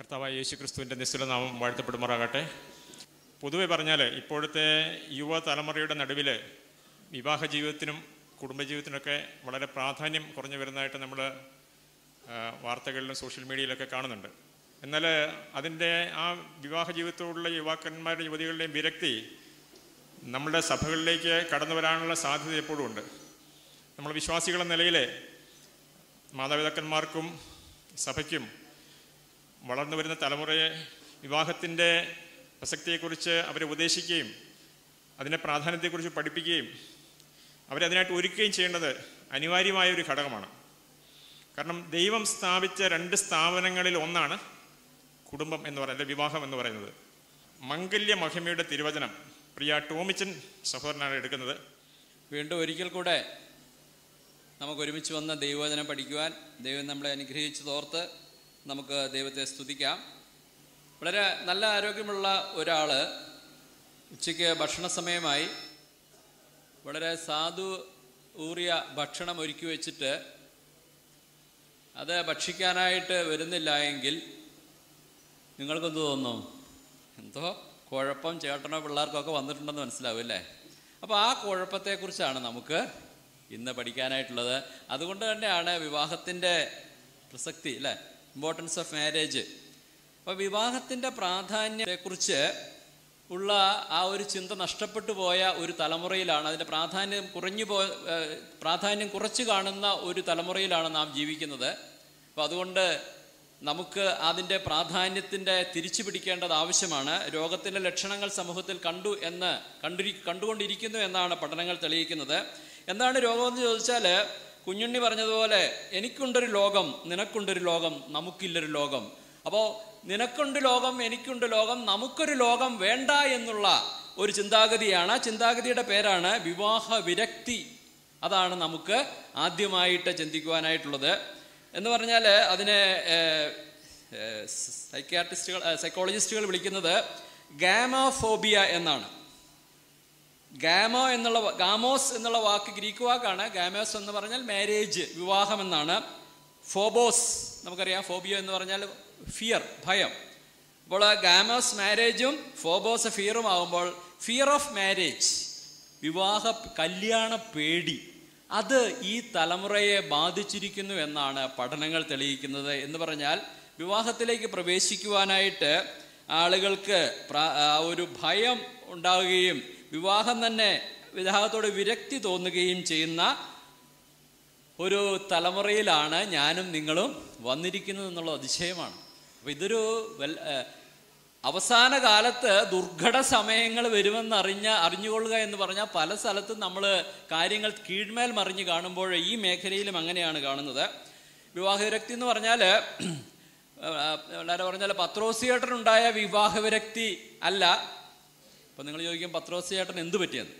കർത്താവായ യേശു ക്രിസ്തുവിൻ്റെ നാമം വാഴ്ത്തപ്പെടുമാറാകട്ടെ പൊതുവെ പറഞ്ഞാൽ ഇപ്പോഴത്തെ തലമുറയുടെ നടുവിൽ വിവാഹ ജീവിതത്തിനും കുടുംബജീവിതത്തിനൊക്കെ വളരെ പ്രാധാന്യം കുറഞ്ഞു വരുന്നതായിട്ട് നമ്മൾ വാർത്തകളിലും സോഷ്യൽ മീഡിയയിലൊക്കെ കാണുന്നുണ്ട് എന്നാൽ അതിൻ്റെ ആ വിവാഹ ജീവിതത്തോടുള്ള യുവാക്കന്മാരുടെ യുവതികളുടെയും വിരക്തി നമ്മുടെ സഭകളിലേക്ക് കടന്നു വരാനുള്ള സാധ്യത എപ്പോഴും ഉണ്ട് നമ്മൾ വിശ്വാസികളെന്ന നിലയിൽ മാതാപിതാക്കന്മാർക്കും സഭയ്ക്കും വളർന്നു വരുന്ന തലമുറയെ വിവാഹത്തിൻ്റെ പ്രസക്തിയെക്കുറിച്ച് അവരെ ഉപദേശിക്കുകയും അതിൻ്റെ പ്രാധാന്യത്തെക്കുറിച്ച് പഠിപ്പിക്കുകയും അവരെ അതിനായിട്ട് ഒരുക്കുകയും ചെയ്യേണ്ടത് അനിവാര്യമായ ഒരു ഘടകമാണ് കാരണം ദൈവം സ്ഥാപിച്ച രണ്ട് സ്ഥാപനങ്ങളിൽ ഒന്നാണ് കുടുംബം എന്ന് പറയുന്നത് വിവാഹം എന്ന് പറയുന്നത് മംഗല്യ മഹിമയുടെ തിരുവചനം പ്രിയ ടോമിച്ചൻ സഹോദരനാണ് എടുക്കുന്നത് വീണ്ടും ഒരിക്കൽ കൂടെ നമുക്ക് ഒരുമിച്ച് വന്ന ദൈവവചനം പഠിക്കുവാൻ ദൈവം നമ്മളെ അനുഗ്രഹിച്ചു തോർത്ത് നമുക്ക് ദൈവത്തെ സ്തുതിക്കാം വളരെ നല്ല ആരോഗ്യമുള്ള ഒരാൾ ഉച്ചയ്ക്ക് ഭക്ഷണ സമയമായി വളരെ സാധു ഊറിയ ഭക്ഷണം ഒരുക്കി വെച്ചിട്ട് അത് ഭക്ഷിക്കാനായിട്ട് വരുന്നില്ല എങ്കിൽ നിങ്ങൾക്കെന്ത് തോന്നും എന്തോ കുഴപ്പം ചേട്ടനോ പിള്ളേർക്കൊക്കെ വന്നിട്ടുണ്ടെന്ന് മനസ്സിലാവും അല്ലേ അപ്പോൾ ആ കുഴപ്പത്തെക്കുറിച്ചാണ് നമുക്ക് ഇന്ന് പഠിക്കാനായിട്ടുള്ളത് അതുകൊണ്ട് തന്നെയാണ് വിവാഹത്തിൻ്റെ പ്രസക്തി അല്ലേ ഇമ്പോർട്ടൻസ് ഓഫ് മാരേജ് അപ്പോൾ വിവാഹത്തിൻ്റെ പ്രാധാന്യത്തെക്കുറിച്ച് ഉള്ള ആ ഒരു ചിന്ത നഷ്ടപ്പെട്ടു പോയ ഒരു തലമുറയിലാണ് അതിൻ്റെ പ്രാധാന്യം കുറഞ്ഞു പോ പ്രാധാന്യം കുറച്ച് കാണുന്ന ഒരു തലമുറയിലാണ് നാം ജീവിക്കുന്നത് അപ്പോൾ അതുകൊണ്ട് നമുക്ക് അതിൻ്റെ പ്രാധാന്യത്തിൻ്റെ തിരിച്ചു പിടിക്കേണ്ടത് ആവശ്യമാണ് രോഗത്തിൻ്റെ ലക്ഷണങ്ങൾ സമൂഹത്തിൽ കണ്ടു എന്ന് കണ്ടിരി കണ്ടുകൊണ്ടിരിക്കുന്നു എന്നാണ് പഠനങ്ങൾ തെളിയിക്കുന്നത് എന്താണ് രോഗമെന്ന് ചോദിച്ചാൽ കുഞ്ഞുണ്ണി പറഞ്ഞതുപോലെ എനിക്കുണ്ടൊരു ലോകം നിനക്കുണ്ടൊരു ലോകം നമുക്കില്ലൊരു ലോകം അപ്പോൾ നിനക്കുണ്ട് ലോകം എനിക്കുണ്ട് ലോകം നമുക്കൊരു ലോകം വേണ്ട എന്നുള്ള ഒരു ചിന്താഗതിയാണ് ചിന്താഗതിയുടെ പേരാണ് വിവാഹ വിരക്തി അതാണ് നമുക്ക് ആദ്യമായിട്ട് ചിന്തിക്കുവാനായിട്ടുള്ളത് എന്ന് പറഞ്ഞാൽ അതിനെ സൈക്യാട്രിസ്റ്റുകൾ സൈക്കോളജിസ്റ്റുകൾ വിളിക്കുന്നത് ഗാമഫോബിയ എന്നാണ് ഗാമോ എന്നുള്ള ഗാമോസ് എന്നുള്ള വാക്ക് ഗ്രീക്ക് വാക്കാണ് ഗാമോസ് എന്ന് പറഞ്ഞാൽ മാരേജ് വിവാഹം എന്നാണ് ഫോബോസ് നമുക്കറിയാം ഫോബിയോ എന്ന് പറഞ്ഞാൽ ഫിയർ ഭയം അപ്പോൾ ഗാമോസ് മാരേജും ഫോബോസ് ഫിയറും ആകുമ്പോൾ ഫിയർ ഓഫ് മാരേജ് വിവാഹ കല്യാണ പേടി അത് ഈ തലമുറയെ ബാധിച്ചിരിക്കുന്നു എന്നാണ് പഠനങ്ങൾ തെളിയിക്കുന്നത് എന്ന് പറഞ്ഞാൽ വിവാഹത്തിലേക്ക് പ്രവേശിക്കുവാനായിട്ട് ആളുകൾക്ക് ഒരു ഭയം ഉണ്ടാവുകയും വിവാഹം തന്നെ വിവാഹത്തോട് വിരക്തി തോന്നുകയും ചെയ്യുന്ന ഒരു തലമുറയിലാണ് ഞാനും നിങ്ങളും വന്നിരിക്കുന്നത് എന്നുള്ള അതിശയമാണ് അപ്പോൾ ഇതൊരു അവസാന കാലത്ത് ദുർഘട സമയങ്ങൾ വരുമെന്ന് അറിഞ്ഞ അറിഞ്ഞുകൊള്ളുക എന്ന് പറഞ്ഞാൽ പല സ്ഥലത്തും നമ്മൾ കാര്യങ്ങൾ കീഴ്മേൽ മറിഞ്ഞ് കാണുമ്പോൾ ഈ മേഖലയിലും അങ്ങനെയാണ് കാണുന്നത് വിവാഹ വിരക്തി എന്ന് പറഞ്ഞാൽ വളരെ പറഞ്ഞാൽ വിവാഹ വിരക്തി അല്ല അപ്പം നിങ്ങൾ ചോദിക്കും പത്രോസ് ചേട്ടൻ എന്ത് പറ്റിയെന്ന്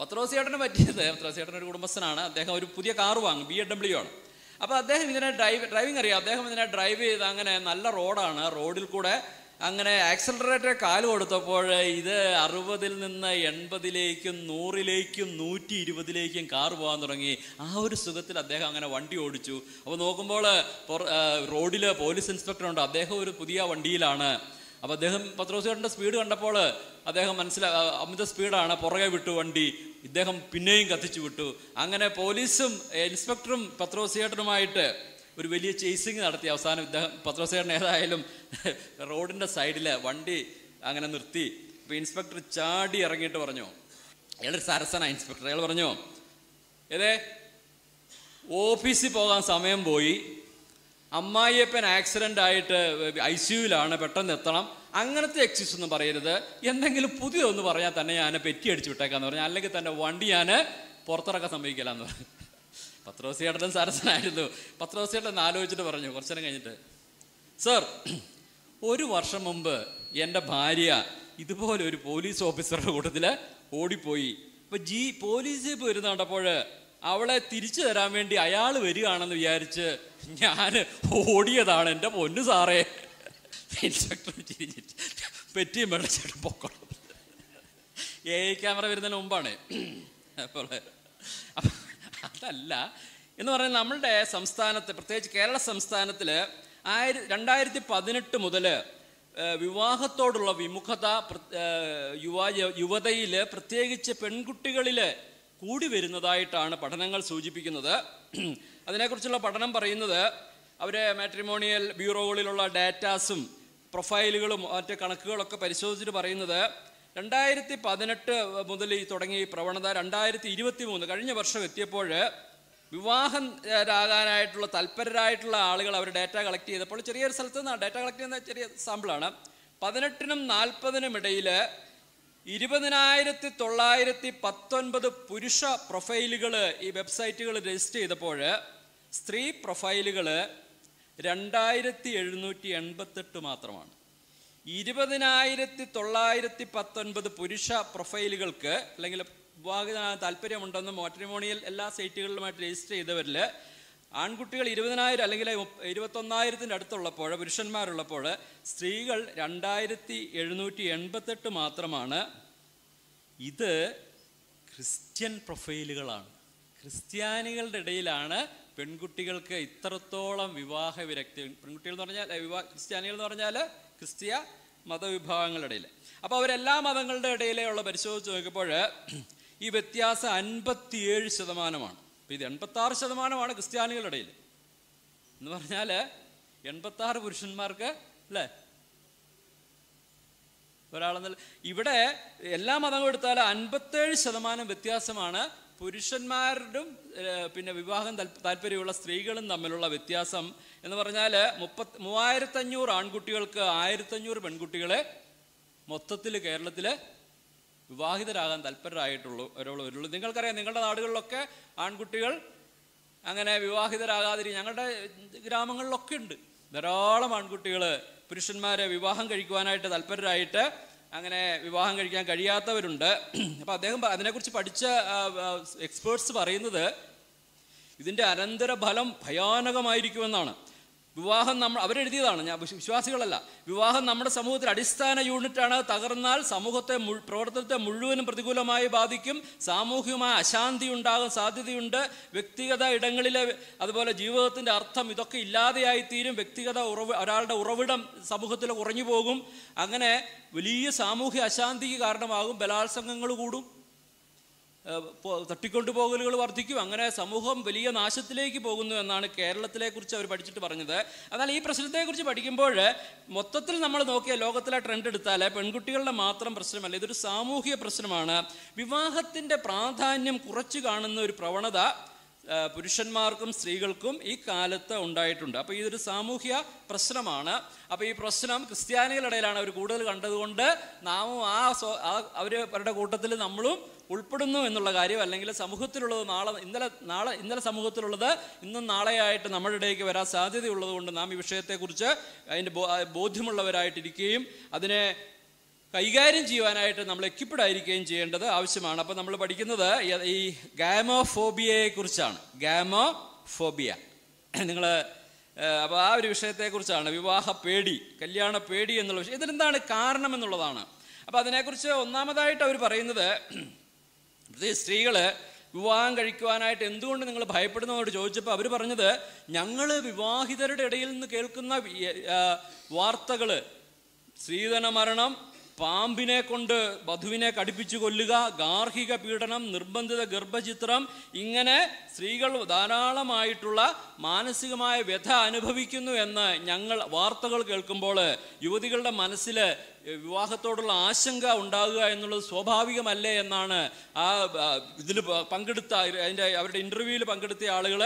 പത്രോസ് ചേട്ടന് പറ്റിയത് പത്രോസ് ചേട്ടൻ ഒരു കുടുംബസ്ഥനാണ് അദ്ദേഹം ഒരു പുതിയ കാർ വാങ്ങും ബി എഡ് ഡബ്ല്യു ആണ് അപ്പോൾ അദ്ദേഹം ഇതിനെ ഡ്രൈവ് ഡ്രൈവിംഗ് അറിയാം അദ്ദേഹം ഇതിനെ ഡ്രൈവ് ചെയ്ത് അങ്ങനെ നല്ല റോഡാണ് റോഡിൽ കൂടെ അങ്ങനെ ആക്സലറേറ്റർ കാല് കൊടുത്തപ്പോൾ ഇത് അറുപതിൽ നിന്ന് എൺപതിലേക്കും നൂറിലേക്കും നൂറ്റി ഇരുപതിലേക്കും കാർ പോകാൻ തുടങ്ങി ആ ഒരു സുഖത്തിൽ അദ്ദേഹം അങ്ങനെ വണ്ടി ഓടിച്ചു അപ്പോൾ നോക്കുമ്പോൾ റോഡിൽ പോലീസ് ഇൻസ്പെക്ടർ ഉണ്ട് അദ്ദേഹം ഒരു പുതിയ വണ്ടിയിലാണ് അപ്പോൾ അദ്ദേഹം പത്രോസുകാരൻ്റെ സ്പീഡ് കണ്ടപ്പോൾ അദ്ദേഹം മനസ്സിലാ അമിത സ്പീഡാണ് പുറകെ വിട്ടു വണ്ടി ഇദ്ദേഹം പിന്നെയും കത്തിച്ചു വിട്ടു അങ്ങനെ പോലീസും ഇൻസ്പെക്ടറും പത്രോസിയേട്ടനുമായിട്ട് ഒരു വലിയ ചേസിങ് നടത്തി അവസാനം ഇദ്ദേഹം പത്രോസിയേട്ടൻ ഏതായാലും റോഡിൻ്റെ സൈഡിൽ വണ്ടി അങ്ങനെ നിർത്തി അപ്പോൾ ഇൻസ്പെക്ടർ ചാടി ഇറങ്ങിയിട്ട് പറഞ്ഞു അയാളൊരു സരസന ഇൻസ്പെക്ടർ അയാൾ പറഞ്ഞു ഏതേ ഓഫീസിൽ പോകാൻ സമയം പോയി അമ്മായിയപ്പൻ ആക്സിഡൻ്റ് ആയിട്ട് ഐ സിയുലാണ് പെട്ടെന്ന് എത്തണം അങ്ങനത്തെ എക്സിസ് ഒന്നും പറയരുത് എന്തെങ്കിലും പുതിയതൊന്ന് പറഞ്ഞാൽ തന്നെ ഞാൻ പെറ്റിയടിച്ച് വിട്ടേക്കാന്ന് പറഞ്ഞു അല്ലെങ്കിൽ തന്നെ വണ്ടി ഞാൻ പുറത്തിറക്കാൻ സമ്മതിക്കില്ല എന്ന് പറഞ്ഞു പത്രോസിയേട്ടൻ സരസനായിരുന്നു പത്രോസിയേട്ടൻ ആലോചിച്ചിട്ട് പറഞ്ഞു കുറച്ചു നേരം കഴിഞ്ഞിട്ട് സർ ഒരു വർഷം മുമ്പ് എൻ്റെ ഭാര്യ ഇതുപോലെ ഒരു പോലീസ് ഓഫീസറുടെ കൂട്ടത്തിൽ ഓടിപ്പോയി അപ്പോൾ ജി പോലീസിൽ പോയി കണ്ടപ്പോൾ അവളെ തിരിച്ചു തരാൻ വേണ്ടി അയാൾ വരികയാണെന്ന് വിചാരിച്ച് ഞാൻ ഓടിയതാണ് എൻ്റെ പൊന്നു സാറേ ഇൻസ്പെക്ടർ ചിരിച്ചിട്ട് പെറ്റിയും വെള്ളച്ചേട്ടൻ പൊക്കോളും എ ഐ ക്യാമറ വരുന്നതിന് മുമ്പാണ് അപ്പോൾ അതല്ല എന്ന് പറഞ്ഞാൽ നമ്മളുടെ സംസ്ഥാനത്ത് പ്രത്യേകിച്ച് കേരള സംസ്ഥാനത്തിൽ ആയിര രണ്ടായിരത്തി പതിനെട്ട് മുതൽ വിവാഹത്തോടുള്ള വിമുഖത യുവ യുവതയിൽ പ്രത്യേകിച്ച് പെൺകുട്ടികളിൽ കൂടി വരുന്നതായിട്ടാണ് പഠനങ്ങൾ സൂചിപ്പിക്കുന്നത് അതിനെക്കുറിച്ചുള്ള പഠനം പറയുന്നത് അവർ മാട്രിമോണിയൽ ബ്യൂറോകളിലുള്ള ഡാറ്റാസും പ്രൊഫൈലുകളും മറ്റ് കണക്കുകളൊക്കെ പരിശോധിച്ചിട്ട് പറയുന്നത് രണ്ടായിരത്തി പതിനെട്ട് മുതൽ ഈ തുടങ്ങിയ ഈ പ്രവണത രണ്ടായിരത്തി ഇരുപത്തി മൂന്ന് കഴിഞ്ഞ വർഷം എത്തിയപ്പോൾ വിവാഹം രാകാനായിട്ടുള്ള തൽപരരായിട്ടുള്ള ആളുകൾ അവർ ഡാറ്റ കളക്ട് ചെയ്തപ്പോൾ ചെറിയൊരു സ്ഥലത്ത് നിന്നാണ് ഡാറ്റ കളക്ട് ചെയ്യുന്ന ചെറിയ സാമ്പിളാണ് പതിനെട്ടിനും നാൽപ്പതിനും ഇടയിൽ ഇരുപതിനായിരത്തി തൊള്ളായിരത്തി പത്തൊൻപത് പുരുഷ പ്രൊഫൈലുകൾ ഈ വെബ്സൈറ്റുകൾ രജിസ്റ്റർ ചെയ്തപ്പോൾ സ്ത്രീ പ്രൊഫൈലുകൾ രണ്ടായിരത്തി എഴുന്നൂറ്റി എൺപത്തെട്ട് മാത്രമാണ് ഇരുപതിനായിരത്തി തൊള്ളായിരത്തി പത്തൊൻപത് പുരുഷ പ്രൊഫൈലുകൾക്ക് അല്ലെങ്കിൽ വിവാഹ താല്പര്യമുണ്ടെന്നും മാട്രിമോണിയൽ എല്ലാ സൈറ്റുകളിലുമായിട്ട് രജിസ്റ്റർ ചെയ്തവരിൽ ആൺകുട്ടികൾ ഇരുപതിനായിരം അല്ലെങ്കിൽ ഇരുപത്തൊന്നായിരത്തിൻ്റെ അടുത്തുള്ളപ്പോൾ പുരുഷന്മാരുള്ളപ്പോൾ സ്ത്രീകൾ രണ്ടായിരത്തി എഴുന്നൂറ്റി എൺപത്തെട്ട് മാത്രമാണ് ഇത് ക്രിസ്ത്യൻ പ്രൊഫൈലുകളാണ് ക്രിസ്ത്യാനികളുടെ ഇടയിലാണ് പെൺകുട്ടികൾക്ക് ഇത്രത്തോളം വിവാഹ വിരക്തി പെൺകുട്ടികൾ എന്ന് പറഞ്ഞാൽ വിവാഹ ക്രിസ്ത്യാനികൾ എന്ന് പറഞ്ഞാൽ ക്രിസ്ത്യ മതവിഭാഗങ്ങളുടെ ഇടയിൽ അപ്പോൾ അവരെല്ലാ മതങ്ങളുടെ ഇടയിലുള്ള പരിശോധിച്ച് നോക്കിയപ്പോൾ ഈ വ്യത്യാസം അൻപത്തിയേഴ് ശതമാനമാണ് അപ്പം ഇത് എൺപത്താറ് ശതമാനമാണ് ക്രിസ്ത്യാനികളുടെ ഇടയിൽ എന്ന് പറഞ്ഞാൽ എൺപത്താറ് പുരുഷന്മാർക്ക് അല്ലേ ഒരാളെന്ന ഇവിടെ എല്ലാ മതവും എടുത്താൽ അൻപത്തേഴ് ശതമാനം വ്യത്യാസമാണ് പുരുഷന്മാരും പിന്നെ വിവാഹം താല്പര്യമുള്ള സ്ത്രീകളും തമ്മിലുള്ള വ്യത്യാസം എന്ന് പറഞ്ഞാൽ മുപ്പത്ത് മൂവായിരത്തഞ്ഞൂറ് ആൺകുട്ടികൾക്ക് ആയിരത്തഞ്ഞൂറ് പെൺകുട്ടികളെ മൊത്തത്തിൽ കേരളത്തിൽ വിവാഹിതരാകാൻ തൽപരരായിട്ടുള്ളൂ ഒരുള്ളൂ നിങ്ങൾക്കറിയാം നിങ്ങളുടെ നാടുകളിലൊക്കെ ആൺകുട്ടികൾ അങ്ങനെ വിവാഹിതരാകാതിരി ഞങ്ങളുടെ ഗ്രാമങ്ങളിലൊക്കെ ഉണ്ട് ധാരാളം ആൺകുട്ടികൾ പുരുഷന്മാരെ വിവാഹം കഴിക്കുവാനായിട്ട് തൽപരരായിട്ട് അങ്ങനെ വിവാഹം കഴിക്കാൻ കഴിയാത്തവരുണ്ട് അപ്പോൾ അദ്ദേഹം അതിനെക്കുറിച്ച് പഠിച്ച എക്സ്പേർട്സ് പറയുന്നത് ഇതിൻ്റെ അനന്തരഫലം ഭയാനകമായിരിക്കുമെന്നാണ് വിവാഹം നമ്മൾ അവരെഴുതിയതാണ് ഞാൻ വിശ്വാസികളല്ല വിവാഹം നമ്മുടെ സമൂഹത്തിൽ അടിസ്ഥാന യൂണിറ്റാണ് തകർന്നാൽ സമൂഹത്തെ മു പ്രവർത്തനത്തെ മുഴുവനും പ്രതികൂലമായി ബാധിക്കും സാമൂഹികമായ അശാന്തി ഉണ്ടാകാൻ സാധ്യതയുണ്ട് വ്യക്തിഗത ഇടങ്ങളിലെ അതുപോലെ ജീവിതത്തിൻ്റെ അർത്ഥം ഇതൊക്കെ ഇല്ലാതെയായി തീരും വ്യക്തിഗത ഉറവ് ഒരാളുടെ ഉറവിടം സമൂഹത്തിൽ കുറഞ്ഞു പോകും അങ്ങനെ വലിയ സാമൂഹ്യ അശാന്തിക്ക് കാരണമാകും ബലാത്സംഗങ്ങൾ കൂടും പോകലുകൾ വർദ്ധിക്കും അങ്ങനെ സമൂഹം വലിയ നാശത്തിലേക്ക് പോകുന്നു എന്നാണ് കേരളത്തിലെ കുറിച്ച് അവർ പഠിച്ചിട്ട് പറഞ്ഞത് എന്നാൽ ഈ പ്രശ്നത്തെക്കുറിച്ച് പഠിക്കുമ്പോൾ മൊത്തത്തിൽ നമ്മൾ നോക്കിയ ലോകത്തിലെ ട്രെൻഡ് എടുത്താൽ പെൺകുട്ടികളുടെ മാത്രം പ്രശ്നമല്ല ഇതൊരു സാമൂഹിക പ്രശ്നമാണ് വിവാഹത്തിൻ്റെ പ്രാധാന്യം കുറച്ചു കാണുന്ന ഒരു പ്രവണത പുരുഷന്മാർക്കും സ്ത്രീകൾക്കും ഈ കാലത്ത് ഉണ്ടായിട്ടുണ്ട് അപ്പോൾ ഇതൊരു സാമൂഹ്യ പ്രശ്നമാണ് അപ്പോൾ ഈ പ്രശ്നം ക്രിസ്ത്യാനികളുടെ ഇടയിലാണ് അവർ കൂടുതൽ കണ്ടതുകൊണ്ട് നാമും ആ അവരുടെ കൂട്ടത്തിൽ നമ്മളും ഉൾപ്പെടുന്നു എന്നുള്ള കാര്യം അല്ലെങ്കിൽ സമൂഹത്തിലുള്ളത് നാളെ ഇന്നലെ നാളെ ഇന്നലെ സമൂഹത്തിലുള്ളത് ഇന്നും നാളെയായിട്ട് നമ്മുടെ ഇടയ്ക്ക് വരാൻ കൊണ്ട് നാം ഈ വിഷയത്തെക്കുറിച്ച് അതിൻ്റെ ബോധ്യമുള്ളവരായിട്ടിരിക്കുകയും അതിനെ കൈകാര്യം ചെയ്യുവാനായിട്ട് നമ്മൾ എക്യുപ്ഡ് ആയിരിക്കുകയും ചെയ്യേണ്ടത് ആവശ്യമാണ് അപ്പോൾ നമ്മൾ പഠിക്കുന്നത് ഈ ഗാമോഫോബിയയെ കുറിച്ചാണ് ഗാമോഫോബിയ നിങ്ങൾ അപ്പോൾ ആ ഒരു വിഷയത്തെക്കുറിച്ചാണ് വിവാഹ പേടി കല്യാണ പേടി എന്നുള്ള വിഷയം ഇതിലെന്താണ് കാരണം എന്നുള്ളതാണ് അപ്പോൾ അതിനെക്കുറിച്ച് ഒന്നാമതായിട്ട് അവർ പറയുന്നത് ഇപ്പോഴത്തെ സ്ത്രീകൾ വിവാഹം കഴിക്കുവാനായിട്ട് എന്തുകൊണ്ട് നിങ്ങൾ ഭയപ്പെടുന്നതോട് ചോദിച്ചപ്പോൾ അവർ പറഞ്ഞത് ഞങ്ങൾ വിവാഹിതരുടെ ഇടയിൽ നിന്ന് കേൾക്കുന്ന വാർത്തകൾ സ്ത്രീധന മരണം പാമ്പിനെ കൊണ്ട് വധുവിനെ കടിപ്പിച്ചു കൊല്ലുക ഗാർഹിക പീഡനം നിർബന്ധിത ഗർഭചിത്രം ഇങ്ങനെ സ്ത്രീകൾ ധാരാളമായിട്ടുള്ള മാനസികമായ വ്യഥ അനുഭവിക്കുന്നു എന്ന് ഞങ്ങൾ വാർത്തകൾ കേൾക്കുമ്പോൾ യുവതികളുടെ മനസ്സിൽ വിവാഹത്തോടുള്ള ആശങ്ക ഉണ്ടാകുക എന്നുള്ളത് സ്വാഭാവികമല്ലേ എന്നാണ് ആ ഇതിൽ പങ്കെടുത്ത അതിൻ്റെ അവരുടെ ഇൻ്റർവ്യൂവിൽ പങ്കെടുത്ത ആളുകൾ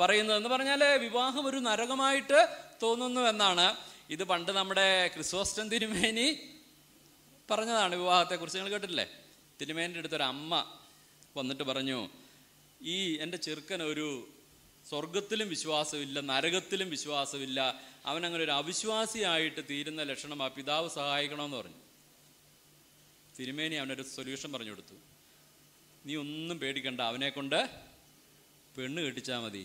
പറയുന്നതെന്ന് പറഞ്ഞാൽ വിവാഹം ഒരു നരകമായിട്ട് തോന്നുന്നു എന്നാണ് ഇത് പണ്ട് നമ്മുടെ ക്രിസോസ്റ്റം തിരുമേനി പറഞ്ഞതാണ് വിവാഹത്തെക്കുറിച്ച് നിങ്ങൾ കേട്ടിട്ടില്ലേ തിരുമേനിൻ്റെ അടുത്തൊരു അമ്മ വന്നിട്ട് പറഞ്ഞു ഈ എൻ്റെ ചെറുക്കൻ ഒരു സ്വർഗത്തിലും വിശ്വാസമില്ല നരകത്തിലും വിശ്വാസമില്ല അവൻ അങ്ങനെ ഒരു അവിശ്വാസിയായിട്ട് തീരുന്ന ലക്ഷണം ആ പിതാവ് സഹായിക്കണമെന്ന് പറഞ്ഞു തിരുമേനി അവനൊരു സൊല്യൂഷൻ പറഞ്ഞു കൊടുത്തു നീ ഒന്നും പേടിക്കണ്ട അവനെ കൊണ്ട് പെണ്ണ് കെട്ടിച്ചാൽ മതി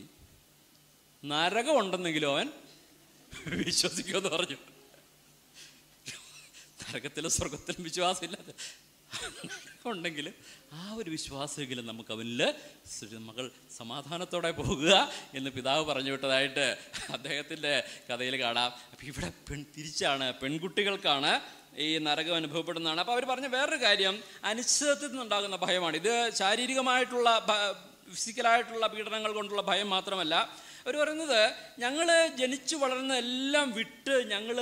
നരകം ഉണ്ടെന്നെങ്കിലും അവൻ വിശ്വസിക്കുമെന്ന് പറഞ്ഞു നരകത്തിലും സ്വർഗത്തിലും വിശ്വാസമില്ലാതെ ഉണ്ടെങ്കിൽ ആ ഒരു വിശ്വാസമെങ്കിലും നമുക്ക് അവനിൽ മകൾ സമാധാനത്തോടെ പോകുക എന്ന് പിതാവ് പറഞ്ഞു വിട്ടതായിട്ട് അദ്ദേഹത്തിൻ്റെ കഥയിൽ കാണാം അപ്പം ഇവിടെ പെൺ തിരിച്ചാണ് പെൺകുട്ടികൾക്കാണ് ഈ നരകം അനുഭവപ്പെടുന്നതാണ് അപ്പോൾ അവർ പറഞ്ഞ വേറൊരു കാര്യം അനിശ്ചിതത്വത്തിൽ നിന്നുണ്ടാകുന്ന ഭയമാണ് ഇത് ശാരീരികമായിട്ടുള്ള ഫിസിക്കലായിട്ടുള്ള പീഡനങ്ങൾ കൊണ്ടുള്ള ഭയം മാത്രമല്ല അവർ പറയുന്നത് ഞങ്ങൾ ജനിച്ചു വളർന്ന എല്ലാം വിട്ട് ഞങ്ങൾ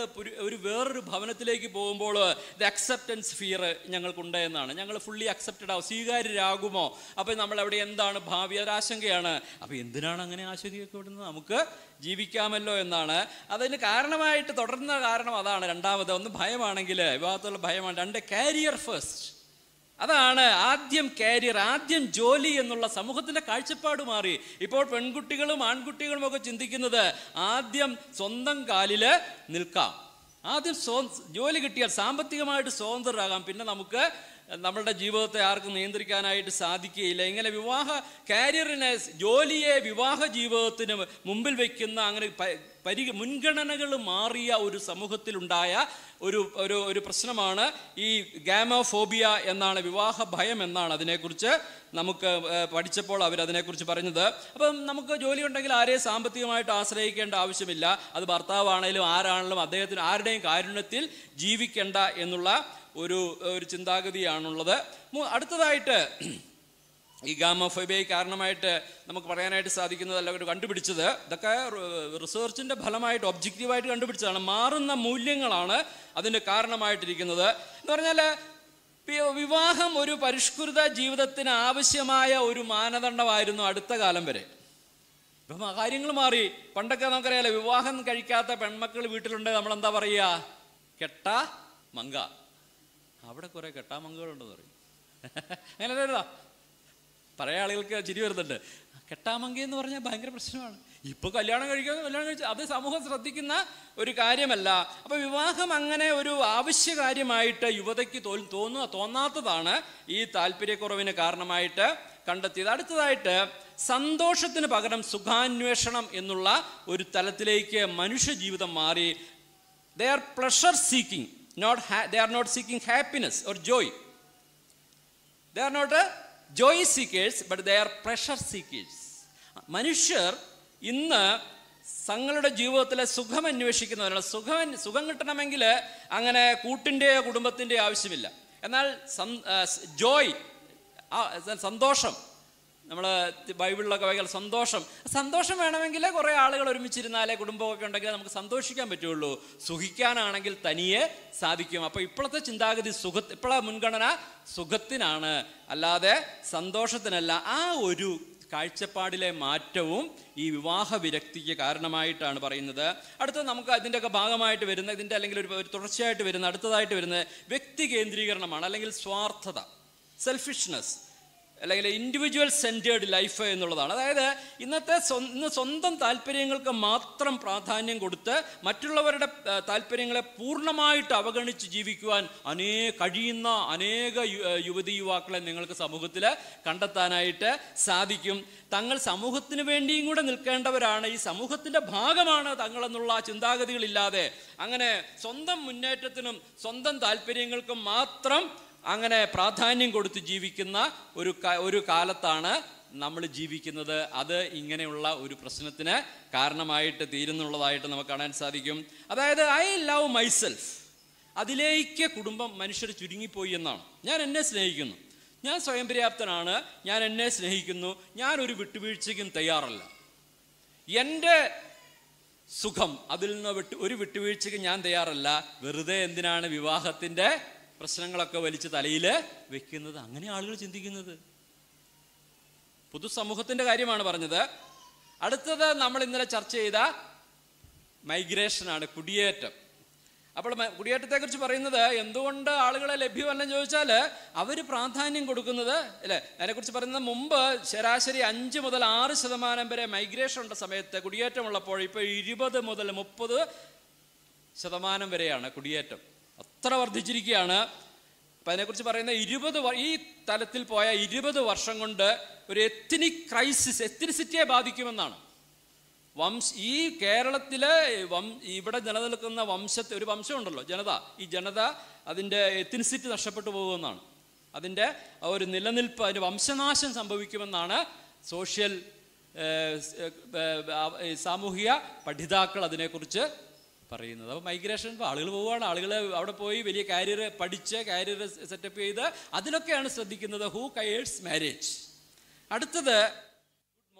ഒരു വേറൊരു ഭവനത്തിലേക്ക് പോകുമ്പോൾ ദ അക്സെപ്റ്റൻസ് ഫിയർ ഞങ്ങൾക്കുണ്ട് എന്നാണ് ഞങ്ങൾ ഫുള്ളി അക്സെപ്റ്റഡ് ആവും സ്വീകാര്യരാകുമോ അപ്പോൾ നമ്മൾ അവിടെ എന്താണ് ഭാവി ഒരാശങ്കയാണ് അപ്പോൾ എന്തിനാണ് അങ്ങനെ ആശങ്കയൊക്കെ വിടുന്നത് നമുക്ക് ജീവിക്കാമല്ലോ എന്നാണ് അതിന് കാരണമായിട്ട് തുടർന്ന കാരണം അതാണ് രണ്ടാമത് ഒന്ന് ഭയമാണെങ്കിൽ വിവാഹത്തുള്ള ഭയമാണ് രണ്ട് കാരിയർ ഫസ്റ്റ് അതാണ് ആദ്യം കാരിയർ ആദ്യം ജോലി എന്നുള്ള സമൂഹത്തിൻ്റെ കാഴ്ചപ്പാട് മാറി ഇപ്പോൾ പെൺകുട്ടികളും ആൺകുട്ടികളും ഒക്കെ ചിന്തിക്കുന്നത് ആദ്യം സ്വന്തം കാലിൽ നിൽക്കാം ആദ്യം സ്വ ജോലി കിട്ടിയാൽ സാമ്പത്തികമായിട്ട് സ്വതന്ത്രരാകാം പിന്നെ നമുക്ക് നമ്മളുടെ ജീവിതത്തെ ആർക്കും നിയന്ത്രിക്കാനായിട്ട് സാധിക്കുകയില്ല ഇങ്ങനെ വിവാഹ കാരിയറിനെ ജോലിയെ വിവാഹ ജീവിതത്തിന് മുമ്പിൽ വയ്ക്കുന്ന അങ്ങനെ പരി മുൻഗണനകൾ മാറിയ ഒരു സമൂഹത്തിലുണ്ടായ ഒരു ഒരു ഒരു പ്രശ്നമാണ് ഈ ഗാമോഫോബിയ എന്നാണ് വിവാഹ ഭയം എന്നാണ് അതിനെക്കുറിച്ച് നമുക്ക് പഠിച്ചപ്പോൾ അവർ അതിനെക്കുറിച്ച് പറഞ്ഞത് അപ്പം നമുക്ക് ജോലി ഉണ്ടെങ്കിൽ ആരെയും സാമ്പത്തികമായിട്ട് ആശ്രയിക്കേണ്ട ആവശ്യമില്ല അത് ഭർത്താവാണേലും ആരാണെങ്കിലും അദ്ദേഹത്തിന് ആരുടെയും കാരുണ്യത്തിൽ ജീവിക്കേണ്ട എന്നുള്ള ഒരു ഒരു ചിന്താഗതിയാണുള്ളത് അടുത്തതായിട്ട് ഈ ഗാമ ഫൈബൈ കാരണമായിട്ട് നമുക്ക് പറയാനായിട്ട് സാധിക്കുന്നതല്ല കണ്ടുപിടിച്ചത് ഇതൊക്കെ റിസർച്ചിൻ്റെ ഫലമായിട്ട് ഒബ്ജക്റ്റീവായിട്ട് കണ്ടുപിടിച്ചതാണ് മാറുന്ന മൂല്യങ്ങളാണ് അതിൻ്റെ കാരണമായിട്ടിരിക്കുന്നത് എന്ന് പറഞ്ഞാൽ വിവാഹം ഒരു പരിഷ്കൃത ജീവിതത്തിന് ആവശ്യമായ ഒരു മാനദണ്ഡമായിരുന്നു അടുത്ത കാലം വരെ ഇപ്പം കാര്യങ്ങൾ മാറി പണ്ടൊക്കെ നമുക്കറിയാലോ വിവാഹം കഴിക്കാത്ത പെൺമക്കൾ വീട്ടിലുണ്ട് നമ്മൾ എന്താ പറയുക കെട്ട മങ്ക അവിടെ കുറേ കെട്ടാമങ്കകളുണ്ടെന്ന് പറയും അങ്ങനെ പറയ ആളുകൾക്ക് ചിരി വരുന്നുണ്ട് കെട്ടാമങ്കി എന്ന് പറഞ്ഞാൽ ഭയങ്കര പ്രശ്നമാണ് ഇപ്പോൾ കല്യാണം കഴിക്കുക കല്യാണം കഴിച്ച് അത് സമൂഹം ശ്രദ്ധിക്കുന്ന ഒരു കാര്യമല്ല അപ്പോൾ വിവാഹം അങ്ങനെ ഒരു ആവശ്യ കാര്യമായിട്ട് യുവതയ്ക്ക് തോൽ തോന്നുക തോന്നാത്തതാണ് ഈ താല്പര്യക്കുറവിന് കാരണമായിട്ട് കണ്ടെത്തിയത് അടുത്തതായിട്ട് സന്തോഷത്തിന് പകരം സുഖാന്വേഷണം എന്നുള്ള ഒരു തലത്തിലേക്ക് മനുഷ്യ ജീവിതം മാറി they are pleasure seeking not they are not seeking happiness or joy they are not joy seekers but they are pressure seekers മനുഷ്യർ ഇന്ന് തങ്ങളുടെ ജീവിതത്തിലെ സുഖം അന്വേഷിക്കുന്നവരാണ് സുഖം സുഖം കിട്ടണമെങ്കിൽ അങ്ങനെ കൂട്ടിൻ്റെയോ കുടുംബത്തിൻ്റെയോ ആവശ്യമില്ല എന്നാൽ സന് ജോയ് സന്തോഷം നമ്മൾ ബൈബിളിലൊക്കെ വായിക്കാൻ സന്തോഷം സന്തോഷം വേണമെങ്കിൽ കുറേ ആളുകൾ ഒരുമിച്ചിരുന്നാലേ കുടുംബമൊക്കെ ഉണ്ടെങ്കിൽ നമുക്ക് സന്തോഷിക്കാൻ പറ്റുള്ളൂ സുഖിക്കാനാണെങ്കിൽ തനിയെ സാധിക്കും അപ്പോൾ ഇപ്പോഴത്തെ ചിന്താഗതി സുഖ ഇപ്പോഴത്തെ മുൻഗണന സുഖത്തിനാണ് അല്ലാതെ സന്തോഷത്തിനല്ല ആ ഒരു കാഴ്ചപ്പാടിലെ മാറ്റവും ഈ വിവാഹ വിരക്തിക്ക് കാരണമായിട്ടാണ് പറയുന്നത് അടുത്ത നമുക്ക് അതിൻ്റെയൊക്കെ ഭാഗമായിട്ട് വരുന്ന ഇതിൻ്റെ അല്ലെങ്കിൽ ഒരു തുടർച്ചയായിട്ട് വരുന്ന അടുത്തതായിട്ട് വരുന്നത് വ്യക്തി കേന്ദ്രീകരണമാണ് അല്ലെങ്കിൽ സ്വാർത്ഥത സെൽഫിഷ്നെസ് അല്ലെങ്കിൽ ഇൻഡിവിജ്വൽ സെൻറ്റേഡ് ലൈഫ് എന്നുള്ളതാണ് അതായത് ഇന്നത്തെ ഇന്ന് സ്വന്തം താല്പര്യങ്ങൾക്ക് മാത്രം പ്രാധാന്യം കൊടുത്ത് മറ്റുള്ളവരുടെ താല്പര്യങ്ങളെ പൂർണ്ണമായിട്ട് അവഗണിച്ച് ജീവിക്കുവാൻ അനേ കഴിയുന്ന അനേക യുവതി യുവാക്കളെ നിങ്ങൾക്ക് സമൂഹത്തിൽ കണ്ടെത്താനായിട്ട് സാധിക്കും തങ്ങൾ സമൂഹത്തിന് വേണ്ടിയും കൂടെ നിൽക്കേണ്ടവരാണ് ഈ സമൂഹത്തിൻ്റെ ഭാഗമാണ് തങ്ങളെന്നുള്ള ചിന്താഗതികളില്ലാതെ അങ്ങനെ സ്വന്തം മുന്നേറ്റത്തിനും സ്വന്തം താല്പര്യങ്ങൾക്കും മാത്രം അങ്ങനെ പ്രാധാന്യം കൊടുത്ത് ജീവിക്കുന്ന ഒരു ഒരു കാലത്താണ് നമ്മൾ ജീവിക്കുന്നത് അത് ഇങ്ങനെയുള്ള ഒരു പ്രശ്നത്തിന് കാരണമായിട്ട് തീരുന്നുള്ളതായിട്ട് നമുക്ക് കാണാൻ സാധിക്കും അതായത് ഐ ലവ് മൈസെൽഫ് അതിലേക്ക് കുടുംബം മനുഷ്യർ ചുരുങ്ങിപ്പോയി എന്നാണ് ഞാൻ എന്നെ സ്നേഹിക്കുന്നു ഞാൻ സ്വയം പര്യാപ്തനാണ് ഞാൻ എന്നെ സ്നേഹിക്കുന്നു ഞാൻ ഒരു വിട്ടുവീഴ്ചയ്ക്കും തയ്യാറല്ല എൻ്റെ സുഖം അതിൽ നിന്ന് വിട്ടു ഒരു വിട്ടുവീഴ്ചയ്ക്ക് ഞാൻ തയ്യാറല്ല വെറുതെ എന്തിനാണ് വിവാഹത്തിൻ്റെ പ്രശ്നങ്ങളൊക്കെ വലിച്ച് തലയിൽ വെക്കുന്നത് അങ്ങനെ ആളുകൾ ചിന്തിക്കുന്നത് പൊതുസമൂഹത്തിൻ്റെ കാര്യമാണ് പറഞ്ഞത് അടുത്തത് നമ്മൾ ഇന്നലെ ചർച്ച ചെയ്ത മൈഗ്രേഷനാണ് കുടിയേറ്റം അപ്പോൾ കുടിയേറ്റത്തെക്കുറിച്ച് പറയുന്നത് എന്തുകൊണ്ട് ആളുകളെ ലഭ്യമല്ലെന്ന് ചോദിച്ചാൽ അവർ പ്രാധാന്യം കൊടുക്കുന്നത് അല്ലേ അതിനെക്കുറിച്ച് പറയുന്നത് മുമ്പ് ശരാശരി അഞ്ച് മുതൽ ആറ് ശതമാനം വരെ മൈഗ്രേഷൻ ഉള്ള സമയത്ത് ഉള്ളപ്പോൾ ഇപ്പോൾ ഇരുപത് മുതൽ മുപ്പത് ശതമാനം വരെയാണ് കുടിയേറ്റം എത്ര വർദ്ധിച്ചിരിക്കുകയാണ് അപ്പം അതിനെക്കുറിച്ച് പറയുന്ന ഇരുപത് ഈ തലത്തിൽ പോയ ഇരുപത് വർഷം കൊണ്ട് ഒരു എത്തിനിക് ക്രൈസിസ് എത്തിനിസിറ്റിയെ ബാധിക്കുമെന്നാണ് വംശ ഈ കേരളത്തിലെ വം ഇവിടെ നിലനിൽക്കുന്ന വംശത്തെ ഒരു വംശമുണ്ടല്ലോ ജനത ഈ ജനത അതിൻ്റെ എത്തിനിസിറ്റി നഷ്ടപ്പെട്ടു പോകുമെന്നാണ് അതിൻ്റെ ഒരു നിലനിൽപ്പ് അതിൻ്റെ വംശനാശം സംഭവിക്കുമെന്നാണ് സോഷ്യൽ സാമൂഹിക പഠിതാക്കൾ അതിനെക്കുറിച്ച് പറയുന്നത് അപ്പോൾ മൈഗ്രേഷൻ ഇപ്പോൾ ആളുകൾ പോവുകയാണ് ആളുകൾ അവിടെ പോയി വലിയ കാരിയർ പഠിച്ച് കാരിയർ സെറ്റപ്പ് ചെയ്ത് അതിലൊക്കെയാണ് ശ്രദ്ധിക്കുന്നത് ഹൂ കയേഴ്സ് മാരേജ് അടുത്തത്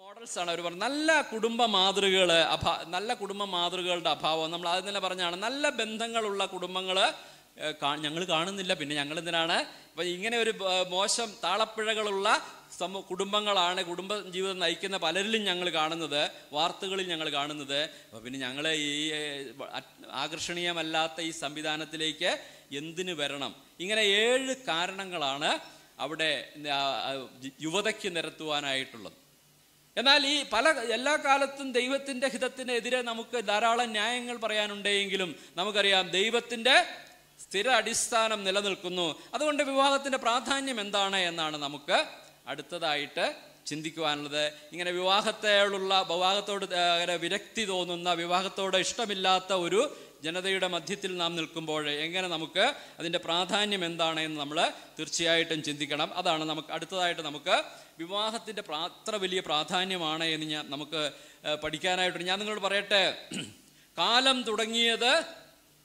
മോഡൽസ് ആണ് അവർ പറഞ്ഞത് നല്ല കുടുംബ മാതൃകൾ അഭാ നല്ല കുടുംബ മാതൃകകളുടെ അഭാവം നമ്മൾ ആദ്യം തന്നെ പറഞ്ഞാണ് നല്ല ബന്ധങ്ങളുള്ള കുടുംബങ്ങൾ ഞങ്ങൾ കാണുന്നില്ല പിന്നെ ഞങ്ങൾ എന്തിനാണ് അപ്പം ഇങ്ങനെ ഒരു മോശം താളപ്പിഴകളുള്ള സമ കുടുംബങ്ങളാണ് കുടുംബ ജീവിതം നയിക്കുന്ന പലരിലും ഞങ്ങൾ കാണുന്നത് വാർത്തകളിൽ ഞങ്ങൾ കാണുന്നത് അപ്പോൾ പിന്നെ ഞങ്ങൾ ഈ ആകർഷണീയമല്ലാത്ത ഈ സംവിധാനത്തിലേക്ക് എന്തിനു വരണം ഇങ്ങനെ ഏഴ് കാരണങ്ങളാണ് അവിടെ യുവതയ്ക്ക് നിരത്തുവാനായിട്ടുള്ളത് എന്നാൽ ഈ പല എല്ലാ കാലത്തും ദൈവത്തിൻ്റെ ഹിതത്തിനെതിരെ നമുക്ക് ധാരാളം ന്യായങ്ങൾ പറയാനുണ്ടെങ്കിലും നമുക്കറിയാം ദൈവത്തിൻ്റെ സ്ഥിര അടിസ്ഥാനം നിലനിൽക്കുന്നു അതുകൊണ്ട് വിവാഹത്തിൻ്റെ പ്രാധാന്യം എന്താണ് എന്നാണ് നമുക്ക് അടുത്തതായിട്ട് ചിന്തിക്കുവാനുള്ളത് ഇങ്ങനെ വിവാഹത്തോടുള്ള വിവാഹത്തോട് വിരക്തി തോന്നുന്ന വിവാഹത്തോട് ഇഷ്ടമില്ലാത്ത ഒരു ജനതയുടെ മധ്യത്തിൽ നാം നിൽക്കുമ്പോൾ എങ്ങനെ നമുക്ക് അതിൻ്റെ പ്രാധാന്യം എന്താണ് എന്ന് നമ്മൾ തീർച്ചയായിട്ടും ചിന്തിക്കണം അതാണ് നമുക്ക് അടുത്തതായിട്ട് നമുക്ക് വിവാഹത്തിൻ്റെ അത്ര വലിയ പ്രാധാന്യമാണ് എന്ന് ഞാൻ നമുക്ക് പഠിക്കാനായിട്ട് ഞാൻ നിങ്ങളോട് പറയട്ടെ കാലം തുടങ്ങിയത്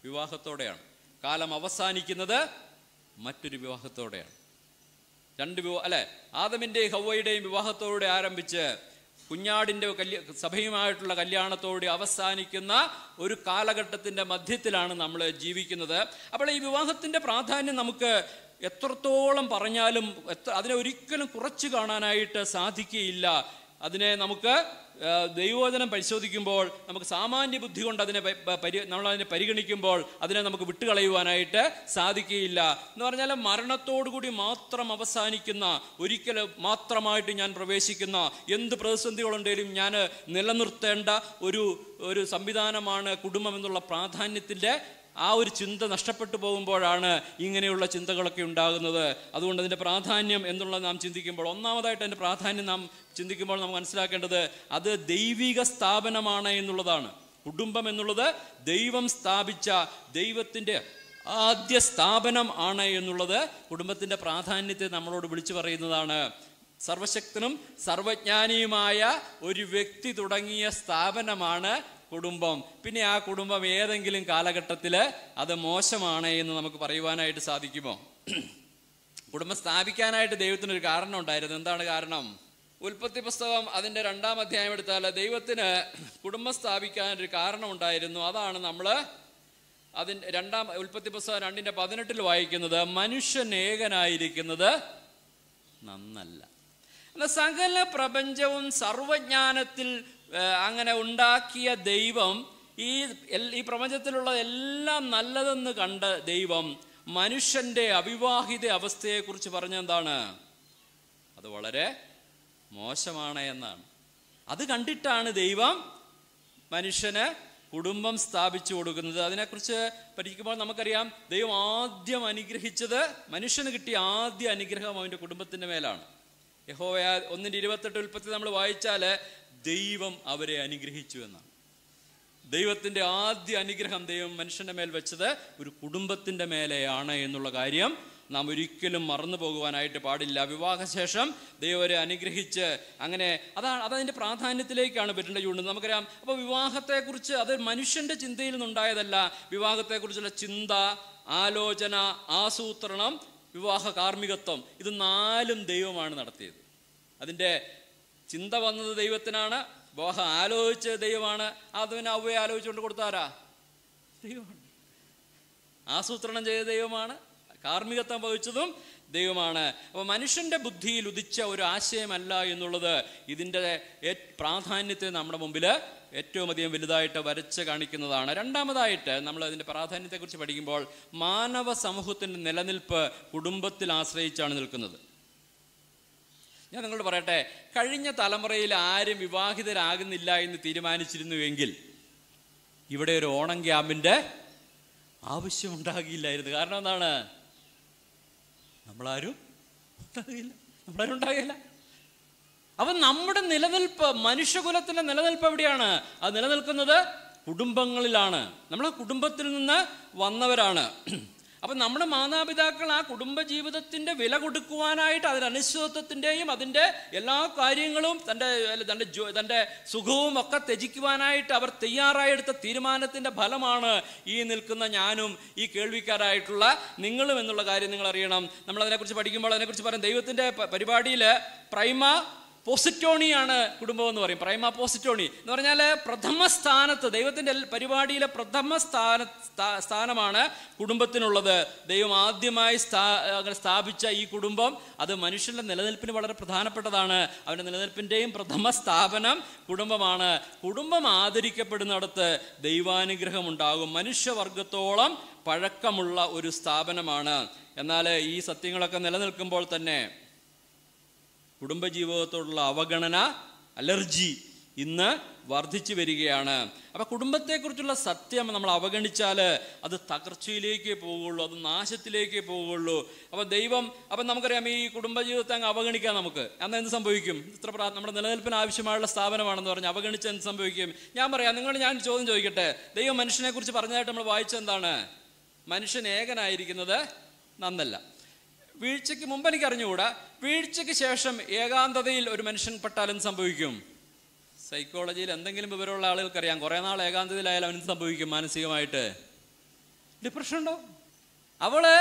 വിവാഹത്തോടെയാണ് കാലം അവസാനിക്കുന്നത് മറ്റൊരു വിവാഹത്തോടെയാണ് രണ്ട് വിവാഹ അല്ലെ ആദമിൻ്റെയും ഹൗവയുടെയും വിവാഹത്തോടെ ആരംഭിച്ച് കുഞ്ഞാടിൻ്റെ കല്യ സഭയുമായിട്ടുള്ള കല്യാണത്തോടെ അവസാനിക്കുന്ന ഒരു കാലഘട്ടത്തിൻ്റെ മധ്യത്തിലാണ് നമ്മൾ ജീവിക്കുന്നത് അപ്പോൾ ഈ വിവാഹത്തിൻ്റെ പ്രാധാന്യം നമുക്ക് എത്രത്തോളം പറഞ്ഞാലും എത്ര അതിനെ ഒരിക്കലും കുറച്ച് കാണാനായിട്ട് സാധിക്കുകയില്ല അതിനെ നമുക്ക് ദൈവവചനം പരിശോധിക്കുമ്പോൾ നമുക്ക് സാമാന്യ ബുദ്ധി കൊണ്ട് അതിനെ പരി നമ്മളതിനെ പരിഗണിക്കുമ്പോൾ അതിനെ നമുക്ക് വിട്ടുകളയുവാനായിട്ട് സാധിക്കുകയില്ല എന്ന് പറഞ്ഞാൽ മരണത്തോടുകൂടി മാത്രം അവസാനിക്കുന്ന ഒരിക്കൽ മാത്രമായിട്ട് ഞാൻ പ്രവേശിക്കുന്ന എന്ത് പ്രതിസന്ധികളുണ്ടെങ്കിലും ഞാൻ നിലനിർത്തേണ്ട ഒരു ഒരു സംവിധാനമാണ് കുടുംബം എന്നുള്ള പ്രാധാന്യത്തിൻ്റെ ആ ഒരു ചിന്ത നഷ്ടപ്പെട്ടു പോകുമ്പോഴാണ് ഇങ്ങനെയുള്ള ചിന്തകളൊക്കെ ഉണ്ടാകുന്നത് അതുകൊണ്ട് അതിൻ്റെ പ്രാധാന്യം എന്നുള്ളത് നാം ചിന്തിക്കുമ്പോൾ ഒന്നാമതായിട്ട് അതിൻ്റെ പ്രാധാന്യം നാം ചിന്തിക്കുമ്പോൾ നാം മനസ്സിലാക്കേണ്ടത് അത് ദൈവിക സ്ഥാപനമാണ് എന്നുള്ളതാണ് കുടുംബം എന്നുള്ളത് ദൈവം സ്ഥാപിച്ച ദൈവത്തിൻ്റെ ആദ്യ സ്ഥാപനം ആണ് എന്നുള്ളത് കുടുംബത്തിൻ്റെ പ്രാധാന്യത്തെ നമ്മളോട് വിളിച്ചു പറയുന്നതാണ് സർവശക്തനും സർവജ്ഞാനിയുമായ ഒരു വ്യക്തി തുടങ്ങിയ സ്ഥാപനമാണ് കുടുംബം പിന്നെ ആ കുടുംബം ഏതെങ്കിലും കാലഘട്ടത്തിൽ അത് മോശമാണ് എന്ന് നമുക്ക് പറയുവാനായിട്ട് സാധിക്കുമോ കുടുംബം സ്ഥാപിക്കാനായിട്ട് ദൈവത്തിനൊരു കാരണം ഉണ്ടായിരുന്നു എന്താണ് കാരണം ഉൽപ്പത്തി പുസ്തകം അതിൻ്റെ രണ്ടാം അധ്യായം എടുത്താൽ ദൈവത്തിന് കുടുംബം സ്ഥാപിക്കാൻ ഒരു കാരണം ഉണ്ടായിരുന്നു അതാണ് നമ്മൾ അതിൻ്റെ രണ്ടാം ഉൽപ്പത്തി പുസ്തകം രണ്ടിൻ്റെ പതിനെട്ടിൽ വായിക്കുന്നത് മനുഷ്യൻ ഏകനായിരിക്കുന്നത് നന്നല്ല എന്നാൽ സകല പ്രപഞ്ചവും സർവജ്ഞാനത്തിൽ അങ്ങനെ ഉണ്ടാക്കിയ ദൈവം ഈ ഈ പ്രപഞ്ചത്തിലുള്ള എല്ലാം നല്ലതെന്ന് കണ്ട ദൈവം മനുഷ്യന്റെ അവിവാഹിത അവസ്ഥയെക്കുറിച്ച് പറഞ്ഞെന്താണ് അത് വളരെ മോശമാണ് എന്നാണ് അത് കണ്ടിട്ടാണ് ദൈവം മനുഷ്യന് കുടുംബം സ്ഥാപിച്ചു കൊടുക്കുന്നത് അതിനെക്കുറിച്ച് പഠിക്കുമ്പോൾ നമുക്കറിയാം ദൈവം ആദ്യം അനുഗ്രഹിച്ചത് മനുഷ്യന് കിട്ടിയ ആദ്യ അനുഗ്രഹം അവൻ്റെ കുടുംബത്തിൻ്റെ മേലാണ് യഹോവയ ഒന്നിൻ്റെ ഇരുപത്തെട്ട് ഉൽപ്പത്തി നമ്മൾ വായിച്ചാൽ ദൈവം അവരെ അനുഗ്രഹിച്ചു എന്നാണ് ദൈവത്തിൻ്റെ ആദ്യ അനുഗ്രഹം ദൈവം മനുഷ്യൻ്റെ മേൽ വെച്ചത് ഒരു കുടുംബത്തിൻ്റെ മേലെയാണ് എന്നുള്ള കാര്യം നാം ഒരിക്കലും മറന്നു പോകുവാനായിട്ട് പാടില്ല വിവാഹശേഷം ദൈവരെ അനുഗ്രഹിച്ച് അങ്ങനെ അതാണ് അതതിൻ്റെ പ്രാധാന്യത്തിലേക്കാണ് പറ്റേണ്ട ചൂണ്ടുന്നത് നമുക്കറിയാം അപ്പോൾ വിവാഹത്തെക്കുറിച്ച് അത് മനുഷ്യൻ്റെ ചിന്തയിൽ നിന്നുണ്ടായതല്ല വിവാഹത്തെക്കുറിച്ചുള്ള ചിന്ത ആലോചന ആസൂത്രണം വിവാഹ കാർമ്മികത്വം ഇത് നാലും ദൈവമാണ് നടത്തിയത് അതിൻ്റെ ചിന്ത വന്നത് ദൈവത്തിനാണ് വിവാഹം ആലോചിച്ച ദൈവമാണ് ആദവിന് അവയെ ആലോചിച്ചുകൊണ്ട് കൊടുത്താരാ ദൈവമാണ് ആസൂത്രണം ചെയ്ത ദൈവമാണ് കാർമ്മികത്വം വഹിച്ചതും ദൈവമാണ് അപ്പോൾ മനുഷ്യന്റെ ബുദ്ധിയിൽ ഉദിച്ച ഒരു ആശയമല്ല എന്നുള്ളത് ഇതിന്റെ പ്രാധാന്യത്തെ നമ്മുടെ മുമ്പിൽ ഏറ്റവും അധികം വലുതായിട്ട് വരച്ച് കാണിക്കുന്നതാണ് രണ്ടാമതായിട്ട് നമ്മൾ അതിന്റെ പ്രാധാന്യത്തെക്കുറിച്ച് പഠിക്കുമ്പോൾ മാനവ സമൂഹത്തിന്റെ നിലനിൽപ്പ് കുടുംബത്തിൽ ആശ്രയിച്ചാണ് നിൽക്കുന്നത് ഞാൻ നിങ്ങളോട് പറയട്ടെ കഴിഞ്ഞ തലമുറയിൽ ആരും വിവാഹിതരാകുന്നില്ല എന്ന് തീരുമാനിച്ചിരുന്നുവെങ്കിൽ ഇവിടെ ഒരു ഓണം ക്യാമ്പിൻ്റെ ആവശ്യമുണ്ടാകില്ലായിരുന്നു കാരണം എന്താണ് നമ്മളാരും ഉണ്ടാകില്ല നമ്മളാരും ഉണ്ടാകില്ല അവ നമ്മുടെ നിലനിൽപ്പ് മനുഷ്യകുലത്തിൻ്റെ നിലനിൽപ്പ് എവിടെയാണ് അത് നിലനിൽക്കുന്നത് കുടുംബങ്ങളിലാണ് നമ്മളെ കുടുംബത്തിൽ നിന്ന് വന്നവരാണ് അപ്പം നമ്മുടെ മാതാപിതാക്കൾ ആ കുടുംബജീവിതത്തിൻ്റെ വില കൊടുക്കുവാനായിട്ട് അതിൻ്റെ അനിശ്ചിതത്വത്തിൻ്റെയും അതിൻ്റെ എല്ലാ കാര്യങ്ങളും തൻ്റെ തൻ്റെ തൻ്റെ സുഖവും ഒക്കെ ത്യജിക്കുവാനായിട്ട് അവർ തയ്യാറായെടുത്ത തീരുമാനത്തിൻ്റെ ഫലമാണ് ഈ നിൽക്കുന്ന ഞാനും ഈ കേൾവിക്കാരായിട്ടുള്ള നിങ്ങളും എന്നുള്ള കാര്യം നിങ്ങൾ അറിയണം നമ്മൾ അതിനെക്കുറിച്ച് പഠിക്കുമ്പോൾ അതിനെക്കുറിച്ച് പറയാം ദൈവത്തിൻ്റെ പരിപാടിയിൽ പ്രൈമ പോസിറ്റോണിയാണ് കുടുംബം എന്ന് പറയും പ്രൈമ പോസിറ്റോണി എന്ന് പറഞ്ഞാൽ പ്രഥമ സ്ഥാനത്ത് ദൈവത്തിൻ്റെ പരിപാടിയിലെ പ്രഥമ സ്ഥാന സ്ഥാനമാണ് കുടുംബത്തിനുള്ളത് ദൈവം ആദ്യമായി സ്ഥാ സ്ഥാപിച്ച ഈ കുടുംബം അത് മനുഷ്യൻ്റെ നിലനിൽപ്പിന് വളരെ പ്രധാനപ്പെട്ടതാണ് അവൻ്റെ നിലനിൽപ്പിൻ്റെയും പ്രഥമ സ്ഥാപനം കുടുംബമാണ് കുടുംബം ആദരിക്കപ്പെടുന്നിടത്ത് ദൈവാനുഗ്രഹം ഉണ്ടാകും മനുഷ്യവർഗത്തോളം പഴക്കമുള്ള ഒരു സ്ഥാപനമാണ് എന്നാൽ ഈ സത്യങ്ങളൊക്കെ നിലനിൽക്കുമ്പോൾ തന്നെ കുടുംബജീവിതത്തോടുള്ള അവഗണന അലർജി ഇന്ന് വർദ്ധിച്ചു വരികയാണ് അപ്പം കുടുംബത്തെക്കുറിച്ചുള്ള സത്യം നമ്മൾ അവഗണിച്ചാൽ അത് തകർച്ചയിലേക്കേ പോവുകയുള്ളൂ അത് നാശത്തിലേക്കേ പോവുകയുള്ളൂ അപ്പം ദൈവം അപ്പം നമുക്കറിയാം ഈ കുടുംബജീവിതത്തെ അങ്ങ് അവഗണിക്കാം നമുക്ക് അന്ന് എന്ത് സംഭവിക്കും ഇത്ര പ്രാ നമ്മുടെ നിലനിൽപ്പിന് ആവശ്യമായുള്ള സ്ഥാപനമാണെന്ന് പറഞ്ഞ് അവഗണിച്ച് എന്ത് സംഭവിക്കും ഞാൻ പറയാം നിങ്ങൾ ഞാൻ ചോദ്യം ചോദിക്കട്ടെ ദൈവം മനുഷ്യനെക്കുറിച്ച് പറഞ്ഞതായിട്ട് നമ്മൾ വായിച്ചെന്താണ് മനുഷ്യൻ ഏകനായിരിക്കുന്നത് നന്നല്ല വീഴ്ചയ്ക്ക് മുമ്പ് എനിക്ക് അറിഞ്ഞുകൂടാ വീഴ്ചയ്ക്ക് ശേഷം ഏകാന്തതയിൽ ഒരു മനുഷ്യൻ പെട്ടാലും സംഭവിക്കും സൈക്കോളജിയിൽ എന്തെങ്കിലും വിവരമുള്ള ആളുകൾക്കറിയാം കുറേ നാൾ ഏകാന്തതയിലായാലും അവന് സംഭവിക്കും മാനസികമായിട്ട് ഡിപ്രഷൻ ഉണ്ടോ അവള്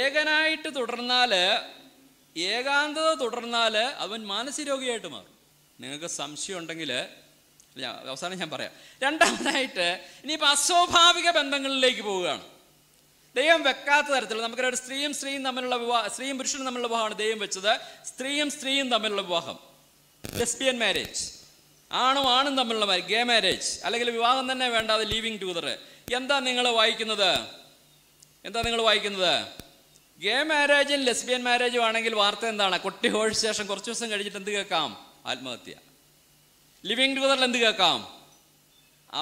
ഏകനായിട്ട് തുടർന്നാല് ഏകാന്തത തുടർന്നാല് അവൻ മാനസിക രോഗിയായിട്ട് മാറും നിങ്ങൾക്ക് സംശയം ഉണ്ടെങ്കിൽ അവസാനം ഞാൻ പറയാം രണ്ടാമതായിട്ട് ഇനിയിപ്പോൾ അസ്വാഭാവിക ബന്ധങ്ങളിലേക്ക് പോവുകയാണ് ദൈവം വെക്കാത്ത തരത്തിൽ നമുക്കൊരു ഒരു സ്ത്രീയും സ്ത്രീയും തമ്മിലുള്ള വിവാഹ സ്ത്രീയും പുരുഷനും തമ്മിലുള്ള വിവാഹമാണ് ദൈവം വെച്ചത് സ്ത്രീയും സ്ത്രീയും തമ്മിലുള്ള വിവാഹം ലെസ്ബിയൻ മാരേജ് ആണും ആണും തമ്മിലുള്ള മാരേജ് ഗേ മാരേജ് അല്ലെങ്കിൽ വിവാഹം തന്നെ അത് ലീവിങ് ടുഗദർ എന്താ നിങ്ങൾ വായിക്കുന്നത് എന്താ നിങ്ങൾ വായിക്കുന്നത് ഗേ മാരേജും ലെസ്ബിയൻ മാരേജും ആണെങ്കിൽ വാർത്ത എന്താണ് കൊട്ടി ഹോഴ് ശേഷം കുറച്ച് ദിവസം കഴിഞ്ഞിട്ട് എന്ത് കേൾക്കാം ആത്മഹത്യ ലിവിങ് ടുഗദറിൽ എന്ത് കേൾക്കാം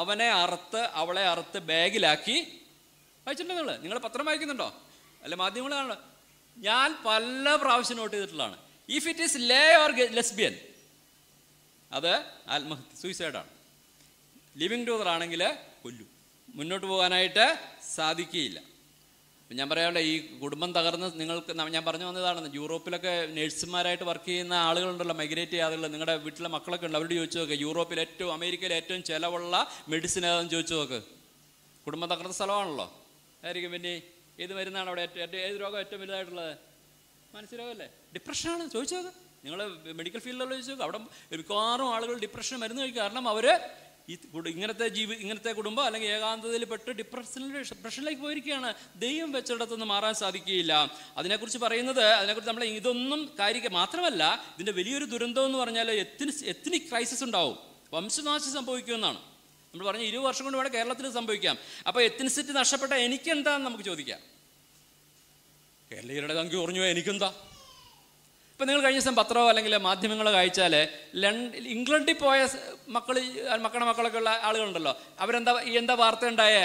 അവനെ അറുത്ത് അവളെ അറുത്ത് ബാഗിലാക്കി വായിച്ചിട്ടുണ്ടോ നിങ്ങൾ നിങ്ങൾ പത്രം വായിക്കുന്നുണ്ടോ അല്ല മാധ്യമങ്ങളാണോ ഞാൻ പല പ്രാവശ്യം നോട്ട് ചെയ്തിട്ടുള്ളതാണ് if it is lay or lesbian അത് ആത്മഹത്യ സൂയിസൈഡാണ് ലിവിങ് ടൂതർ ആണെങ്കിൽ കൊല്ലും മുന്നോട്ട് പോകാനായിട്ട് സാധിക്കുകയില്ല ഞാൻ പറയാനുള്ള ഈ കുടുംബം തകർന്ന് നിങ്ങൾക്ക് ഞാൻ പറഞ്ഞു വന്നതാണ് യൂറോപ്പിലൊക്കെ നേഴ്സുമാരായിട്ട് വർക്ക് ചെയ്യുന്ന ആളുകളുണ്ടല്ലോ മൈഗ്രേറ്റ് ചെയ്യാതെ നിങ്ങളുടെ വീട്ടിലെ മക്കളൊക്കെ ഉണ്ട് അവരോട് ചോദിച്ചു നോക്കുക യൂറോപ്പിൽ ഏറ്റവും അമേരിക്കയിൽ ഏറ്റവും ചിലവുള്ള മെഡിസിൻ ഏതാണെന്ന് ചോദിച്ചു നോക്ക് കുടുംബം തകർന്ന സ്ഥലമാണല്ലോ ആയിരിക്കും പിന്നെ ഏത് മരുന്നാണ് അവിടെ ഏറ്റവും ഏത് രോഗം ഏറ്റവും വലുതായിട്ടുള്ളത് മനസ്സിലാവല്ലേ ഡിപ്രഷനാണ് ചോദിച്ചത് നിങ്ങൾ മെഡിക്കൽ ഫീൽഡിലുള്ള ചോദിച്ചു അവിടെ മിക്കവാറും ആളുകൾ ഡിപ്രഷൻ മരുന്ന് കഴിക്കും കാരണം അവർ ഈ ഇങ്ങനത്തെ ജീവി ഇങ്ങനത്തെ കുടുംബം അല്ലെങ്കിൽ ഏകാന്തതയിൽ പെട്ട് ഡിപ്രഷനിൽ ഡിപ്രഷനിലേക്ക് പോയിരിക്കുകയാണ് ദൈവം വെച്ചിടത്തുനിന്ന് മാറാൻ സാധിക്കുകയില്ല അതിനെക്കുറിച്ച് പറയുന്നത് അതിനെക്കുറിച്ച് നമ്മൾ ഇതൊന്നും കാര്യം മാത്രമല്ല ഇതിൻ്റെ വലിയൊരു ദുരന്തം എന്ന് പറഞ്ഞാൽ എത്തിന് എത്തിനിക് ക്രൈസിസ് ഉണ്ടാവും വംശനാശം സംഭവിക്കുമെന്നാണ് നമ്മൾ പറഞ്ഞ ഇരുപത് വർഷം കൊണ്ട് വേണം കേരളത്തിൽ സംഭവിക്കാം അപ്പോൾ എത്തിനിസിറ്റി നഷ്ടപ്പെട്ട എനിക്കെന്താന്ന് നമുക്ക് ചോദിക്കാം കേരളീയരുടെ തങ്കി കുറഞ്ഞു എനിക്കെന്താ ഇപ്പം നിങ്ങൾ കഴിഞ്ഞ ദിവസം പത്രമോ അല്ലെങ്കിൽ മാധ്യമങ്ങളോ കഴിച്ചാൽ ലണ്ട ഇംഗ്ലണ്ടിൽ പോയ മക്കൾ മക്കളുടെ മക്കളൊക്കെ ഉള്ള ആളുകളുണ്ടല്ലോ അവരെന്താ എന്താ വാർത്ത ഉണ്ടായേ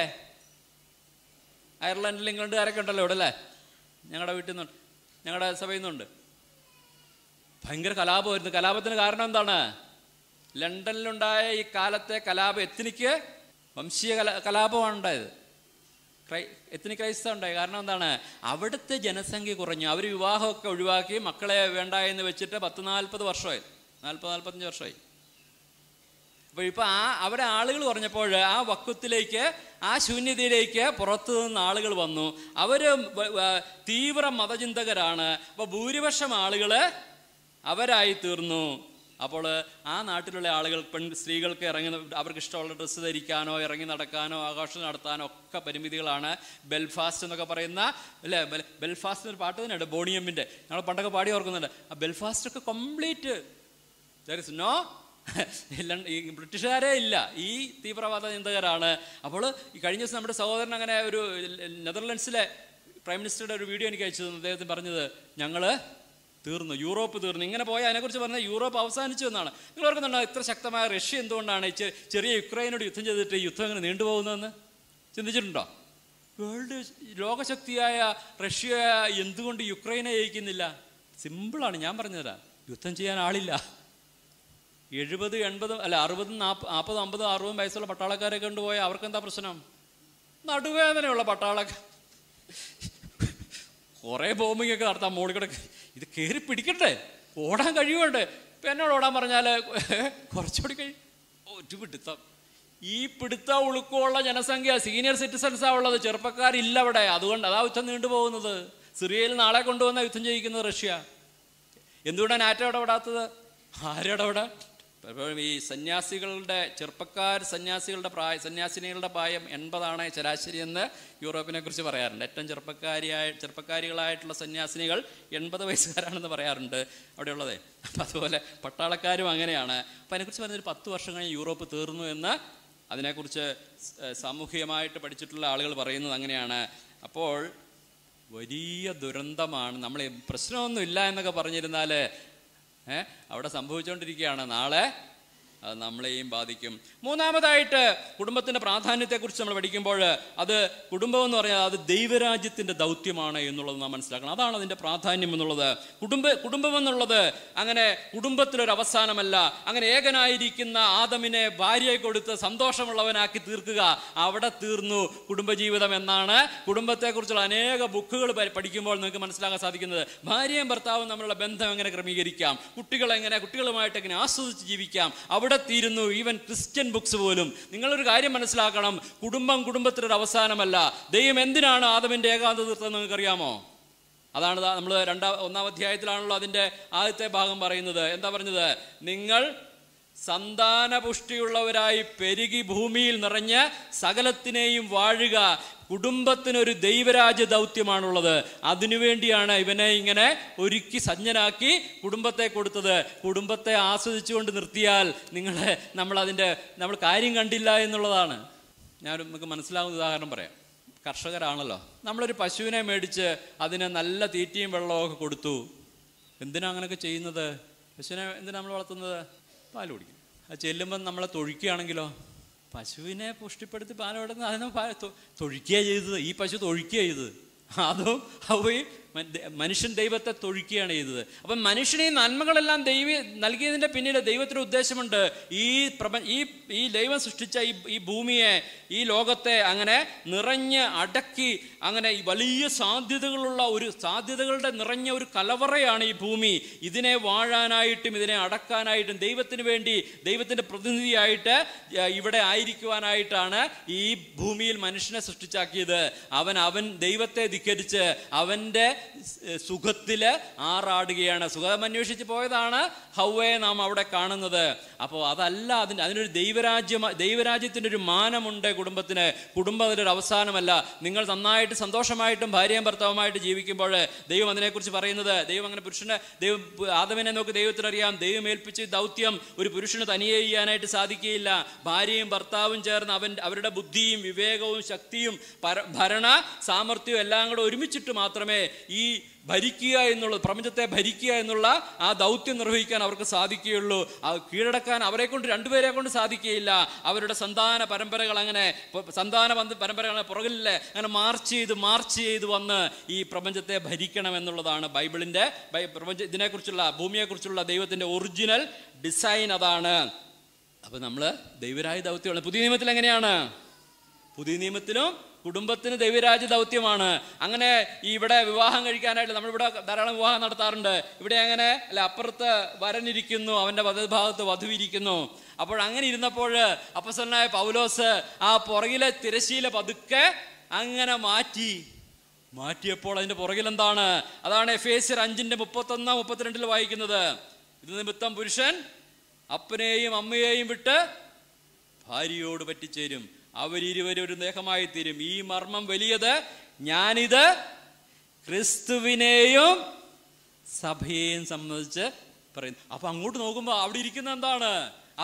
അയർലൻഡിൽ ഇംഗ്ലണ്ടുകാരൊക്കെ ഉണ്ടല്ലോ ഇവിടെ അല്ലേ ഞങ്ങളുടെ വീട്ടിൽ നിന്നുണ്ട് ഞങ്ങളുടെ സഭയിൽ നിന്നുണ്ട് ഭയങ്കര കലാപമായിരുന്നു കലാപത്തിന് കാരണം എന്താണ് ലണ്ടനിലുണ്ടായ ഈ കാലത്തെ കലാപം എത്തിനിക്ക് വംശീയ കല കലാപമാണ് ഉണ്ടായത് ക്രൈ എത്തിനി ക്രൈസ്തവ ഉണ്ടായി കാരണം എന്താണ് അവിടുത്തെ ജനസംഖ്യ കുറഞ്ഞു അവർ വിവാഹമൊക്കെ ഒഴിവാക്കി മക്കളെ വേണ്ട എന്ന് വെച്ചിട്ട് പത്ത് നാൽപ്പത് വർഷമായി നാൽപ്പത് നാൽപ്പത്തഞ്ച് വർഷമായി അപ്പോൾ ഇപ്പോൾ ആ അവിടെ ആളുകൾ കുറഞ്ഞപ്പോൾ ആ വക്കുത്തിലേക്ക് ആ ശൂന്യതയിലേക്ക് പുറത്തു നിന്ന് ആളുകൾ വന്നു അവർ തീവ്ര മതചിന്തകരാണ് അപ്പോൾ ഭൂരിപക്ഷം ആളുകൾ അവരായി തീർന്നു അപ്പോൾ ആ നാട്ടിലുള്ള ആളുകൾ പെൺ സ്ത്രീകൾക്ക് ഇറങ്ങുന്ന അവർക്ക് ഇഷ്ടമുള്ള ഡ്രസ്സ് ധരിക്കാനോ ഇറങ്ങി നടക്കാനോ ആഘോഷം നടത്താനോ ഒക്കെ പരിമിതികളാണ് ബെൽഫാസ്റ്റ് എന്നൊക്കെ പറയുന്ന അല്ലേ ബെൽഫാസ്റ്റ് എന്നൊരു പാട്ട് തന്നെയുണ്ട് ബോണിയമ്മിൻ്റെ ഞങ്ങൾ പണ്ടൊക്കെ പാടി ഓർക്കുന്നുണ്ട് ആ ബെൽഫാസ്റ്റ് ഒക്കെ കംപ്ലീറ്റ് ദർ ഇസ് നോ ഈ ബ്രിട്ടീഷുകാരേ ഇല്ല ഈ തീവ്രവാദ ചിന്തകരാണ് അപ്പോൾ ഈ കഴിഞ്ഞ ദിവസം നമ്മുടെ സഹോദരൻ അങ്ങനെ ഒരു നെതർലൻഡ്സിലെ പ്രൈം മിനിസ്റ്ററുടെ ഒരു വീഡിയോ എനിക്ക് അയച്ചു തന്നു അദ്ദേഹത്തിന് പറഞ്ഞത് ഞങ്ങൾ തീർന്നു യൂറോപ്പ് തീർന്നു ഇങ്ങനെ പോയ അതിനെക്കുറിച്ച് പറഞ്ഞാൽ യൂറോപ്പ് അവസാനിച്ചു എന്നാണ് നിങ്ങൾ ഓർക്കുന്നുണ്ടോ ഇത്ര ശക്തമായ റഷ്യ എന്തുകൊണ്ടാണ് ഈ ചെറിയ യുക്രൈനോട് യുദ്ധം ചെയ്തിട്ട് യുദ്ധം ഇങ്ങനെ നീണ്ടുപോകുന്നതെന്ന് ചിന്തിച്ചിട്ടുണ്ടോ വേൾഡ് ലോകശക്തിയായ റഷ്യ എന്തുകൊണ്ട് യുക്രൈനെ ജയിക്കുന്നില്ല സിമ്പിളാണ് ഞാൻ പറഞ്ഞതാ യുദ്ധം ചെയ്യാൻ ആളില്ല എഴുപത് എൺപതും അല്ല അറുപതും നാൽപ്പ നാൽപ്പതും അമ്പതും അറുപതും വയസ്സുള്ള പട്ടാളക്കാരെ കൊണ്ടുപോയാൽ അവർക്ക് എന്താ പ്രശ്നം നടുവേദനയുള്ള പട്ടാളക്കാർ കുറേ ബോംബിങ്ങൊക്കെ നടത്താം മോളിക്കിടക്ക് ഇത് കയറി പിടിക്കണ്ടേ ഓടാൻ കഴിയുമണ്ടേ ഇപ്പം എന്നോട് ഓടാൻ പറഞ്ഞാൽ കുറച്ചുകൂടി കഴി ഒറ്റ പിടുത്തം ഈ പിടുത്ത ഉളുക്കമുള്ള ജനസംഖ്യ സീനിയർ സിറ്റിസൺസാണ് ഉള്ളത് ചെറുപ്പക്കാരില്ല അവിടെ അതുകൊണ്ട് അതാ യുദ്ധം നീണ്ടുപോകുന്നത് സിറിയയിൽ നാളെ കൊണ്ടുവന്ന യുദ്ധം ചെയ്യിക്കുന്നത് റഷ്യ എന്തുകൊണ്ടാണ് നാറ്റോ ഇടപെടാത്തത് ആരോടവിടെ പലപ്പോഴും ഈ സന്യാസികളുടെ ചെറുപ്പക്കാർ സന്യാസികളുടെ പ്രായ സന്യാസിനികളുടെ പ്രായം എൺപതാണ് ശരാശരി എന്ന് യൂറോപ്പിനെ കുറിച്ച് പറയാറുണ്ട് ഏറ്റവും ചെറുപ്പക്കാരിയായ ചെറുപ്പക്കാരികളായിട്ടുള്ള സന്യാസിനികൾ എൺപത് വയസ്സുകാരാണെന്ന് പറയാറുണ്ട് അവിടെയുള്ളത് അപ്പം അതുപോലെ പട്ടാളക്കാരും അങ്ങനെയാണ് അപ്പം അതിനെക്കുറിച്ച് പറഞ്ഞൊരു പത്ത് വർഷം കഴിഞ്ഞ് യൂറോപ്പ് തീർന്നു എന്ന് അതിനെക്കുറിച്ച് സാമൂഹികമായിട്ട് പഠിച്ചിട്ടുള്ള ആളുകൾ പറയുന്നത് അങ്ങനെയാണ് അപ്പോൾ വലിയ ദുരന്തമാണ് നമ്മൾ പ്രശ്നമൊന്നുമില്ല എന്നൊക്കെ പറഞ്ഞിരുന്നാൽ ഏഹ് അവിടെ സംഭവിച്ചുകൊണ്ടിരിക്കുകയാണ് നാളെ അത് നമ്മളെയും ബാധിക്കും മൂന്നാമതായിട്ട് കുടുംബത്തിൻ്റെ പ്രാധാന്യത്തെക്കുറിച്ച് നമ്മൾ പഠിക്കുമ്പോൾ അത് കുടുംബം എന്ന് പറഞ്ഞാൽ അത് ദൈവരാജ്യത്തിൻ്റെ ദൗത്യമാണ് എന്നുള്ളത് നാം മനസ്സിലാക്കണം അതാണ് അതിൻ്റെ പ്രാധാന്യം എന്നുള്ളത് കുടുംബ കുടുംബം എന്നുള്ളത് അങ്ങനെ കുടുംബത്തിലൊരു അവസാനമല്ല അങ്ങനെ ഏകനായിരിക്കുന്ന ആദമിനെ ഭാര്യയെ കൊടുത്ത് സന്തോഷമുള്ളവനാക്കി തീർക്കുക അവിടെ തീർന്നു കുടുംബജീവിതം എന്നാണ് കുടുംബത്തെക്കുറിച്ചുള്ള അനേക ബുക്കുകൾ പഠിക്കുമ്പോൾ നിങ്ങൾക്ക് മനസ്സിലാക്കാൻ സാധിക്കുന്നത് ഭാര്യയും ഭർത്താവും തമ്മിലുള്ള ബന്ധം എങ്ങനെ ക്രമീകരിക്കാം കുട്ടികളെങ്ങനെ കുട്ടികളുമായിട്ട് എങ്ങനെ ആസ്വദിച്ച് ജീവിക്കാം അവിടെ അവിടെ തീരുന്നു ഈവൻ ക്രിസ്ത്യൻ ബുക്സ് പോലും നിങ്ങളൊരു കാര്യം മനസ്സിലാക്കണം കുടുംബം കുടുംബത്തിൻ്റെ ഒരു അവസാനമല്ല ദൈവം എന്തിനാണ് ആദമിൻ്റെ ഏകാന്ത തീർത്തത് നിങ്ങൾക്കറിയാമോ അതാണ് നമ്മൾ രണ്ടാം ഒന്നാം അധ്യായത്തിലാണല്ലോ അതിൻ്റെ ആദ്യത്തെ ഭാഗം പറയുന്നത് എന്താ പറഞ്ഞത് നിങ്ങൾ സന്താനപുഷ്ടിയുള്ളവരായി പെരുകി ഭൂമിയിൽ നിറഞ്ഞ് സകലത്തിനെയും വാഴുക കുടുംബത്തിനൊരു ദൈവരാജ ദൗത്യമാണുള്ളത് അതിനുവേണ്ടിയാണ് ഇവനെ ഇങ്ങനെ ഒരുക്കി സജ്ജനാക്കി കുടുംബത്തെ കൊടുത്തത് കുടുംബത്തെ ആസ്വദിച്ചുകൊണ്ട് നിർത്തിയാൽ നിങ്ങളെ നമ്മൾ നമ്മൾ കാര്യം കണ്ടില്ല എന്നുള്ളതാണ് ഞാൻ നമുക്ക് മനസ്സിലാവുന്ന ഉദാഹരണം പറയാം കർഷകരാണല്ലോ നമ്മളൊരു പശുവിനെ മേടിച്ച് അതിന് നല്ല തീറ്റയും വെള്ളവും ഒക്കെ കൊടുത്തു എന്തിനാ അങ്ങനെയൊക്കെ ചെയ്യുന്നത് പശുവിനെ എന്തിനാ നമ്മൾ വളർത്തുന്നത് പാൽ കുടിക്കും അത് ചെല്ലുമ്പം നമ്മളെ തൊഴിക്കുകയാണെങ്കിലോ പശുവിനെ പുഷ്ടിപ്പെടുത്തി പാലോടുന്ന അതിനെ തൊഴിക്കുക ചെയ്തത് ഈ പശു തൊഴിക്കുക ചെയ്തത് അതോ അവയും മനുഷ്യൻ ദൈവത്തെ തൊഴിക്കുകയാണ് ചെയ്തത് അപ്പം മനുഷ്യന് ഈ നന്മകളെല്ലാം ദൈവി നൽകിയതിൻ്റെ പിന്നീട് ദൈവത്തിന് ഉദ്ദേശമുണ്ട് ഈ പ്രപ ഈ ഈ ദൈവം സൃഷ്ടിച്ച ഈ ഈ ഭൂമിയെ ഈ ലോകത്തെ അങ്ങനെ നിറഞ്ഞ് അടക്കി അങ്ങനെ വലിയ സാധ്യതകളുള്ള ഒരു സാധ്യതകളുടെ നിറഞ്ഞ ഒരു കലവറയാണ് ഈ ഭൂമി ഇതിനെ വാഴാനായിട്ടും ഇതിനെ അടക്കാനായിട്ടും ദൈവത്തിന് വേണ്ടി ദൈവത്തിൻ്റെ പ്രതിനിധിയായിട്ട് ഇവിടെ ആയിരിക്കുവാനായിട്ടാണ് ഈ ഭൂമിയിൽ മനുഷ്യനെ സൃഷ്ടിച്ചാക്കിയത് അവൻ അവൻ ദൈവത്തെ ധിക്കരിച്ച് അവൻ്റെ സുഖത്തിൽ ആറാടുകയാണ് സുഖം അന്വേഷിച്ച് പോയതാണ് ഹൗവയെ നാം അവിടെ കാണുന്നത് അപ്പോൾ അതല്ല അതിൻ്റെ അതിനൊരു ദൈവരാജ്യം ദൈവരാജ്യത്തിൻ്റെ ഒരു മാനമുണ്ട് കുടുംബത്തിന് കുടുംബം അതിൻ്റെ അവസാനമല്ല നിങ്ങൾ നന്നായിട്ട് സന്തോഷമായിട്ടും ഭാര്യയും ഭർത്താവുമായിട്ട് ജീവിക്കുമ്പോൾ ദൈവം അതിനെക്കുറിച്ച് പറയുന്നത് ദൈവം അങ്ങനെ പുരുഷനെ ദൈവം ആദമനെ നോക്കി ദൈവത്തിനറിയാം ദൈവം ഏൽപ്പിച്ച് ദൗത്യം ഒരു പുരുഷന് തനിയെ ചെയ്യാനായിട്ട് സാധിക്കുകയില്ല ഭാര്യയും ഭർത്താവും ചേർന്ന് അവൻ അവരുടെ ബുദ്ധിയും വിവേകവും ശക്തിയും ഭരണ സാമർഥ്യവും എല്ലാം കൂടെ ഒരുമിച്ചിട്ട് മാത്രമേ ഈ ഭരിക്കുക എന്നുള്ളത് പ്രപഞ്ചത്തെ ഭരിക്കുക എന്നുള്ള ആ ദൗത്യം നിർവഹിക്കാൻ അവർക്ക് സാധിക്കുകയുള്ളൂ കീഴടക്കാൻ അവരെ കൊണ്ട് രണ്ടുപേരെ കൊണ്ട് സാധിക്കുകയില്ല അവരുടെ സന്താന പരമ്പരകൾ അങ്ങനെ സന്താന പരമ്പരകൾ പുറകിലെ അങ്ങനെ മാർച്ച് ചെയ്ത് മാർച്ച് ചെയ്ത് വന്ന് ഈ പ്രപഞ്ചത്തെ ഭരിക്കണം എന്നുള്ളതാണ് ബൈബിളിൻ്റെ പ്രപഞ്ച ഇതിനെക്കുറിച്ചുള്ള ഭൂമിയെക്കുറിച്ചുള്ള ദൈവത്തിൻ്റെ ഒറിജിനൽ ഡിസൈൻ അതാണ് അപ്പോൾ നമ്മൾ ദൈവരായ ദൗത്യമാണ് പുതിയ നിയമത്തിൽ എങ്ങനെയാണ് പുതിയ നിയമത്തിലും കുടുംബത്തിന് ദൈവരാജ്യ ദൗത്യമാണ് അങ്ങനെ ഇവിടെ വിവാഹം കഴിക്കാനായിട്ട് നമ്മളിവിടെ ധാരാളം വിവാഹം നടത്താറുണ്ട് ഇവിടെ അങ്ങനെ അല്ല അപ്പുറത്ത് വരനിരിക്കുന്നു അവൻ്റെ വധഭാഗത്ത് വധുവിരിക്കുന്നു അപ്പോൾ അങ്ങനെ ഇരുന്നപ്പോൾ അപ്പസന്നായ പൗലോസ് ആ പുറകിലെ തിരശീല പതുക്കെ അങ്ങനെ മാറ്റി മാറ്റിയപ്പോൾ അതിൻ്റെ പുറകിലെന്താണ് അതാണ് എഫ് എസ് അഞ്ചിൻ്റെ മുപ്പത്തൊന്നാം മുപ്പത്തിരണ്ടിൽ വായിക്കുന്നത് ഇത് നിമിത്തം പുരുഷൻ അപ്പനെയും അമ്മയെയും വിട്ട് ഭാര്യയോട് പറ്റിച്ചേരും അവരിരുവരും ഒരു ദേഹമായി തീരും ഈ മർമ്മം വലിയത് ഞാനിത് ക്രിസ്തുവിനെയും സഭയെയും സംബന്ധിച്ച് പറയുന്നു അപ്പൊ അങ്ങോട്ട് നോക്കുമ്പോൾ അവിടെ ഇരിക്കുന്ന എന്താണ്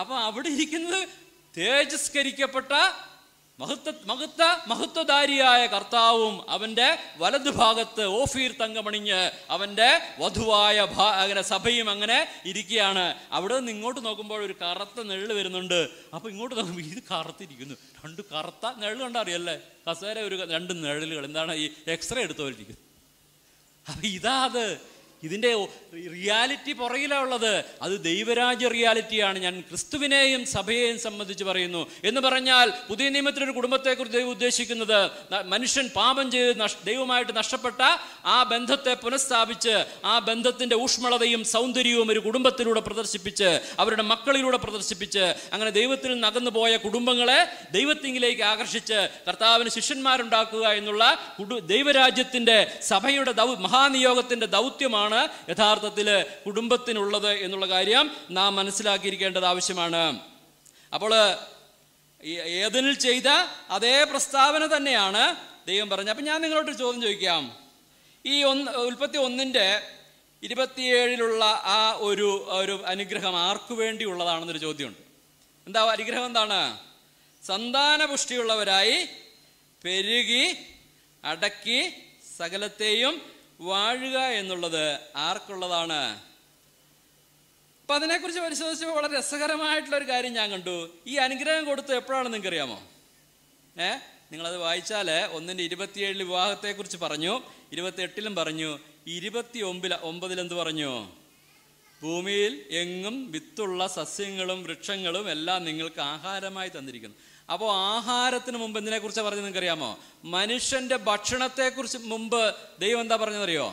അപ്പൊ അവിടെ ഇരിക്കുന്നത് തേജസ്കരിക്കപ്പെട്ട മഹത്വ മഹത്വ മഹത്വധാരിയായ കർത്താവും അവൻ്റെ വലതുഭാഗത്ത് ഓഫീർ തങ്കമണിഞ്ഞ് അവൻ്റെ വധുവായ ഭാ അങ്ങനെ സഭയും അങ്ങനെ ഇരിക്കുകയാണ് അവിടെ നിന്ന് ഇങ്ങോട്ട് നോക്കുമ്പോൾ ഒരു കറുത്ത നെള്ള് വരുന്നുണ്ട് അപ്പോൾ ഇങ്ങോട്ട് നോക്കുമ്പോൾ ഇത് കറുത്തിരിക്കുന്നു രണ്ട് കറുത്ത നെള്ള് കണ്ടറിയല്ലേ കസേര ഒരു രണ്ട് നെഴലുകൾ എന്താണ് ഈ എക്സ്റേ എടുത്തവരിരിക്കുന്നത് അപ്പം ഇതാ അത് ഇതിൻ്റെ റിയാലിറ്റി ഉള്ളത് അത് ദൈവരാജ്യ റിയാലിറ്റിയാണ് ഞാൻ ക്രിസ്തുവിനെയും സഭയെയും സംബന്ധിച്ച് പറയുന്നു എന്ന് പറഞ്ഞാൽ പുതിയ ഒരു കുടുംബത്തെക്കുറിച്ച് ദൈവം ഉദ്ദേശിക്കുന്നത് മനുഷ്യൻ പാപം ചെയ്ത് ദൈവമായിട്ട് നഷ്ടപ്പെട്ട ആ ബന്ധത്തെ പുനഃസ്ഥാപിച്ച് ആ ബന്ധത്തിൻ്റെ ഊഷ്മളതയും സൗന്ദര്യവും ഒരു കുടുംബത്തിലൂടെ പ്രദർശിപ്പിച്ച് അവരുടെ മക്കളിലൂടെ പ്രദർശിപ്പിച്ച് അങ്ങനെ ദൈവത്തിൽ നകന്നു പോയ കുടുംബങ്ങളെ ദൈവത്തിങ്കിലേക്ക് ആകർഷിച്ച് കർത്താവിന് ശിഷ്യന്മാരുണ്ടാക്കുക എന്നുള്ള ദൈവരാജ്യത്തിൻ്റെ സഭയുടെ ദൗ മഹാനിയോഗത്തിൻ്റെ ദൗത്യമാണ് ആവശ്യമാണ് യഥാർത്ഥത്തിൽ കുടുംബത്തിനുള്ളത് എന്നുള്ള കാര്യം നാം മനസ്സിലാക്കിയിരിക്കേണ്ടത് ആവശ്യമാണ് അപ്പോൾ ഏതിനിൽ ചെയ്ത അതേ പ്രസ്താവന തന്നെയാണ് ദൈവം പറഞ്ഞത് അപ്പം ഞാൻ നിങ്ങളോട് ചോദ്യം ചോദിക്കാം ഈ ഒന്ന് ഉൽപ്പത്തി ഒന്നിൻ്റെ ഇരുപത്തിയേഴിലുള്ള ആ ഒരു ഒരു അനുഗ്രഹം ആർക്കു വേണ്ടിയുള്ളതാണെന്നൊരു ചോദ്യമുണ്ട് എന്താ അനുഗ്രഹം എന്താണ് സന്താന പുഷ്ടിയുള്ളവരായി പെരുകി അടക്കി സകലത്തെയും വാഴുക എന്നുള്ളത് ആർക്കുള്ളതാണ് അപ്പൊ അതിനെക്കുറിച്ച് പരിശോധിച്ചപ്പോൾ വളരെ രസകരമായിട്ടുള്ള ഒരു കാര്യം ഞാൻ കണ്ടു ഈ അനുഗ്രഹം കൊടുത്തു എപ്പോഴാണ് നിങ്ങൾക്ക് അറിയാമോ ഏ നിങ്ങളത് വായിച്ചാൽ ഒന്നിൻ്റെ ഇരുപത്തിയേഴിൽ വിവാഹത്തെക്കുറിച്ച് പറഞ്ഞു ഇരുപത്തിയെട്ടിലും പറഞ്ഞു ഇരുപത്തി ഒമ്പിൽ ഒമ്പതിലെന്ത് പറഞ്ഞു ഭൂമിയിൽ എങ്ങും വിത്തുള്ള സസ്യങ്ങളും വൃക്ഷങ്ങളും എല്ലാം നിങ്ങൾക്ക് ആഹാരമായി തന്നിരിക്കുന്നു അപ്പോൾ ആഹാരത്തിന് മുമ്പ് എന്തിനെ കുറിച്ച് പറഞ്ഞത് നിങ്ങൾക്കറിയാമോ മനുഷ്യന്റെ ഭക്ഷണത്തെക്കുറിച്ച് മുമ്പ് ദൈവം എന്താ പറഞ്ഞതറിയോ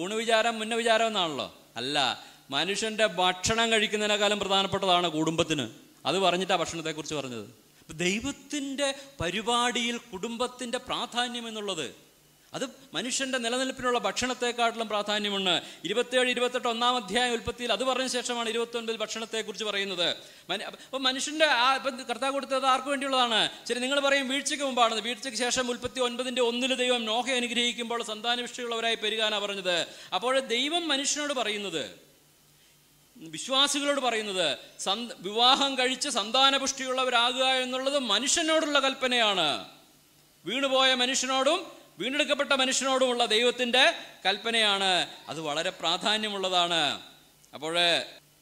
ഊണ് വിചാരം മുന്ന വിചാരം എന്നാണല്ലോ അല്ല മനുഷ്യന്റെ ഭക്ഷണം കഴിക്കുന്നതിനേക്കാളും പ്രധാനപ്പെട്ടതാണ് കുടുംബത്തിന് അത് പറഞ്ഞിട്ടാ ഭക്ഷണത്തെക്കുറിച്ച് പറഞ്ഞത് ദൈവത്തിൻ്റെ പരിപാടിയിൽ കുടുംബത്തിൻ്റെ പ്രാധാന്യം എന്നുള്ളത് അത് മനുഷ്യൻ്റെ നിലനിൽപ്പിനുള്ള ഭക്ഷണത്തെക്കാട്ടിലും പ്രാധാന്യമുണ്ട് ഇരുപത്തേഴ് ഇരുപത്തെട്ട് ഒന്നാം അധ്യായം ഉൽപ്പത്തിയിൽ അത് പറഞ്ഞ ശേഷമാണ് ഇരുപത്തൊൻപതിൽ ഭക്ഷണത്തെക്കുറിച്ച് പറയുന്നത് അപ്പം മനുഷ്യൻ്റെ ആ ഇപ്പം കർത്താവ് കൊടുത്തത് ആർക്ക് വേണ്ടിയുള്ളതാണ് ശരി നിങ്ങൾ പറയും വീഴ്ചയ്ക്ക് മുമ്പാണ് വീഴ്ചയ്ക്ക് ശേഷം ഉൽപ്പത്തി ഒൻപതിൻ്റെ ഒന്നിൽ ദൈവം നോഹയെ അനുഗ്രഹിക്കുമ്പോൾ സന്താനവിഷ്ടിയുള്ളവരായി പെരുകാനാണ് പറഞ്ഞത് അപ്പോൾ ദൈവം മനുഷ്യനോട് പറയുന്നത് വിശ്വാസികളോട് പറയുന്നത് സന് വിവാഹം കഴിച്ച് സന്താനപുഷ്ടിയുള്ളവരാകുക എന്നുള്ളത് മനുഷ്യനോടുള്ള കൽപ്പനയാണ് വീണുപോയ മനുഷ്യനോടും വീണ്ടെടുക്കപ്പെട്ട മനുഷ്യനോടുമുള്ള ദൈവത്തിൻ്റെ കൽപ്പനയാണ് അത് വളരെ പ്രാധാന്യമുള്ളതാണ് അപ്പോൾ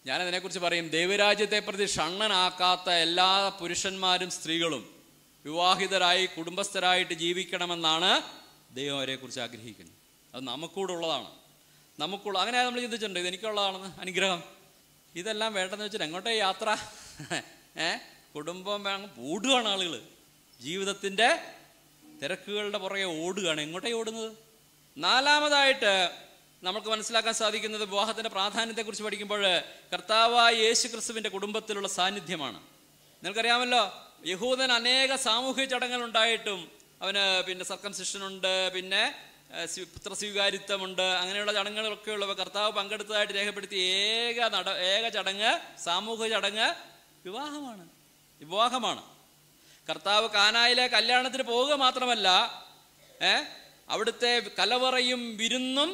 ഞാൻ അതിനെക്കുറിച്ച് പറയും ദൈവരാജ്യത്തെ പ്രതി ഷണ്ണനാക്കാത്ത എല്ലാ പുരുഷന്മാരും സ്ത്രീകളും വിവാഹിതരായി കുടുംബസ്ഥരായിട്ട് ജീവിക്കണമെന്നാണ് ദൈവം അവരെക്കുറിച്ച് ആഗ്രഹിക്കുന്നത് അത് നമുക്കൂടെ ഉള്ളതാണ് നമുക്കുള്ള അങ്ങനെ നമ്മൾ ചിന്തിച്ചിട്ടുണ്ട് ഇത് എനിക്കുള്ളതാണെന്ന് അനുഗ്രഹം ഇതെല്ലാം വേണ്ടെന്ന് വെച്ചിട്ട് എങ്ങോട്ടേ യാത്ര ഏഹ് കുടുംബം വേണം ഓടുകയാണ് ആളുകൾ ജീവിതത്തിൻ്റെ തിരക്കുകളുടെ പുറകെ ഓടുകയാണ് എങ്ങോട്ടേ ഓടുന്നത് നാലാമതായിട്ട് നമുക്ക് മനസ്സിലാക്കാൻ സാധിക്കുന്നത് വിവാഹത്തിൻ്റെ പ്രാധാന്യത്തെക്കുറിച്ച് പഠിക്കുമ്പോൾ കർത്താവായ യേശു ക്രിസ്തുവിൻ്റെ കുടുംബത്തിലുള്ള സാന്നിധ്യമാണ് നിങ്ങൾക്കറിയാമല്ലോ യഹൂദൻ അനേക സാമൂഹിക ചടങ്ങുകൾ ഉണ്ടായിട്ടും അവന് പിന്നെ സർക്കംസിഷനുണ്ട് പിന്നെ പുത്രസ്വീകാരിത്വമുണ്ട് അങ്ങനെയുള്ള ചടങ്ങുകളൊക്കെ ഉള്ളവ കർത്താവ് പങ്കെടുത്തതായിട്ട് രേഖപ്പെടുത്തിയ ഏക നട ഏക ചടങ്ങ് സാമൂഹിക ചടങ്ങ് വിവാഹമാണ് വിവാഹമാണ് കർത്താവ് കാനായിലെ കല്യാണത്തിന് പോവുക മാത്രമല്ല ഏ അവിടുത്തെ കലവറയും വിരുന്നും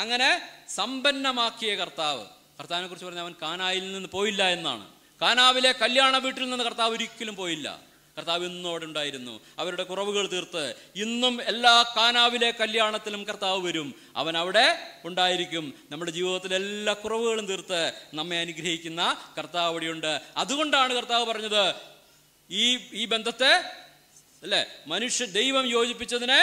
അങ്ങനെ സമ്പന്നമാക്കിയ കർത്താവ് കർത്താവിനെ കുറിച്ച് പറഞ്ഞാൽ അവൻ കാനായിൽ നിന്ന് പോയില്ല എന്നാണ് കാനാവിലെ കല്യാണ വീട്ടിൽ നിന്ന് കർത്താവ് ഒരിക്കലും പോയില്ല കർത്താവ് അവിടെ ഉണ്ടായിരുന്നു അവരുടെ കുറവുകൾ തീർത്ത് ഇന്നും എല്ലാ കാനാവിലെ കല്യാണത്തിലും കർത്താവ് വരും അവൻ അവിടെ ഉണ്ടായിരിക്കും നമ്മുടെ ജീവിതത്തിലെ എല്ലാ കുറവുകളും തീർത്ത് നമ്മെ അനുഗ്രഹിക്കുന്ന കർത്താവ് അവിടെയുണ്ട് അതുകൊണ്ടാണ് കർത്താവ് പറഞ്ഞത് ഈ ഈ ബന്ധത്തെ അല്ലേ മനുഷ്യ ദൈവം യോജിപ്പിച്ചതിനെ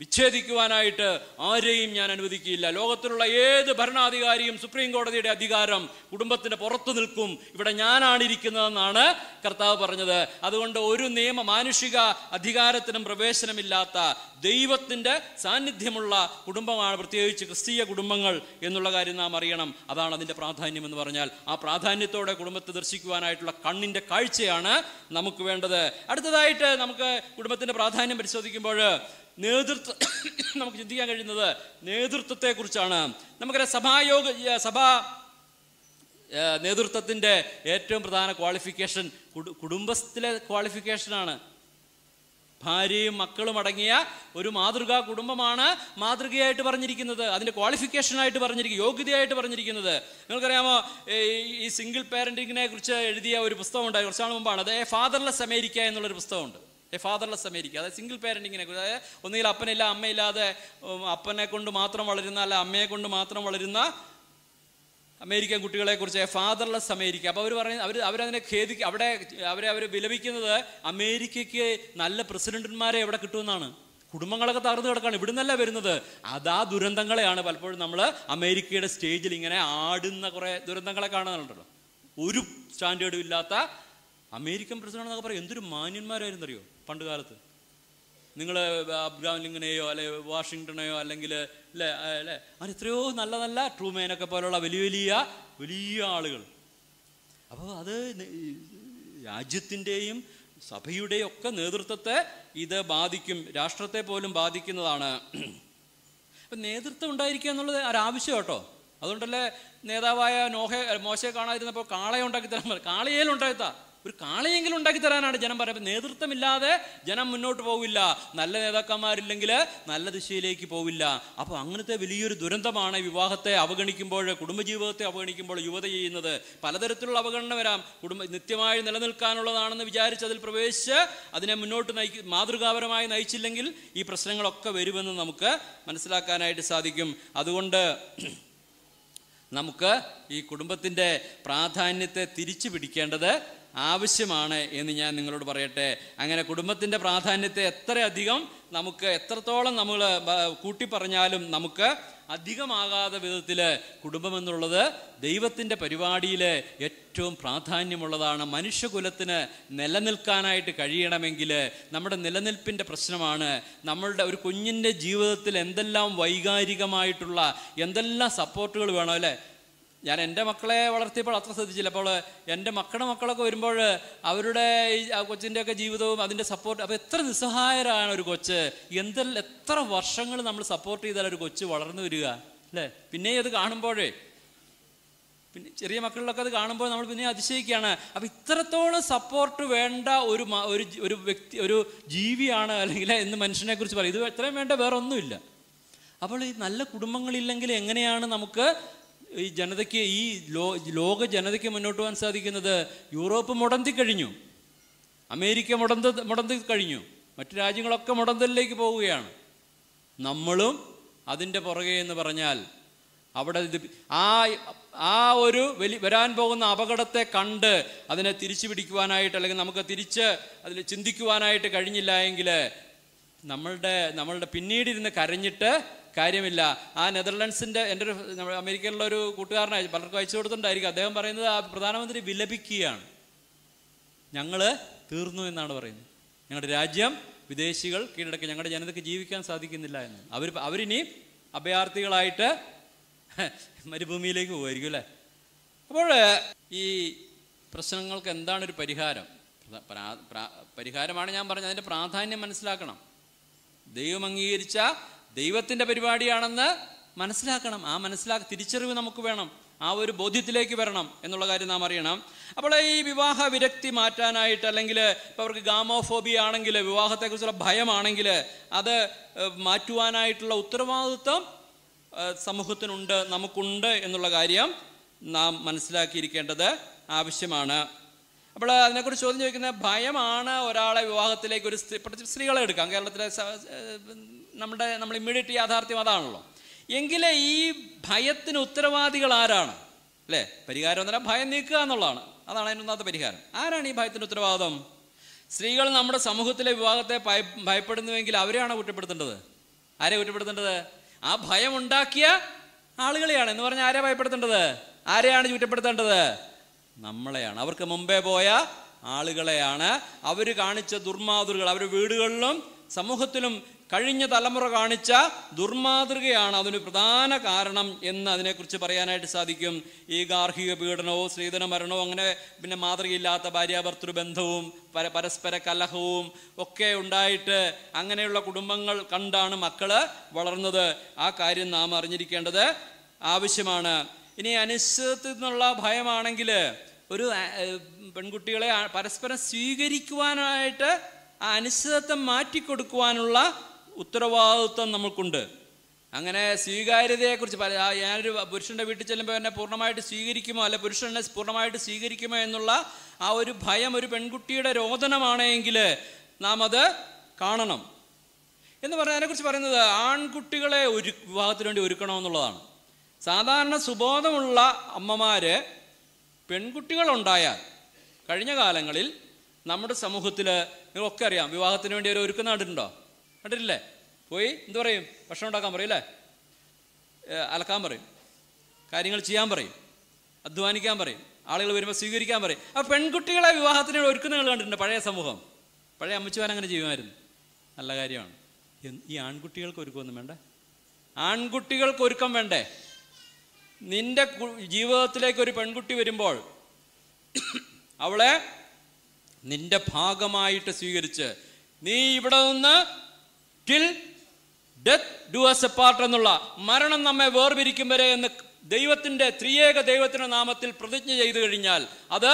വിച്ഛേദിക്കുവാനായിട്ട് ആരെയും ഞാൻ അനുവദിക്കില്ല ലോകത്തിലുള്ള ഏത് ഭരണാധികാരിയും സുപ്രീം കോടതിയുടെ അധികാരം കുടുംബത്തിന് പുറത്തു നിൽക്കും ഇവിടെ ഞാനാണ് ഇരിക്കുന്നതെന്നാണ് കർത്താവ് പറഞ്ഞത് അതുകൊണ്ട് ഒരു നിയമ മാനുഷിക അധികാരത്തിനും പ്രവേശനമില്ലാത്ത ദൈവത്തിൻ്റെ സാന്നിധ്യമുള്ള കുടുംബമാണ് പ്രത്യേകിച്ച് ക്രിസ്തീയ കുടുംബങ്ങൾ എന്നുള്ള കാര്യം നാം അറിയണം അതാണ് അതിൻ്റെ പ്രാധാന്യം എന്ന് പറഞ്ഞാൽ ആ പ്രാധാന്യത്തോടെ കുടുംബത്തെ ദർശിക്കുവാനായിട്ടുള്ള കണ്ണിൻ്റെ കാഴ്ചയാണ് നമുക്ക് വേണ്ടത് അടുത്തതായിട്ട് നമുക്ക് കുടുംബത്തിൻ്റെ പ്രാധാന്യം പരിശോധിക്കുമ്പോൾ നേതൃത്വ നമുക്ക് ചിന്തിക്കാൻ കഴിയുന്നത് നേതൃത്വത്തെക്കുറിച്ചാണ് നമുക്കറിയാം സഭായോഗ സഭാ നേതൃത്വത്തിൻ്റെ ഏറ്റവും പ്രധാന ക്വാളിഫിക്കേഷൻ കുടുംബത്തിലെ ക്വാളിഫിക്കേഷനാണ് ഭാര്യയും മക്കളും അടങ്ങിയ ഒരു മാതൃകാ കുടുംബമാണ് മാതൃകയായിട്ട് പറഞ്ഞിരിക്കുന്നത് അതിൻ്റെ ക്വാളിഫിക്കേഷനായിട്ട് പറഞ്ഞിരിക്കും യോഗ്യതയായിട്ട് പറഞ്ഞിരിക്കുന്നത് നിങ്ങൾക്കറിയാമോ ഈ സിംഗിൾ പാരൻറ്റിങ്ങിനെ കുറിച്ച് എഴുതിയ ഒരു പുസ്തകമുണ്ടായി കുറച്ചാൾ മുമ്പാണ് അത് ഫാദർലെസ് അമേരിക്ക എന്നുള്ളൊരു പുസ്തകമുണ്ട് ഫാദർലെസ് അമേരിക്ക അതായത് സിംഗിൾ പേരൻറ്റിങ്ങിനെ കുറിച്ച് അതായത് ഒന്നുകിൽ അപ്പനില്ല അമ്മയില്ലാതെ അപ്പനെ കൊണ്ട് മാത്രം വളരുന്ന അല്ലെ അമ്മയെ കൊണ്ട് മാത്രം വളരുന്ന അമേരിക്കൻ കുട്ടികളെ കുറിച്ച് ഫാദർലെസ് അമേരിക്ക അപ്പോൾ അവർ പറയുന്നത് അവർ അവരതിനെ ഖേദി അവിടെ അവരെ അവർ വിലപിക്കുന്നത് അമേരിക്കയ്ക്ക് നല്ല പ്രസിഡന്റുമാരെ എവിടെ കിട്ടുമെന്നാണ് കുടുംബങ്ങളൊക്കെ തകർന്നു കിടക്കാണ് ഇവിടുന്നല്ല വരുന്നത് അതാ ദുരന്തങ്ങളെയാണ് പലപ്പോഴും നമ്മൾ അമേരിക്കയുടെ സ്റ്റേജിൽ ഇങ്ങനെ ആടുന്ന കുറേ ദുരന്തങ്ങളെ കാണുന്നുണ്ടല്ലോ ഒരു സ്റ്റാൻഡേർഡും ഇല്ലാത്ത അമേരിക്കൻ പ്രസിഡന്റ് എന്നൊക്കെ പറയും എന്തൊരു മാന്യന്മാരായിരുന്നറിയോ പണ്ട് കാലത്ത് നിങ്ങൾ അബ്രാം ലിങ്കനെയോ അല്ലെ വാഷിങ്ടണെയോ അല്ലെങ്കിൽ അല്ലേ അല്ലേ അങ്ങനെ എത്രയോ നല്ല നല്ല ട്രൂമേനൊക്കെ പോലുള്ള വലിയ വലിയ വലിയ ആളുകൾ അപ്പോൾ അത് രാജ്യത്തിൻ്റെയും സഭയുടെയും ഒക്കെ നേതൃത്വത്തെ ഇത് ബാധിക്കും രാഷ്ട്രത്തെ പോലും ബാധിക്കുന്നതാണ് അപ്പം നേതൃത്വം ഉണ്ടായിരിക്കുക എന്നുള്ളത് ഒരാവശ്യം കേട്ടോ അതുകൊണ്ടല്ലേ നേതാവായ നോഹെ മോശയെ കാണാതിരുന്നപ്പോൾ കാളയെ ഉണ്ടാക്കി തരാൻ കാളയേലുണ്ടായിത്താ ഒരു കാളയെങ്കിലും ഉണ്ടാക്കി തരാനാണ് ജനം പറയുന്നത് നേതൃത്വമില്ലാതെ ജനം മുന്നോട്ട് പോവില്ല നല്ല നേതാക്കന്മാരില്ലെങ്കിൽ നല്ല ദിശയിലേക്ക് പോവില്ല അപ്പോൾ അങ്ങനത്തെ വലിയൊരു ദുരന്തമാണ് വിവാഹത്തെ അവഗണിക്കുമ്പോൾ കുടുംബജീവിതത്തെ അവഗണിക്കുമ്പോൾ യുവത ചെയ്യുന്നത് പലതരത്തിലുള്ള അവഗണന വരാം കുടുംബ നിത്യമായി നിലനിൽക്കാനുള്ളതാണെന്ന് വിചാരിച്ച് അതിൽ പ്രവേശിച്ച് അതിനെ മുന്നോട്ട് നയിക്ക് മാതൃകാപരമായി നയിച്ചില്ലെങ്കിൽ ഈ പ്രശ്നങ്ങളൊക്കെ വരുമെന്ന് നമുക്ക് മനസ്സിലാക്കാനായിട്ട് സാധിക്കും അതുകൊണ്ട് നമുക്ക് ഈ കുടുംബത്തിൻ്റെ പ്രാധാന്യത്തെ തിരിച്ചു പിടിക്കേണ്ടത് ആവശ്യമാണ് എന്ന് ഞാൻ നിങ്ങളോട് പറയട്ടെ അങ്ങനെ കുടുംബത്തിൻ്റെ പ്രാധാന്യത്തെ എത്രയധികം നമുക്ക് എത്രത്തോളം നമ്മൾ കൂട്ടി പറഞ്ഞാലും നമുക്ക് അധികമാകാതെ വിധത്തിൽ കുടുംബം എന്നുള്ളത് ദൈവത്തിൻ്റെ പരിപാടിയിൽ ഏറ്റവും പ്രാധാന്യമുള്ളതാണ് മനുഷ്യകുലത്തിന് നിലനിൽക്കാനായിട്ട് കഴിയണമെങ്കിൽ നമ്മുടെ നിലനിൽപ്പിൻ്റെ പ്രശ്നമാണ് നമ്മളുടെ ഒരു കുഞ്ഞിൻ്റെ ജീവിതത്തിൽ എന്തെല്ലാം വൈകാരികമായിട്ടുള്ള എന്തെല്ലാം സപ്പോർട്ടുകൾ വേണം അല്ലേ ഞാൻ എൻ്റെ മക്കളെ വളർത്തിയപ്പോൾ അത്ര ശ്രദ്ധിച്ചില്ല അപ്പോൾ എൻ്റെ മക്കളുടെ മക്കളൊക്കെ വരുമ്പോൾ അവരുടെ ഈ കൊച്ചിൻ്റെയൊക്കെ ജീവിതവും അതിൻ്റെ സപ്പോർട്ട് അപ്പോൾ എത്ര നിസ്സഹായരാണ് ഒരു കൊച്ച് എന്തെല്ലാം എത്ര വർഷങ്ങൾ നമ്മൾ സപ്പോർട്ട് ചെയ്താൽ ഒരു കൊച്ച് വളർന്നു വരിക അല്ലേ പിന്നെ അത് കാണുമ്പോഴേ പിന്നെ ചെറിയ മക്കളിലൊക്കെ അത് കാണുമ്പോൾ നമ്മൾ പിന്നെ അതിശയിക്കുകയാണ് അപ്പോൾ ഇത്രത്തോളം സപ്പോർട്ട് വേണ്ട ഒരു ഒരു വ്യക്തി ഒരു ജീവിയാണ് അല്ലെങ്കിൽ എന്ന് മനുഷ്യനെ കുറിച്ച് പറയും ഇത് എത്രയും വേണ്ട വേറെ ഒന്നുമില്ല അപ്പോൾ ഈ നല്ല കുടുംബങ്ങളില്ലെങ്കിൽ എങ്ങനെയാണ് നമുക്ക് ഈ ജനതയ്ക്ക് ഈ ലോ ലോക ജനതയ്ക്ക് മുന്നോട്ട് പോകാൻ സാധിക്കുന്നത് യൂറോപ്പ് മുടന്തി കഴിഞ്ഞു അമേരിക്ക മുടന്ത് മുടന്തി കഴിഞ്ഞു മറ്റു രാജ്യങ്ങളൊക്കെ മുടന്തലിലേക്ക് പോവുകയാണ് നമ്മളും അതിൻ്റെ പുറകെ എന്ന് പറഞ്ഞാൽ അവിടെ ഇത് ആ ആ ഒരു വലി വരാൻ പോകുന്ന അപകടത്തെ കണ്ട് അതിനെ തിരിച്ചു പിടിക്കുവാനായിട്ട് അല്ലെങ്കിൽ നമുക്ക് തിരിച്ച് അതിൽ ചിന്തിക്കുവാനായിട്ട് കഴിഞ്ഞില്ല എങ്കിൽ നമ്മളുടെ നമ്മളുടെ പിന്നീടിരുന്ന് കരഞ്ഞിട്ട് കാര്യമില്ല ആ നെതർലൻഡ്സിൻ്റെ എൻ്റെ ഒരു അമേരിക്കയിലുള്ള ഒരു കൂട്ടുകാരനെ പലർക്കും അയച്ചു കൊടുത്തിട്ടുണ്ടായിരിക്കും അദ്ദേഹം പറയുന്നത് ആ പ്രധാനമന്ത്രി വിലപിക്കുകയാണ് ഞങ്ങൾ തീർന്നു എന്നാണ് പറയുന്നത് ഞങ്ങളുടെ രാജ്യം വിദേശികൾ കീഴടക്കി ഞങ്ങളുടെ ജനതയ്ക്ക് ജീവിക്കാൻ സാധിക്കുന്നില്ല എന്ന് അവർ അവരിനി അഭയാർത്ഥികളായിട്ട് മരുഭൂമിയിലേക്ക് പോകുമായിരിക്കും അല്ലേ അപ്പോൾ ഈ പ്രശ്നങ്ങൾക്ക് എന്താണ് ഒരു പരിഹാരം പരിഹാരമാണ് ഞാൻ പറഞ്ഞത് അതിൻ്റെ പ്രാധാന്യം മനസ്സിലാക്കണം ദൈവം അംഗീകരിച്ച ദൈവത്തിൻ്റെ പരിപാടിയാണെന്ന് മനസ്സിലാക്കണം ആ മനസ്സിലാക്കി തിരിച്ചറിവ് നമുക്ക് വേണം ആ ഒരു ബോധ്യത്തിലേക്ക് വരണം എന്നുള്ള കാര്യം നാം അറിയണം അപ്പോൾ ഈ വിവാഹ വിരക്തി മാറ്റാനായിട്ട് അല്ലെങ്കിൽ ഇപ്പോൾ അവർക്ക് ഗാമോഫോബി ആണെങ്കിൽ വിവാഹത്തെക്കുറിച്ചുള്ള ഭയമാണെങ്കിൽ അത് മാറ്റുവാനായിട്ടുള്ള ഉത്തരവാദിത്വം സമൂഹത്തിനുണ്ട് നമുക്കുണ്ട് എന്നുള്ള കാര്യം നാം മനസ്സിലാക്കിയിരിക്കേണ്ടത് ആവശ്യമാണ് അപ്പോൾ അതിനെക്കുറിച്ച് ചോദ്യം ചോദിക്കുന്നത് ഭയമാണ് ഒരാളെ വിവാഹത്തിലേക്ക് ഒരു സ്ത്രീ പ്രത്യേകിച്ച് സ്ത്രീകളെ എടുക്കാം കേരളത്തിലെ നമ്മുടെ നമ്മൾ ഇമ്മീഡിയറ്റ് യാഥാർത്ഥ്യം അതാണല്ലോ എങ്കിലേ ഈ ഭയത്തിന് ഉത്തരവാദികൾ ആരാണ് അല്ലേ പരിഹാരം എന്ന് പറഞ്ഞാൽ ഭയം നീക്കുക എന്നുള്ളതാണ് അതാണ് അതിൻ്റെ ഒന്നാമത്തെ പരിഹാരം ആരാണ് ഈ ഭയത്തിന് ഉത്തരവാദിത്വം സ്ത്രീകൾ നമ്മുടെ സമൂഹത്തിലെ വിവാഹത്തെ ഭയ ഭയപ്പെടുന്നുവെങ്കിൽ അവരെയാണ് കുറ്റപ്പെടുത്തേണ്ടത് ആരെ കുറ്റപ്പെടുത്തേണ്ടത് ആ ഭയം ഉണ്ടാക്കിയ ആളുകളെയാണ് എന്ന് പറഞ്ഞാൽ ആരെ ഭയപ്പെടുത്തേണ്ടത് ആരെയാണ് കുറ്റപ്പെടുത്തേണ്ടത് നമ്മളെയാണ് അവർക്ക് മുമ്പേ പോയ ആളുകളെയാണ് അവർ കാണിച്ച ദുർമാതൃകൾ അവരുടെ വീടുകളിലും സമൂഹത്തിലും കഴിഞ്ഞ തലമുറ കാണിച്ച ദുർമാതൃകയാണ് അതിന് പ്രധാന കാരണം എന്ന് അതിനെക്കുറിച്ച് പറയാനായിട്ട് സാധിക്കും ഈ ഗാർഹിക പീഡനവും സ്ത്രീധന മരണവും അങ്ങനെ പിന്നെ മാതൃകയില്ലാത്ത ഭാര്യാഭർത്തൃ ബന്ധവും പര പരസ്പര കലഹവും ഒക്കെ ഉണ്ടായിട്ട് അങ്ങനെയുള്ള കുടുംബങ്ങൾ കണ്ടാണ് മക്കള് വളർന്നത് ആ കാര്യം നാം അറിഞ്ഞിരിക്കേണ്ടത് ആവശ്യമാണ് ഇനി അനിശ്ചിതത്തിൽ നിന്നുള്ള ഭയമാണെങ്കിൽ ഒരു പെൺകുട്ടികളെ പരസ്പരം സ്വീകരിക്കുവാനായിട്ട് ആ അനിശ്ചിതത്വം മാറ്റിക്കൊടുക്കുവാനുള്ള ഉത്തരവാദിത്വം നമുക്കുണ്ട് അങ്ങനെ സ്വീകാര്യതയെക്കുറിച്ച് പല ഞാനൊരു പുരുഷൻ്റെ വീട്ടിൽ ചെല്ലുമ്പോൾ എന്നെ പൂർണ്ണമായിട്ട് സ്വീകരിക്കുമോ അല്ല പുരുഷനെ പൂർണ്ണമായിട്ട് സ്വീകരിക്കുമോ എന്നുള്ള ആ ഒരു ഭയം ഒരു പെൺകുട്ടിയുടെ രോദനമാണെങ്കിൽ നാം അത് കാണണം എന്ന് പറഞ്ഞാൽ അതിനെക്കുറിച്ച് പറയുന്നത് ആൺകുട്ടികളെ ഒരു വിവാഹത്തിന് വേണ്ടി ഒരുക്കണമെന്നുള്ളതാണ് സാധാരണ സുബോധമുള്ള അമ്മമാർ പെൺകുട്ടികളുണ്ടായാൽ കഴിഞ്ഞ കാലങ്ങളിൽ നമ്മുടെ സമൂഹത്തിൽ നിങ്ങളൊക്കെ അറിയാം വിവാഹത്തിന് വേണ്ടി ഒരു ഒരുക്കുന്ന കണ്ടിട്ടുണ്ടോ കണ്ടിട്ടില്ലേ പോയി എന്തു പറയും ഭക്ഷണം ഉണ്ടാക്കാൻ പറയും അല്ലേ അലക്കാൻ പറയും കാര്യങ്ങൾ ചെയ്യാൻ പറയും അധ്വാനിക്കാൻ പറയും ആളുകൾ വരുമ്പോൾ സ്വീകരിക്കാൻ പറയും ആ പെൺകുട്ടികളെ വിവാഹത്തിന് ഒരുക്കുന്ന കണ്ടിട്ടുണ്ട് പഴയ സമൂഹം പഴയ അമ്മച്ചുവാൻ അങ്ങനെ ചെയ്യുമായിരുന്നു നല്ല കാര്യമാണ് ഈ ആൺകുട്ടികൾക്ക് ഒരുക്കമൊന്നും വേണ്ടേ ആൺകുട്ടികൾക്ക് ഒരുക്കം വേണ്ടേ നിന്റെ ജീവിതത്തിലേക്ക് ഒരു പെൺകുട്ടി വരുമ്പോൾ അവളെ നിന്റെ ഭാഗമായിട്ട് സ്വീകരിച്ച് നീ ഇവിടെ നിന്ന് till death do us a part എന്നുള്ള മരണം നമ്മെ വേർപിരിക്കും വരെ എന്ന് ദൈവത്തിൻ്റെ ത്രിയേക ദൈവത്തിൻ്റെ നാമത്തിൽ പ്രതിജ്ഞ ചെയ്തു കഴിഞ്ഞാൽ അത്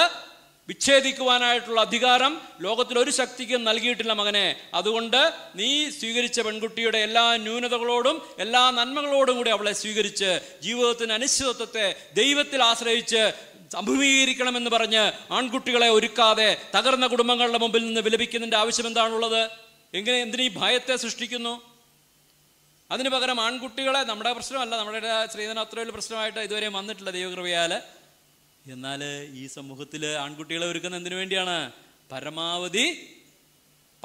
വിച്ഛേദിക്കുവാനായിട്ടുള്ള അധികാരം ലോകത്തിൽ ഒരു ശക്തിക്കും നൽകിയിട്ടില്ല മകനെ അതുകൊണ്ട് നീ സ്വീകരിച്ച പെൺകുട്ടിയുടെ എല്ലാ ന്യൂനതകളോടും എല്ലാ നന്മകളോടും കൂടി അവളെ സ്വീകരിച്ച് ജീവിതത്തിന് അനിശ്ചിതത്വത്തെ ദൈവത്തിൽ ആശ്രയിച്ച് അഭിമുഖീകരിക്കണമെന്ന് പറഞ്ഞ് ആൺകുട്ടികളെ ഒരുക്കാതെ തകർന്ന കുടുംബങ്ങളുടെ മുമ്പിൽ നിന്ന് വിലപിക്കുന്നതിൻ്റെ ആവശ്യം എന്താണുള്ളത് എങ്ങനെ എന്തിനീ ഭയത്തെ സൃഷ്ടിക്കുന്നു അതിന് പകരം ആൺകുട്ടികളെ നമ്മുടെ പ്രശ്നമല്ല നമ്മുടെ സ്ത്രീധന അത്ര വലിയ പ്രശ്നമായിട്ട് ഇതുവരെ വന്നിട്ടില്ല ദൈവകൃപയാൽ എന്നാൽ ഈ സമൂഹത്തിൽ ആൺകുട്ടികളെ ഒരുക്കുന്ന എന്തിനു വേണ്ടിയാണ് പരമാവധി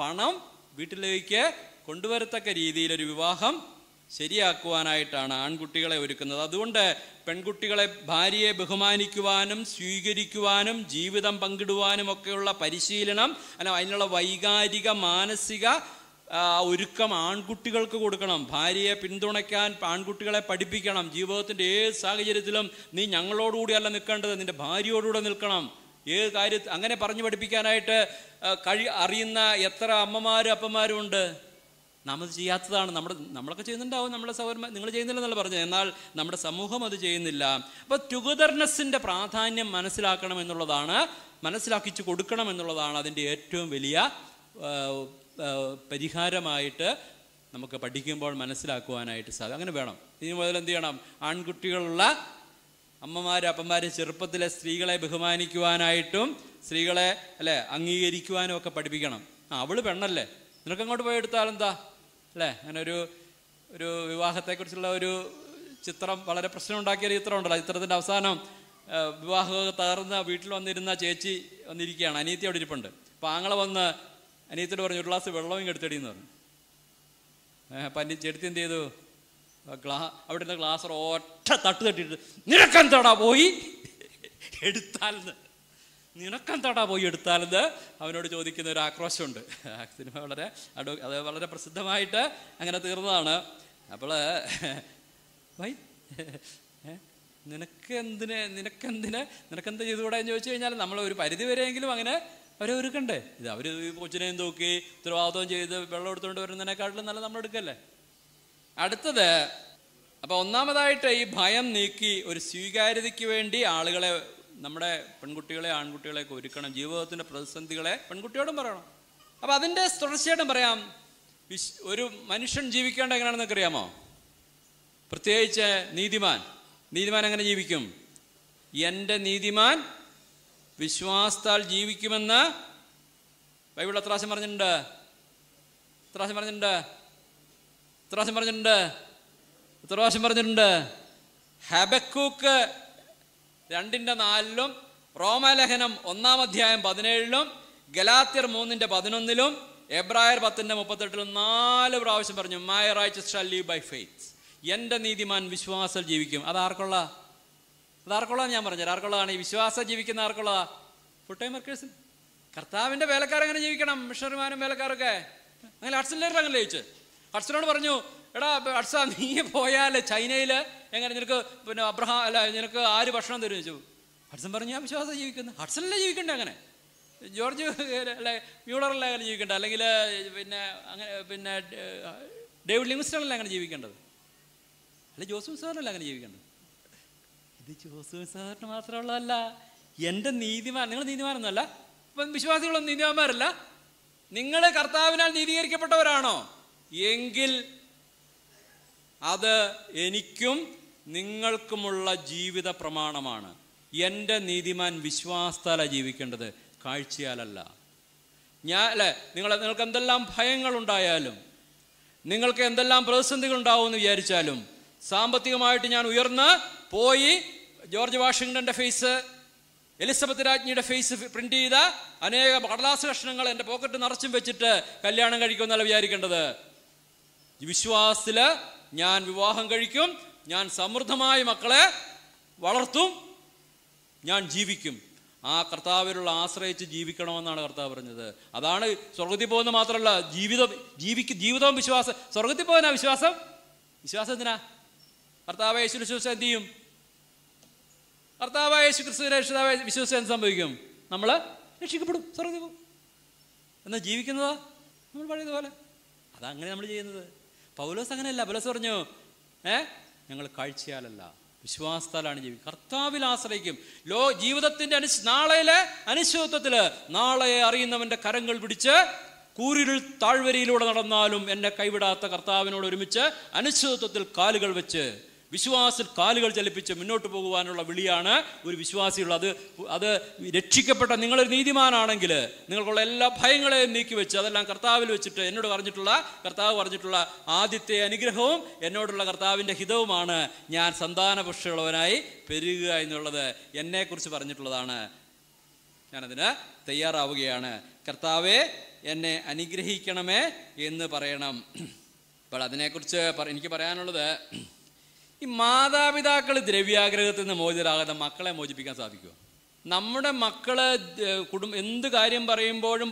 പണം വീട്ടിലേക്ക് കൊണ്ടുവരത്തക്ക രീതിയിൽ ഒരു വിവാഹം ശരിയാക്കുവാനായിട്ടാണ് ആൺകുട്ടികളെ ഒരുക്കുന്നത് അതുകൊണ്ട് പെൺകുട്ടികളെ ഭാര്യയെ ബഹുമാനിക്കുവാനും സ്വീകരിക്കുവാനും ജീവിതം പങ്കിടുവാനും ഒക്കെയുള്ള പരിശീലനം അല്ല അതിനുള്ള വൈകാരിക മാനസിക ഒരുക്കം ആൺകുട്ടികൾക്ക് കൊടുക്കണം ഭാര്യയെ പിന്തുണയ്ക്കാൻ ആൺകുട്ടികളെ പഠിപ്പിക്കണം ജീവിതത്തിൻ്റെ ഏത് സാഹചര്യത്തിലും നീ ഞങ്ങളോടുകൂടിയല്ല നിൽക്കേണ്ടത് നിന്റെ ഭാര്യയോടുകൂടെ നിൽക്കണം ഏത് കാര്യ അങ്ങനെ പറഞ്ഞു പഠിപ്പിക്കാനായിട്ട് കഴി അറിയുന്ന എത്ര അമ്മമാരും അപ്പന്മാരും ഉണ്ട് നാം ചെയ്യാത്തതാണ് നമ്മുടെ നമ്മളൊക്കെ ചെയ്യുന്നുണ്ടാവും നമ്മുടെ സൗകര്യം നിങ്ങൾ ചെയ്യുന്നില്ലെന്നല്ല പറഞ്ഞത് എന്നാൽ നമ്മുടെ സമൂഹം അത് ചെയ്യുന്നില്ല അപ്പോൾ ടുഗദർനെസ്സിന്റെ പ്രാധാന്യം മനസ്സിലാക്കണം എന്നുള്ളതാണ് മനസ്സിലാക്കിച്ചു കൊടുക്കണം എന്നുള്ളതാണ് അതിൻ്റെ ഏറ്റവും വലിയ പരിഹാരമായിട്ട് നമുക്ക് പഠിക്കുമ്പോൾ മനസ്സിലാക്കുവാനായിട്ട് സാധിക്കും അങ്ങനെ വേണം ഇനി മുതൽ എന്ത് ചെയ്യണം ആൺകുട്ടികളുള്ള അമ്മമാർ അപ്പന്മാർ ചെറുപ്പത്തിലെ സ്ത്രീകളെ ബഹുമാനിക്കുവാനായിട്ടും സ്ത്രീകളെ അല്ലേ അംഗീകരിക്കുവാനും ഒക്കെ പഠിപ്പിക്കണം ആ അവള് പെണ്ണല്ലേ നിനക്ക് അങ്ങോട്ട് പോയി എടുത്താൽ എന്താ അല്ലേ അങ്ങനെ ഒരു ഒരു വിവാഹത്തെക്കുറിച്ചുള്ള ഒരു ചിത്രം വളരെ പ്രശ്നം ഉണ്ടാക്കിയ ഒരു ചിത്രം ഉണ്ടല്ലോ ചിത്രത്തിൻ്റെ അവസാനം വിവാഹമൊക്കെ തകർന്ന വീട്ടിൽ വന്നിരുന്ന ചേച്ചി വന്നിരിക്കുകയാണ് അനീത്തി അവിടെ ഇരിപ്പുണ്ട് അപ്പം ആങ്ങളെ വന്ന് അനിയത്തിയോട് പറഞ്ഞു ഒരു ഗ്ലാസ് വെള്ളവും എടുത്തടിയെന്ന് പറഞ്ഞു അപ്പം അനി ചെടുത്തി എന്ത് ചെയ്തു ഗ്ലാ അവിടെ ഇരുന്ന ഗ്ലാസ് ഒറ്റ തട്ട് തട്ടിയിട്ട് നിനക്കെന്താടാ പോയി എടുത്താൽ നിനക്കെന്താടാ പോയി എടുത്താലെന്ന് അവനോട് ചോദിക്കുന്ന ഒരു ആക്രോശമുണ്ട് സിനിമ വളരെ അത് വളരെ പ്രസിദ്ധമായിട്ട് അങ്ങനെ തീർന്നതാണ് അപ്പോൾ വൈ നിനക്ക് എന്തിനെ നിനക്കെന്തിന് നിനക്കെന്ത് ചെയ്തുകൂടെ എന്ന് ചോദിച്ചു കഴിഞ്ഞാൽ നമ്മൾ ഒരു പരിധി വരെയെങ്കിലും അങ്ങനെ അവരെ ഒരുക്കണ്ടേ ഇത് അവർ കൊച്ചിനെയും തൂക്കി ഉത്തരവാദിത്വം ചെയ്ത് വെള്ളം എടുത്തുകൊണ്ട് വരുന്നതിനെക്കാട്ടിലും നല്ല നമ്മൾ എടുക്കല്ലേ അടുത്തത് അപ്പോൾ ഒന്നാമതായിട്ട് ഈ ഭയം നീക്കി ഒരു സ്വീകാര്യതയ്ക്ക് വേണ്ടി ആളുകളെ നമ്മുടെ പെൺകുട്ടികളെ ആൺകുട്ടികളെയൊക്കെ ഒരുക്കണം ജീവിതത്തിൻ്റെ പ്രതിസന്ധികളെ പെൺകുട്ടിയോടും പറയണം അപ്പം അതിൻ്റെ തുടർച്ചയായിട്ടും പറയാം വിശ് ഒരു മനുഷ്യൻ ജീവിക്കേണ്ട എങ്ങനെയാണെന്നൊക്കെ അറിയാമോ പ്രത്യേകിച്ച് നീതിമാൻ നീതിമാൻ എങ്ങനെ ജീവിക്കും എൻ്റെ നീതിമാൻ വിശ്വാസത്താൽ ജീവിക്കുമെന്ന് ബൈബിൾ എത്ര പറഞ്ഞിട്ടുണ്ട് എത്ര പറഞ്ഞിട്ടുണ്ട് എത്ര പറഞ്ഞിട്ടുണ്ട് എത്ര പ്രാവശ്യം പറഞ്ഞിട്ടുണ്ട് ഹബക്കൂക്ക് രണ്ടിൻ്റെ നാലിലും റോമലഹനം ഒന്നാം അധ്യായം പതിനേഴിലും ഗലാത്യർ മൂന്നിൻ്റെ പതിനൊന്നിലും എബ്രായർ പത്തിൻ്റെ മുപ്പത്തെട്ടിലും നാല് പ്രാവശ്യം പറഞ്ഞു my rights shall live by faith എൻ്റെ നീതിമാൻ വിശ്വാസൽ ജീവിക്കും അത് ആർക്കുള്ള അത് ആർക്കുള്ള ഞാൻ പറഞ്ഞത് ആർക്കുള്ളതാണ് ഈ വിശ്വാസ ജീവിക്കുന്ന ആർക്കുള്ള ഫുൾ ടൈം വർക്കേഴ്സിന് കർത്താവിൻ്റെ വേലക്കാരെങ്ങനെ ജീവിക്കണം മിഷണറിമാരും വേലക്കാരൊക്കെ അങ്ങനെ ഹഡ്സനിലേക്ക് അങ്ങനെ ലയിച്ച് ഹഡ്സനോട് പറഞ്ഞു എടാ അട്സാ നീ പോയാൽ ചൈനയിൽ എങ്ങനെ നിനക്ക് പിന്നെ അബ്രഹാം അല്ല നിനക്ക് ആര് ഭക്ഷണം തരും ചോദിച്ചു ഹഡ്സൺ പറഞ്ഞു ഞാൻ വിശ്വാസം ജീവിക്കുന്നു ഹഡ്സണല്ലേ ജീവിക്കണ്ടേ അങ്ങനെ ജോർജ് അല്ലെ മ്യൂളറല്ലേ അങ്ങനെ ജീവിക്കേണ്ടത് അല്ലെങ്കിൽ പിന്നെ അങ്ങനെ പിന്നെ ഡേവിഡ് ലിങ്സ്റ്റണല്ലേ അങ്ങനെ ജീവിക്കേണ്ടത് അല്ലെ ജോസഫ് സാറിനല്ലേ അങ്ങനെ ജീവിക്കേണ്ടത് ഇത് ജോസഫ് സാറിന് മാത്രമുള്ളതല്ല എൻ്റെ നീതിമാൻ നിങ്ങൾ നീതിമാനൊന്നുമല്ല ഇപ്പം വിശ്വാസികളൊന്നും നീതിമാന്മാരല്ല നിങ്ങൾ കർത്താവിനാൽ നീതീകരിക്കപ്പെട്ടവരാണോ എങ്കിൽ അത് എനിക്കും നിങ്ങൾക്കുമുള്ള ജീവിത പ്രമാണമാണ് എൻ്റെ നീതിമാൻ വിശ്വാസത്താല ജീവിക്കേണ്ടത് കാഴ്ചയാലല്ല ഞാൻ അല്ലെ നിങ്ങൾ നിങ്ങൾക്ക് എന്തെല്ലാം ഭയങ്ങളുണ്ടായാലും നിങ്ങൾക്ക് എന്തെല്ലാം പ്രതിസന്ധികൾ ഉണ്ടാവുമെന്ന് വിചാരിച്ചാലും സാമ്പത്തികമായിട്ട് ഞാൻ ഉയർന്ന് പോയി ജോർജ് വാഷിങ്ടന്റെ ഫേസ് എലിസബത്ത് രാജ്ഞിയുടെ ഫേസ് പ്രിന്റ് ചെയ്ത അനേക കടലാസ് കഷ്ണങ്ങൾ എൻ്റെ പോക്കറ്റ് നിറച്ചും വെച്ചിട്ട് കല്യാണം കഴിക്കുമെന്നല്ല വിചാരിക്കേണ്ടത് വിശ്വാസത്തില് ഞാൻ വിവാഹം കഴിക്കും ഞാൻ സമൃദ്ധമായി മക്കളെ വളർത്തും ഞാൻ ജീവിക്കും ആ കർത്താവിനുള്ള ആശ്രയിച്ച് ജീവിക്കണമെന്നാണ് കർത്താവ് പറഞ്ഞത് അതാണ് സ്വർഗത്തിൽ പോകുന്നത് മാത്രമല്ല ജീവിതം ജീവിക്ക് ജീവിതവും വിശ്വാസം സ്വർഗത്തിൽ പോകുന്ന വിശ്വാസം വിശ്വാസം എന്തിനാ കർത്താവ് യേശു വിശ്വസിച്ച് എന്ത് ചെയ്യും കർത്താവ് യേശു ക്രിസ്തുവിനെ വിശ്വസിച്ച് എന്ത് സംഭവിക്കും നമ്മൾ രക്ഷിക്കപ്പെടും സ്വർഗത്തിൽ പോകും എന്നാൽ ജീവിക്കുന്നതാ നമ്മൾ പഴയതുപോലെ അതങ്ങനെ നമ്മൾ ചെയ്യുന്നത് പൗലോസ് അങ്ങനെയല്ല പൗലോസ് പറഞ്ഞു ഏ ഞങ്ങൾ കാഴ്ചയാലല്ല വിശ്വാസത്താലാണ് ജീവി കർത്താവിൽ ആശ്രയിക്കും ലോ ജീവിതത്തിന്റെ അനു നാളെയിലെ അനിശ്ചിതത്വത്തില് നാളെ അറിയുന്നവന്റെ കരങ്ങൾ പിടിച്ച് കൂരിരുൾ താഴ്വരയിലൂടെ നടന്നാലും എന്നെ കൈവിടാത്ത കർത്താവിനോട് ഒരുമിച്ച് അനിശ്ചിതത്വത്തിൽ കാലുകൾ വെച്ച് വിശ്വാസത്തിൽ കാലുകൾ ചലിപ്പിച്ച് മുന്നോട്ട് പോകുവാനുള്ള വിളിയാണ് ഒരു വിശ്വാസിയുള്ളത് അത് അത് രക്ഷിക്കപ്പെട്ട നിങ്ങളൊരു നീതിമാനാണെങ്കിൽ നിങ്ങൾക്കുള്ള എല്ലാ ഭയങ്ങളെയും നീക്കിവെച്ച് അതെല്ലാം കർത്താവിൽ വെച്ചിട്ട് എന്നോട് പറഞ്ഞിട്ടുള്ള കർത്താവ് പറഞ്ഞിട്ടുള്ള ആദ്യത്തെ അനുഗ്രഹവും എന്നോടുള്ള കർത്താവിൻ്റെ ഹിതവുമാണ് ഞാൻ സന്താനപക്ഷുള്ളവനായി പെരുകുക എന്നുള്ളത് എന്നെക്കുറിച്ച് പറഞ്ഞിട്ടുള്ളതാണ് ഞാനതിന് തയ്യാറാവുകയാണ് കർത്താവെ എന്നെ അനുഗ്രഹിക്കണമേ എന്ന് പറയണം അപ്പോൾ അതിനെക്കുറിച്ച് എനിക്ക് പറയാനുള്ളത് ഈ മാതാപിതാക്കൾ ദ്രവ്യാഗ്രഹത്തിൽ നിന്ന് മോചിതരാകാതെ മക്കളെ മോചിപ്പിക്കാൻ സാധിക്കുമോ നമ്മുടെ മക്കളെ കുടുംബ എന്ത് കാര്യം പറയുമ്പോഴും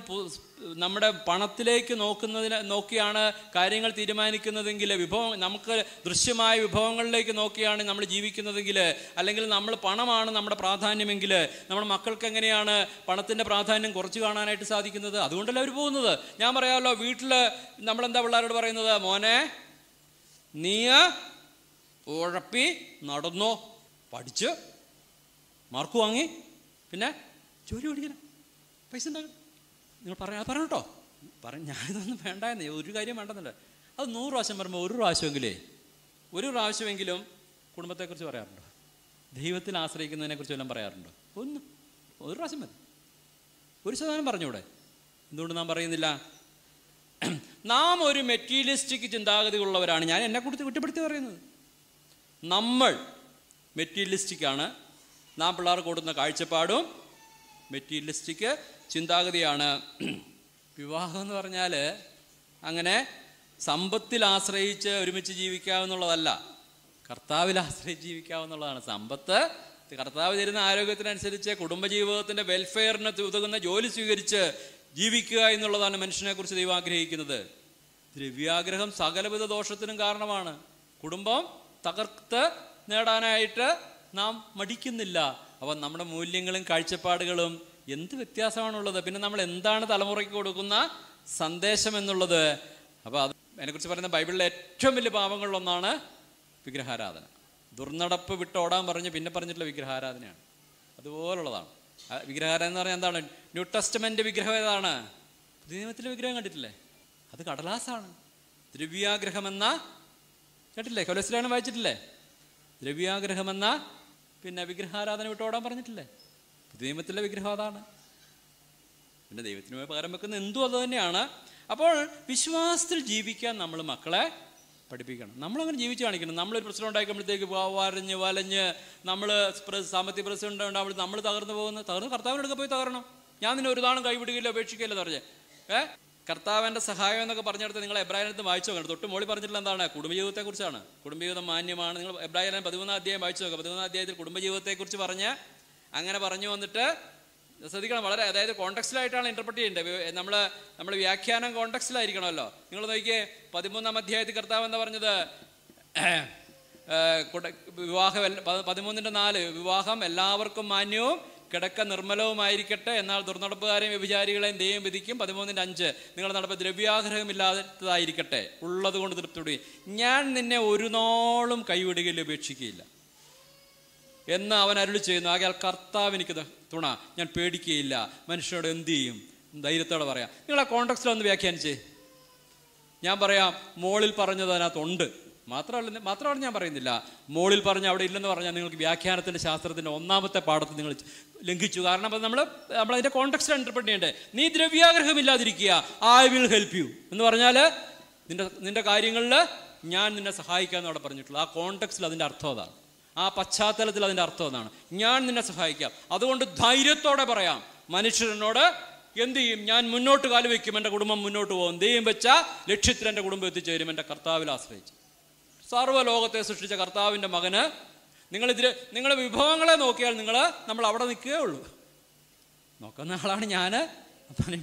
നമ്മുടെ പണത്തിലേക്ക് നോക്കുന്നതിന് നോക്കിയാണ് കാര്യങ്ങൾ തീരുമാനിക്കുന്നതെങ്കിൽ വിഭവം നമുക്ക് ദൃശ്യമായ വിഭവങ്ങളിലേക്ക് നോക്കിയാണ് നമ്മൾ ജീവിക്കുന്നതെങ്കിൽ അല്ലെങ്കിൽ നമ്മൾ പണമാണ് നമ്മുടെ പ്രാധാന്യമെങ്കിൽ നമ്മുടെ മക്കൾക്ക് എങ്ങനെയാണ് പണത്തിൻ്റെ പ്രാധാന്യം കുറച്ച് കാണാനായിട്ട് സാധിക്കുന്നത് അതുകൊണ്ടല്ല അവർ പോകുന്നത് ഞാൻ പറയാമല്ലോ വീട്ടിൽ നമ്മളെന്താ പിള്ളേരോട് പറയുന്നത് മോനെ നീ ഉഴപ്പി നടന്നോ പഠിച്ച് മാർക്ക് വാങ്ങി പിന്നെ ജോലി പഠിക്കണം പൈസ ഉണ്ടാക്കണം നിങ്ങൾ പറയാം അത് പറയണം കേട്ടോ പറ ഞാനിതൊന്നും വേണ്ടെന്ന് ഒരു കാര്യം വേണ്ടെന്നല്ല അത് നൂറ് പ്രാവശ്യം പറയുമ്പോൾ ഒരു പ്രാവശ്യമെങ്കിലേ ഒരു പ്രാവശ്യമെങ്കിലും കുടുംബത്തെക്കുറിച്ച് പറയാറുണ്ടോ ദൈവത്തിൽ കുറിച്ച് വല്ലതും പറയാറുണ്ടോ ഒന്ന് ഒരു പ്രാവശ്യം മതി ഒരു ശതമാനം പറഞ്ഞൂടെ എന്തുകൊണ്ട് നാം പറയുന്നില്ല നാം ഒരു മെറ്റീരിയലിസ്റ്റിക് ചിന്താഗതി ഉള്ളവരാണ് ഞാൻ എന്നെ കുറിച്ച് കുറ്റപ്പെടുത്തി പറയുന്നത് നമ്മൾ മെറ്റീരിയലിസ്റ്റിക്കാണ് നാം പിള്ളേർ കൊടുക്കുന്ന കാഴ്ചപ്പാടും മെറ്റീരിയലിസ്റ്റിക് ചിന്താഗതിയാണ് വിവാഹം എന്ന് പറഞ്ഞാൽ അങ്ങനെ സമ്പത്തിൽ ആശ്രയിച്ച് ഒരുമിച്ച് ജീവിക്കാമെന്നുള്ളതല്ല കർത്താവിൽ ആശ്രയിച്ച് ജീവിക്കാമെന്നുള്ളതാണ് സമ്പത്ത് കർത്താവ് തരുന്ന ആരോഗ്യത്തിനനുസരിച്ച് കുടുംബജീവിതത്തിൻ്റെ വെൽഫെയറിന് ഉതകുന്ന ജോലി സ്വീകരിച്ച് ജീവിക്കുക എന്നുള്ളതാണ് മനുഷ്യനെക്കുറിച്ച് ദൈവം ആഗ്രഹിക്കുന്നത് ദ്രവ്യാഗ്രഹം സകലവിധ ദോഷത്തിനും കാരണമാണ് കുടുംബം തകർത്ത് നേടാനായിട്ട് നാം മടിക്കുന്നില്ല അപ്പം നമ്മുടെ മൂല്യങ്ങളും കാഴ്ചപ്പാടുകളും എന്ത് വ്യത്യാസമാണുള്ളത് പിന്നെ നമ്മൾ എന്താണ് തലമുറയ്ക്ക് കൊടുക്കുന്ന സന്ദേശം എന്നുള്ളത് അപ്പോൾ അത് അതിനെക്കുറിച്ച് പറയുന്ന ബൈബിളിലെ ഏറ്റവും വലിയ പാപങ്ങളിലൊന്നാണ് വിഗ്രഹാരാധന ദുർനടപ്പ് വിട്ട് ഓടാൻ പറഞ്ഞ് പിന്നെ പറഞ്ഞിട്ടുള്ള വിഗ്രഹാരാധനയാണ് അതുപോലുള്ളതാണ് വിഗ്രഹാരാധന എന്ന് പറഞ്ഞാൽ എന്താണ് ന്യൂ ടെസ്റ്റ്മെൻ്റ് വിഗ്രഹം ഏതാണ് പുതിയ നിയമത്തിലെ വിഗ്രഹം കണ്ടിട്ടില്ലേ അത് കടലാസാണ് എന്ന കേട്ടില്ലേ കൊലസ്റ്റിലാണ് വായിച്ചിട്ടില്ലേ എന്ന പിന്നെ വിഗ്രഹാരാധന വിട്ട് ഓടാൻ പറഞ്ഞിട്ടില്ലേ ദൈവത്തിലെ വിഗ്രഹം അതാണ് പിന്നെ ദൈവത്തിന് പകരം വെക്കുന്ന എന്തും അത് തന്നെയാണ് അപ്പോൾ വിശ്വാസത്തിൽ ജീവിക്കാൻ നമ്മൾ മക്കളെ പഠിപ്പിക്കണം നമ്മളങ്ങനെ ജീവിച്ച് കാണിക്കണം നമ്മളൊരു പ്രശ്നം ഉണ്ടാക്കുമ്പോഴത്തേക്ക് വരഞ്ഞ് വലഞ്ഞ് നമ്മൾ സാമ്പത്തിക പ്രശ്നം ഉണ്ടാകുമ്പോൾ നമ്മൾ തകർന്നു പോകുന്നത് തകർന്ന് കർത്താവിനെടുക്കാൻ പോയി തകരണം ഞാൻ നിന്നെ ഒരു നാളും കൈവിടുകയില്ല അപേക്ഷിക്കില്ല പറഞ്ഞേ ഏഹ് കർത്താവിൻ്റെ സഹായം എന്നൊക്കെ പറഞ്ഞെടുത്ത് നിങ്ങൾ എബ്രാഹിനത്ത് വായിച്ചു നോക്കണം തൊട്ട് മോളി പറഞ്ഞിട്ടുള്ള എന്താണ് കുടുംബജീവിതത്തെക്കുറിച്ചാണ് കുടുംബജീവിതം മാന്യമാണ് നിങ്ങൾ എബ്രാഹിനെ പതിമൂന്നാം അധ്യായം വായിച്ചു നോക്കുക പതിമൂന്നാം അധ്യായത്തിൽ കുടുംബജീവിതത്തെക്കുറിച്ച് പറഞ്ഞ് അങ്ങനെ പറഞ്ഞു വന്നിട്ട് ശ്രദ്ധിക്കണം വളരെ അതായത് കോണ്ടക്സ്റ്റിലായിട്ടാണ് ഇന്റർപ്രറ്റ് ചെയ്യേണ്ടത് നമ്മൾ നമ്മൾ വ്യാഖ്യാനം കോണ്ടക്സ്റ്റിലായിരിക്കണമല്ലോ നിങ്ങൾ നോക്കിയേ പതിമൂന്നാം അധ്യായത്തിൽ കർത്താവ് എന്താ പറഞ്ഞത് വിവാഹം പതിമൂന്നിൻ്റെ നാല് വിവാഹം എല്ലാവർക്കും മാന്യവും കിടക്ക നിർമ്മലവുമായിരിക്കട്ടെ എന്നാൽ ദുർനടപ്പുകാരെയും വ്യഭിചാരികളെയും ദൈവം വിധിക്കും പതിമൂന്നിൻ്റെ അഞ്ച് നിങ്ങളുടെ നടപ്പ് ദ്രവ്യാഗ്രഹമില്ലാത്തതായിരിക്കട്ടെ ഉള്ളതുകൊണ്ട് തൃപ്തി ഞാൻ നിന്നെ ഒരു നാളും കൈവിടുകയില്ല ഉപേക്ഷിക്കുകയില്ല എന്ന് അവൻ അരുളി ചെയ്യുന്നു ആകെ കർത്താവ് എനിക്ക് തുണ ഞാൻ പേടിക്കുകയില്ല മനുഷ്യരോട് എന്ത് ചെയ്യും ധൈര്യത്തോടെ പറയാം നിങ്ങൾ ആ കോൺടാക്സിൽ ഒന്ന് വ്യാഖ്യാനിച്ചേ ഞാൻ പറയാം മോളിൽ പറഞ്ഞത് അതിനകത്തുണ്ട് മാത്രമല്ല മാത്രമാണ് ഞാൻ പറയുന്നില്ല മോളിൽ പറഞ്ഞ അവിടെ ഇല്ലെന്ന് പറഞ്ഞാൽ നിങ്ങൾക്ക് വ്യാഖ്യാനത്തിൻ്റെ ശാസ്ത്രത്തിൻ്റെ ഒന്നാമത്തെ പാഠത്തിൽ നിങ്ങൾ ലംഘിച്ചു കാരണം അപ്പം നമ്മൾ നമ്മൾ അതിൻ്റെ കോൺടക്സ്റ്റ് അണ്ടർപ്രിട്ട് ചെയ്യേണ്ടത് നീ ദ്രവ്യാഗ്രഹമില്ലാതിരിക്കുക ഐ വിൽ ഹെൽപ്പ് യു എന്ന് പറഞ്ഞാൽ നിൻ്റെ നിൻ്റെ കാര്യങ്ങളിൽ ഞാൻ നിന്നെ സഹായിക്കാമെന്ന് അവിടെ പറഞ്ഞിട്ടുള്ളൂ ആ കോൺടക്സ്റ്റിൽ അതിൻ്റെ അർത്ഥം അതാണ് ആ പശ്ചാത്തലത്തിൽ അതിൻ്റെ അർത്ഥം അതാണ് ഞാൻ നിന്നെ സഹായിക്കാം അതുകൊണ്ട് ധൈര്യത്തോടെ പറയാം മനുഷ്യരനോട് എന്ത് ചെയ്യും ഞാൻ മുന്നോട്ട് കാലുവെക്കും എൻ്റെ കുടുംബം മുന്നോട്ട് പോകും ദൈവം വെച്ച ലക്ഷ്യത്തിൽ എൻ്റെ കുടുംബം എത്തിച്ചേരും എൻ്റെ കർത്താവിൽ ആശ്രയിച്ചു സർവ്വലോകത്തെ സൃഷ്ടിച്ച കർത്താവിൻ്റെ മകന് നിങ്ങൾ നിങ്ങളുടെ വിഭവങ്ങളെ നോക്കിയാൽ നിങ്ങൾ നമ്മൾ അവിടെ നിൽക്കുകയേ ഉള്ളൂ നോക്കുന്ന ആളാണ് ഞാൻ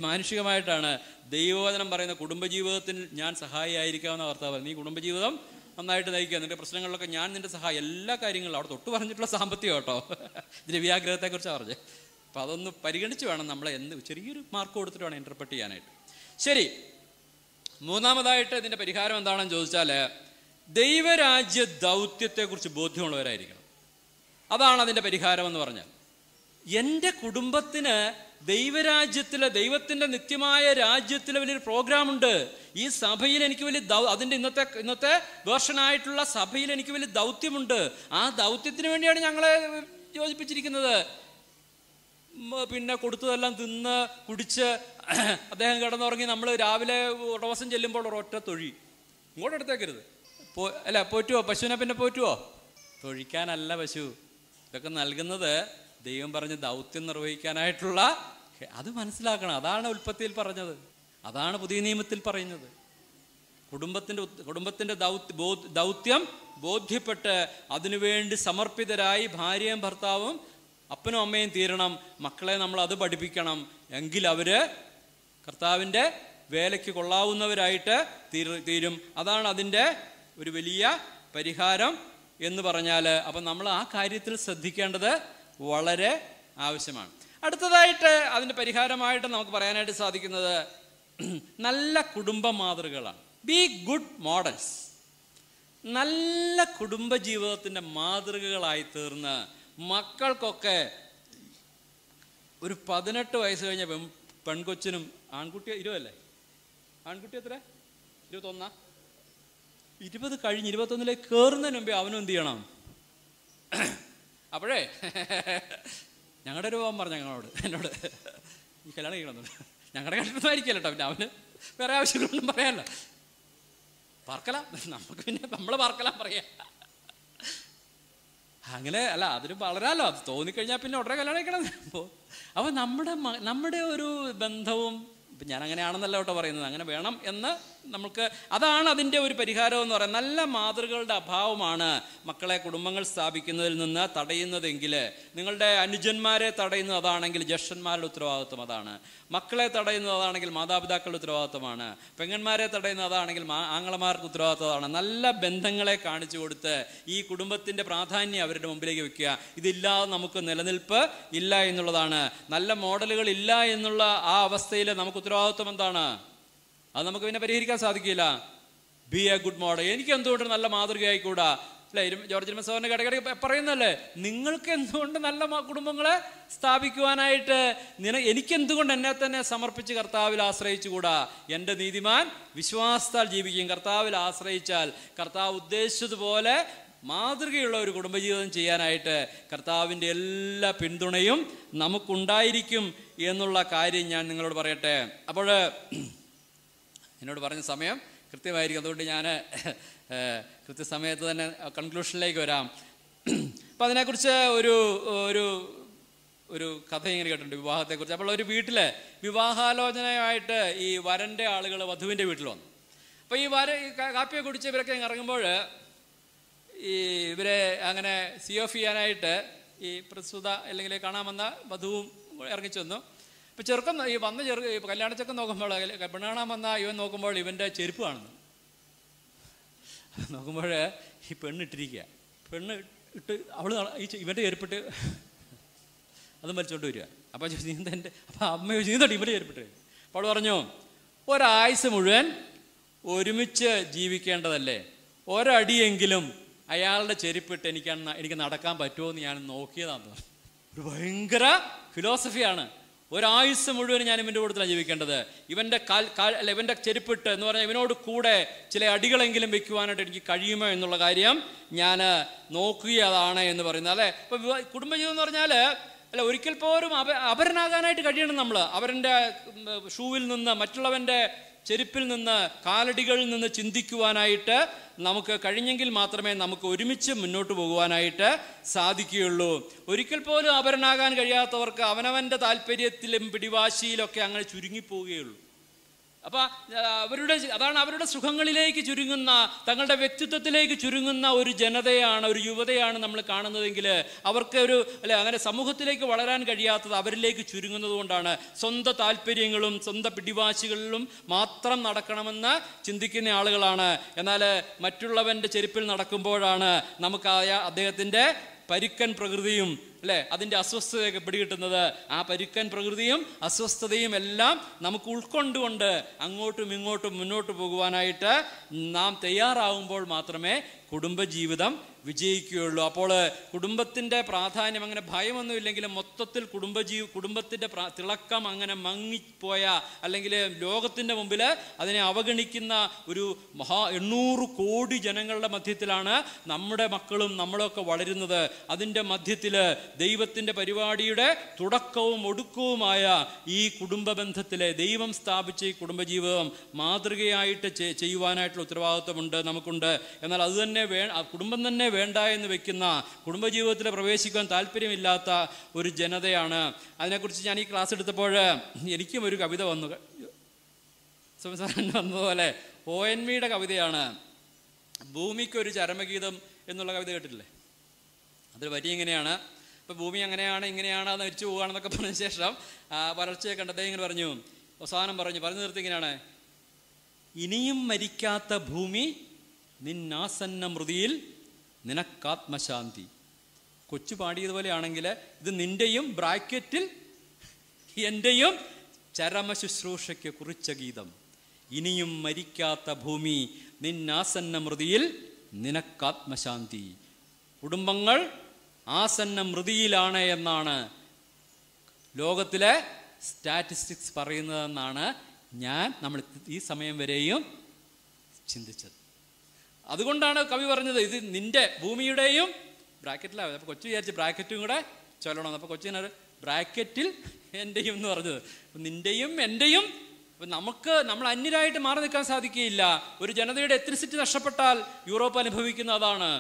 മാനുഷികമായിട്ടാണ് ദൈവവചനം പറയുന്ന കുടുംബജീവിതത്തിൽ ഞാൻ സഹായിയായിരിക്കാവുന്ന കർത്താവ് നീ കുടുംബജീവിതം നന്നായിട്ട് നയിക്കുക നിന്റെ പ്രശ്നങ്ങളിലൊക്കെ ഞാൻ നിന്റെ സഹായം എല്ലാ കാര്യങ്ങളും അവിടെ തൊട്ട് പറഞ്ഞിട്ടുള്ള സാമ്പത്തികം കേട്ടോ ഇതിൻ്റെ വ്യാഗ്രഹത്തെക്കുറിച്ചാണ് പറഞ്ഞ് അപ്പൊ അതൊന്ന് പരിഗണിച്ച് വേണം നമ്മളെ എന്ത് ചെറിയൊരു മാർക്ക് കൊടുത്തിട്ട് വേണം ഇന്റർപ്രറ്റ് ചെയ്യാനായിട്ട് ശരി മൂന്നാമതായിട്ട് ഇതിന്റെ പരിഹാരം എന്താണെന്ന് ചോദിച്ചാൽ ദൈവരാജ്യ ദൗത്യത്തെക്കുറിച്ച് ബോധ്യമുള്ളവരായിരിക്കണം അതാണ് അതിൻ്റെ പരിഹാരം എന്ന് പറഞ്ഞാൽ എൻ്റെ കുടുംബത്തിന് ദൈവരാജ്യത്തിലെ ദൈവത്തിൻ്റെ നിത്യമായ രാജ്യത്തിലെ വലിയൊരു പ്രോഗ്രാമുണ്ട് ഈ സഭയിൽ എനിക്ക് വലിയ ദൗ അതിൻ്റെ ഇന്നത്തെ ഇന്നത്തെ വേർഷനായിട്ടുള്ള സഭയിൽ എനിക്ക് വലിയ ദൗത്യമുണ്ട് ആ ദൗത്യത്തിന് വേണ്ടിയാണ് ഞങ്ങളെ യോജിപ്പിച്ചിരിക്കുന്നത് പിന്നെ കൊടുത്തതെല്ലാം തിന്ന് കുടിച്ച് അദ്ദേഹം കിടന്നുറങ്ങി നമ്മൾ രാവിലെ ഉടവസം ചെല്ലുമ്പോൾ ഒരൊറ്റ തൊഴി ഇങ്ങോട്ട് പോ അല്ല പോറ്റുവോ പശുവിനെ പിന്നെ പോറ്റുവോ തൊഴിക്കാനല്ല പശു ഇതൊക്കെ നൽകുന്നത് ദൈവം പറഞ്ഞ് ദൗത്യം നിർവഹിക്കാനായിട്ടുള്ള അത് മനസ്സിലാക്കണം അതാണ് ഉൽപ്പത്തിയിൽ പറഞ്ഞത് അതാണ് പുതിയ നിയമത്തിൽ പറയുന്നത് കുടുംബത്തിൻ്റെ കുടുംബത്തിൻ്റെ ദൗത്യം ബോധ്യപ്പെട്ട് അതിനുവേണ്ടി സമർപ്പിതരായി ഭാര്യയും ഭർത്താവും അപ്പനും അമ്മയും തീരണം മക്കളെ നമ്മൾ അത് പഠിപ്പിക്കണം എങ്കിൽ അവർ കർത്താവിൻ്റെ വേലയ്ക്ക് കൊള്ളാവുന്നവരായിട്ട് തീരും അതാണ് അതിൻ്റെ ഒരു വലിയ പരിഹാരം എന്ന് പറഞ്ഞാൽ അപ്പം നമ്മൾ ആ കാര്യത്തിൽ ശ്രദ്ധിക്കേണ്ടത് വളരെ ആവശ്യമാണ് അടുത്തതായിട്ട് അതിൻ്റെ പരിഹാരമായിട്ട് നമുക്ക് പറയാനായിട്ട് സാധിക്കുന്നത് നല്ല കുടുംബ മാതൃകകളാണ് ബി ഗുഡ് മോഡൽസ് നല്ല കുടുംബ ജീവിതത്തിൻ്റെ മാതൃകകളായി തീർന്ന് മക്കൾക്കൊക്കെ ഒരു പതിനെട്ട് വയസ്സ് കഴിഞ്ഞ പെൺകൊച്ചിനും ആൺകുട്ടി ഇരുപതല്ലേ ആൺകുട്ടി എത്ര ഇരുപത്തൊന്നാ ഇരുപത് കഴിഞ്ഞ് ഇരുപത്തൊന്നിലേക്ക് കയറുന്നതിന് മുമ്പേ അവനും എന്ത് ചെയ്യണം അപ്പോഴേ ഞങ്ങളുടെ ഒരു പറഞ്ഞു ഞങ്ങളോട് എന്നോട് ഈ കല്യാണം കഴിക്കണമെന്നുണ്ട് ഞങ്ങളുടെ കണ്ടിട്ടായിരിക്കല്ലോ കേട്ടോ പിന്നെ അവന് വേറെ ആവശ്യങ്ങളൊന്നും പറയാനല്ലോ പാർക്കല നമുക്ക് പിന്നെ നമ്മൾ പാർക്കല പറയാം അങ്ങനെ അല്ല അതിന് വളരാലോ അത് തോന്നിക്കഴിഞ്ഞാൽ പിന്നെ ഉടനെ കല്യാണം കഴിക്കണം അപ്പോൾ അപ്പോൾ നമ്മുടെ നമ്മുടെ ഒരു ബന്ധവും ഞാൻ അങ്ങനെയാണെന്നല്ല കേട്ടോ പറയുന്നത് അങ്ങനെ വേണം എന്ന് നമുക്ക് അതാണ് അതിൻ്റെ ഒരു പരിഹാരം എന്ന് പറയാം നല്ല മാതൃകകളുടെ അഭാവമാണ് മക്കളെ കുടുംബങ്ങൾ സ്ഥാപിക്കുന്നതിൽ നിന്ന് തടയുന്നതെങ്കിൽ നിങ്ങളുടെ അനുജന്മാരെ തടയുന്നത് അതാണെങ്കിൽ ജ്യേഷ്ഠന്മാരുടെ ഉത്തരവാദിത്വം അതാണ് മക്കളെ തടയുന്നത് അതാണെങ്കിൽ മാതാപിതാക്കളുടെ ഉത്തരവാദിത്വമാണ് പെങ്ങന്മാരെ തടയുന്നത് അതാണെങ്കിൽ ആംഗ്ലമാർക്ക് ഉത്തരവാദിത്വമാണ് നല്ല ബന്ധങ്ങളെ കാണിച്ചു കൊടുത്ത് ഈ കുടുംബത്തിൻ്റെ പ്രാധാന്യം അവരുടെ മുമ്പിലേക്ക് വെക്കുക ഇതില്ലാതെ നമുക്ക് നിലനിൽപ്പ് ഇല്ല എന്നുള്ളതാണ് നല്ല മോഡലുകൾ ഇല്ല എന്നുള്ള ആ അവസ്ഥയിൽ നമുക്ക് ഉത്തരവാദിത്വം എന്താണ് അത് നമുക്ക് പിന്നെ പരിഹരിക്കാൻ സാധിക്കില്ല ബി എ ഗുഡ് മോഡൽ എനിക്ക് എന്തുകൊണ്ട് നല്ല മാതൃകയായിക്കൂടാ അല്ലേ ജോർജ് ഇരുമസോറിന്റെ കിടക്കിടയ്ക്ക് പറയുന്നല്ലേ നിങ്ങൾക്ക് എന്തുകൊണ്ട് നല്ല കുടുംബങ്ങളെ സ്ഥാപിക്കുവാനായിട്ട് നിന എനിക്ക് എന്തുകൊണ്ട് എന്നെ തന്നെ സമർപ്പിച്ച് കർത്താവിൽ ആശ്രയിച്ചുകൂടാ എൻ്റെ നീതിമാൻ വിശ്വാസത്താൽ ജീവിക്കും കർത്താവിൽ ആശ്രയിച്ചാൽ കർത്താവ് ഉദ്ദേശിച്ചതുപോലെ മാതൃകയുള്ള ഒരു കുടുംബജീവിതം ചെയ്യാനായിട്ട് കർത്താവിൻ്റെ എല്ലാ പിന്തുണയും നമുക്കുണ്ടായിരിക്കും എന്നുള്ള കാര്യം ഞാൻ നിങ്ങളോട് പറയട്ടെ അപ്പോൾ എന്നോട് പറഞ്ഞ സമയം കൃത്യമായിരിക്കും അതുകൊണ്ട് ഞാൻ കൃത്യസമയത്ത് തന്നെ കൺക്ലൂഷനിലേക്ക് വരാം അപ്പം അതിനെക്കുറിച്ച് ഒരു ഒരു ഒരു കഥ ഇങ്ങനെ കേട്ടിട്ടുണ്ട് വിവാഹത്തെക്കുറിച്ച് അപ്പോൾ ഒരു വീട്ടിൽ വിവാഹാലോചനയായിട്ട് ഈ വരൻ്റെ ആളുകൾ വധുവിൻ്റെ വീട്ടിൽ വന്നു അപ്പോൾ ഈ വര കാപ്പിയെ കുടിച്ച് ഇവരൊക്കെ ഇറങ്ങുമ്പോൾ ഈ ഇവരെ അങ്ങനെ സി ഓഫ് ചെയ്യാനായിട്ട് ഈ പ്രസ്തുത അല്ലെങ്കിൽ കാണാമെന്ന വധുവും വധുവും വന്നു ഇപ്പോൾ ചെറുക്കൻ ഈ വന്ന ചെറു കല്യാണച്ചക്കൻ നോക്കുമ്പോൾ പെണ്ണാണാൻ വന്ന ഇവൻ നോക്കുമ്പോൾ ഇവൻ്റെ ചെരുപ്പ് കാണുന്നു നോക്കുമ്പോൾ ഈ പെണ്ണിട്ടിരിക്കുക പെണ്ണ് ഇട്ട് അവൾ ഈ ഇവൻ്റെ ചെരുപ്പിട്ട് അതും മരിച്ചോണ്ട് വരിക അപ്പോൾ ചോദിച്ചു നീന്ത അമ്മ ചോദിച്ചു ഇവൻ്റെ ചെരുപ്പിട്ട് അപ്പോൾ അവൾ പറഞ്ഞു ഒരായുസ് മുഴുവൻ ഒരുമിച്ച് ജീവിക്കേണ്ടതല്ലേ ഒരടിയെങ്കിലും അയാളുടെ ചെരുപ്പിട്ട് എനിക്ക് എനിക്ക് നടക്കാൻ പറ്റുമോ എന്ന് ഞാൻ നോക്കിയതാണ് ഒരു ഭയങ്കര ഫിലോസഫിയാണ് ഒരായുസ് മുഴുവൻ ഞാൻ ഇവൻ്റെ കൂടുതലാണ് ജീവിക്കേണ്ടത് ഇവൻ്റെ കാൽ കാൽ അല്ല ഇവൻ്റെ ചെരുപ്പിട്ട് എന്ന് പറഞ്ഞാൽ ഇവനോട് കൂടെ ചില അടികളെങ്കിലും വെക്കുവാനായിട്ട് എനിക്ക് കഴിയുമോ എന്നുള്ള കാര്യം ഞാൻ നോക്കുകയതാണ് എന്ന് പറയുന്നത് അല്ലേ ഇപ്പം കുടുംബജീവിതം എന്ന് പറഞ്ഞാൽ അല്ല ഒരിക്കൽ പോലും അപ അപരനാകാനായിട്ട് കഴിയണം നമ്മൾ അവരൻ്റെ ഷൂവിൽ നിന്ന് മറ്റുള്ളവൻ്റെ ചെരുപ്പിൽ നിന്ന് കാലടികളിൽ നിന്ന് ചിന്തിക്കുവാനായിട്ട് നമുക്ക് കഴിഞ്ഞെങ്കിൽ മാത്രമേ നമുക്ക് ഒരുമിച്ച് മുന്നോട്ട് പോകുവാനായിട്ട് സാധിക്കുകയുള്ളൂ ഒരിക്കൽ പോലും അപരനാകാൻ കഴിയാത്തവർക്ക് അവനവൻ്റെ താല്പര്യത്തിലും പിടിവാശിയിലൊക്കെ അങ്ങനെ ചുരുങ്ങിപ്പോവുകയുള്ളൂ അപ്പോൾ അവരുടെ അതാണ് അവരുടെ സുഖങ്ങളിലേക്ക് ചുരുങ്ങുന്ന തങ്ങളുടെ വ്യക്തിത്വത്തിലേക്ക് ചുരുങ്ങുന്ന ഒരു ജനതയാണ് ഒരു യുവതയാണ് നമ്മൾ കാണുന്നതെങ്കിൽ അവർക്ക് ഒരു അല്ലെ അങ്ങനെ സമൂഹത്തിലേക്ക് വളരാൻ കഴിയാത്തത് അവരിലേക്ക് ചുരുങ്ങുന്നത് കൊണ്ടാണ് സ്വന്തം താല്പര്യങ്ങളും സ്വന്തം പിടിവാശികളിലും മാത്രം നടക്കണമെന്ന് ചിന്തിക്കുന്ന ആളുകളാണ് എന്നാൽ മറ്റുള്ളവൻ്റെ ചെരുപ്പിൽ നടക്കുമ്പോഴാണ് നമുക്കായ അദ്ദേഹത്തിൻ്റെ പരിക്കൻ പ്രകൃതിയും അല്ലെ അതിൻ്റെ അസ്വസ്ഥതയൊക്കെ പിടികിട്ടുന്നത് ആ പരുക്കൻ പ്രകൃതിയും അസ്വസ്ഥതയും എല്ലാം നമുക്ക് ഉൾക്കൊണ്ടുകൊണ്ട് അങ്ങോട്ടും ഇങ്ങോട്ടും മുന്നോട്ട് പോകുവാനായിട്ട് നാം തയ്യാറാവുമ്പോൾ മാത്രമേ കുടുംബജീവിതം വിജയിക്കുകയുള്ളൂ അപ്പോൾ കുടുംബത്തിൻ്റെ പ്രാധാന്യം അങ്ങനെ ഭയമൊന്നും മൊത്തത്തിൽ കുടുംബജീ കുടുംബത്തിൻ്റെ തിളക്കം അങ്ങനെ മങ്ങിപ്പോയ അല്ലെങ്കിൽ ലോകത്തിൻ്റെ മുമ്പിൽ അതിനെ അവഗണിക്കുന്ന ഒരു മഹാ എണ്ണൂറ് കോടി ജനങ്ങളുടെ മധ്യത്തിലാണ് നമ്മുടെ മക്കളും നമ്മളൊക്കെ വളരുന്നത് അതിൻ്റെ മധ്യത്തിൽ ദൈവത്തിൻ്റെ പരിപാടിയുടെ തുടക്കവും ഒടുക്കവുമായ ഈ കുടുംബ ബന്ധത്തിലെ ദൈവം സ്ഥാപിച്ച ഈ കുടുംബജീവിതം മാതൃകയായിട്ട് ചെയ്യുവാനായിട്ടുള്ള ഉത്തരവാദിത്വമുണ്ട് നമുക്കുണ്ട് എന്നാൽ അത് തന്നെ വേ കുടുംബം തന്നെ വേണ്ട എന്ന് വെക്കുന്ന കുടുംബജീവിതത്തിൽ പ്രവേശിക്കാൻ താല്പര്യമില്ലാത്ത ഒരു ജനതയാണ് അതിനെക്കുറിച്ച് ഞാൻ ഈ ക്ലാസ് എടുത്തപ്പോൾ എനിക്കും ഒരു കവിത വന്നു സംസാരം വന്നതുപോലെ ഒ എൻ വിയുടെ കവിതയാണ് ഭൂമിക്കൊരു ചരമഗീതം എന്നുള്ള കവിത കേട്ടിട്ടില്ലേ അതിൽ വരി ഇങ്ങനെയാണ് ഇപ്പൊ ഭൂമി അങ്ങനെയാണ് ഇങ്ങനെയാണ് അത് മരിച്ചു പോവുകയാണെന്നൊക്കെ പറഞ്ഞ ശേഷം വരൾച്ചയെ കണ്ടതേ ഇങ്ങനെ പറഞ്ഞു അവസാനം പറഞ്ഞു പറഞ്ഞു നിർത്തി ഇങ്ങനെയാണ് ഇനിയും മരിക്കാത്ത ഭൂമി നിന്നാസന്ന മൃതിയിൽ നിനക്കാത്മശാന്തി കൊച്ചു പാടിയതുപോലെയാണെങ്കിൽ ഇത് നിന്റെയും ബ്രാക്കറ്റിൽ ചരമ ശുശ്രൂഷയ്ക്ക് കുറിച്ച ഗീതം ഇനിയും മരിക്കാത്ത ഭൂമി നിന്നാസന്ന മൃതിയിൽ നിനക്കാത്മശാന്തി കുടുംബങ്ങൾ ആസന്ന മൃതിയിലാണ് എന്നാണ് ലോകത്തിലെ സ്റ്റാറ്റിസ്റ്റിക്സ് പറയുന്നതെന്നാണ് ഞാൻ നമ്മൾ ഈ സമയം വരെയും ചിന്തിച്ചത് അതുകൊണ്ടാണ് കവി പറഞ്ഞത് ഇത് നിന്റെ ഭൂമിയുടെയും ബ്രാക്കറ്റിലാവും അപ്പോൾ കൊച്ചു വിചാരിച്ച് ബ്രാക്കറ്റും കൂടെ ചൊല്ലണം അപ്പോൾ കൊച്ചിനൊരു ബ്രാക്കറ്റിൽ എൻ്റെയും എന്ന് പറഞ്ഞത് നിന്റെയും നിൻ്റെയും എൻ്റെയും നമുക്ക് നമ്മൾ അന്യരായിട്ട് മാറി നിൽക്കാൻ സാധിക്കുകയില്ല ഒരു ജനതയുടെ എത്രിസിറ്റി നഷ്ടപ്പെട്ടാൽ യൂറോപ്പ് അനുഭവിക്കുന്ന അതാണ്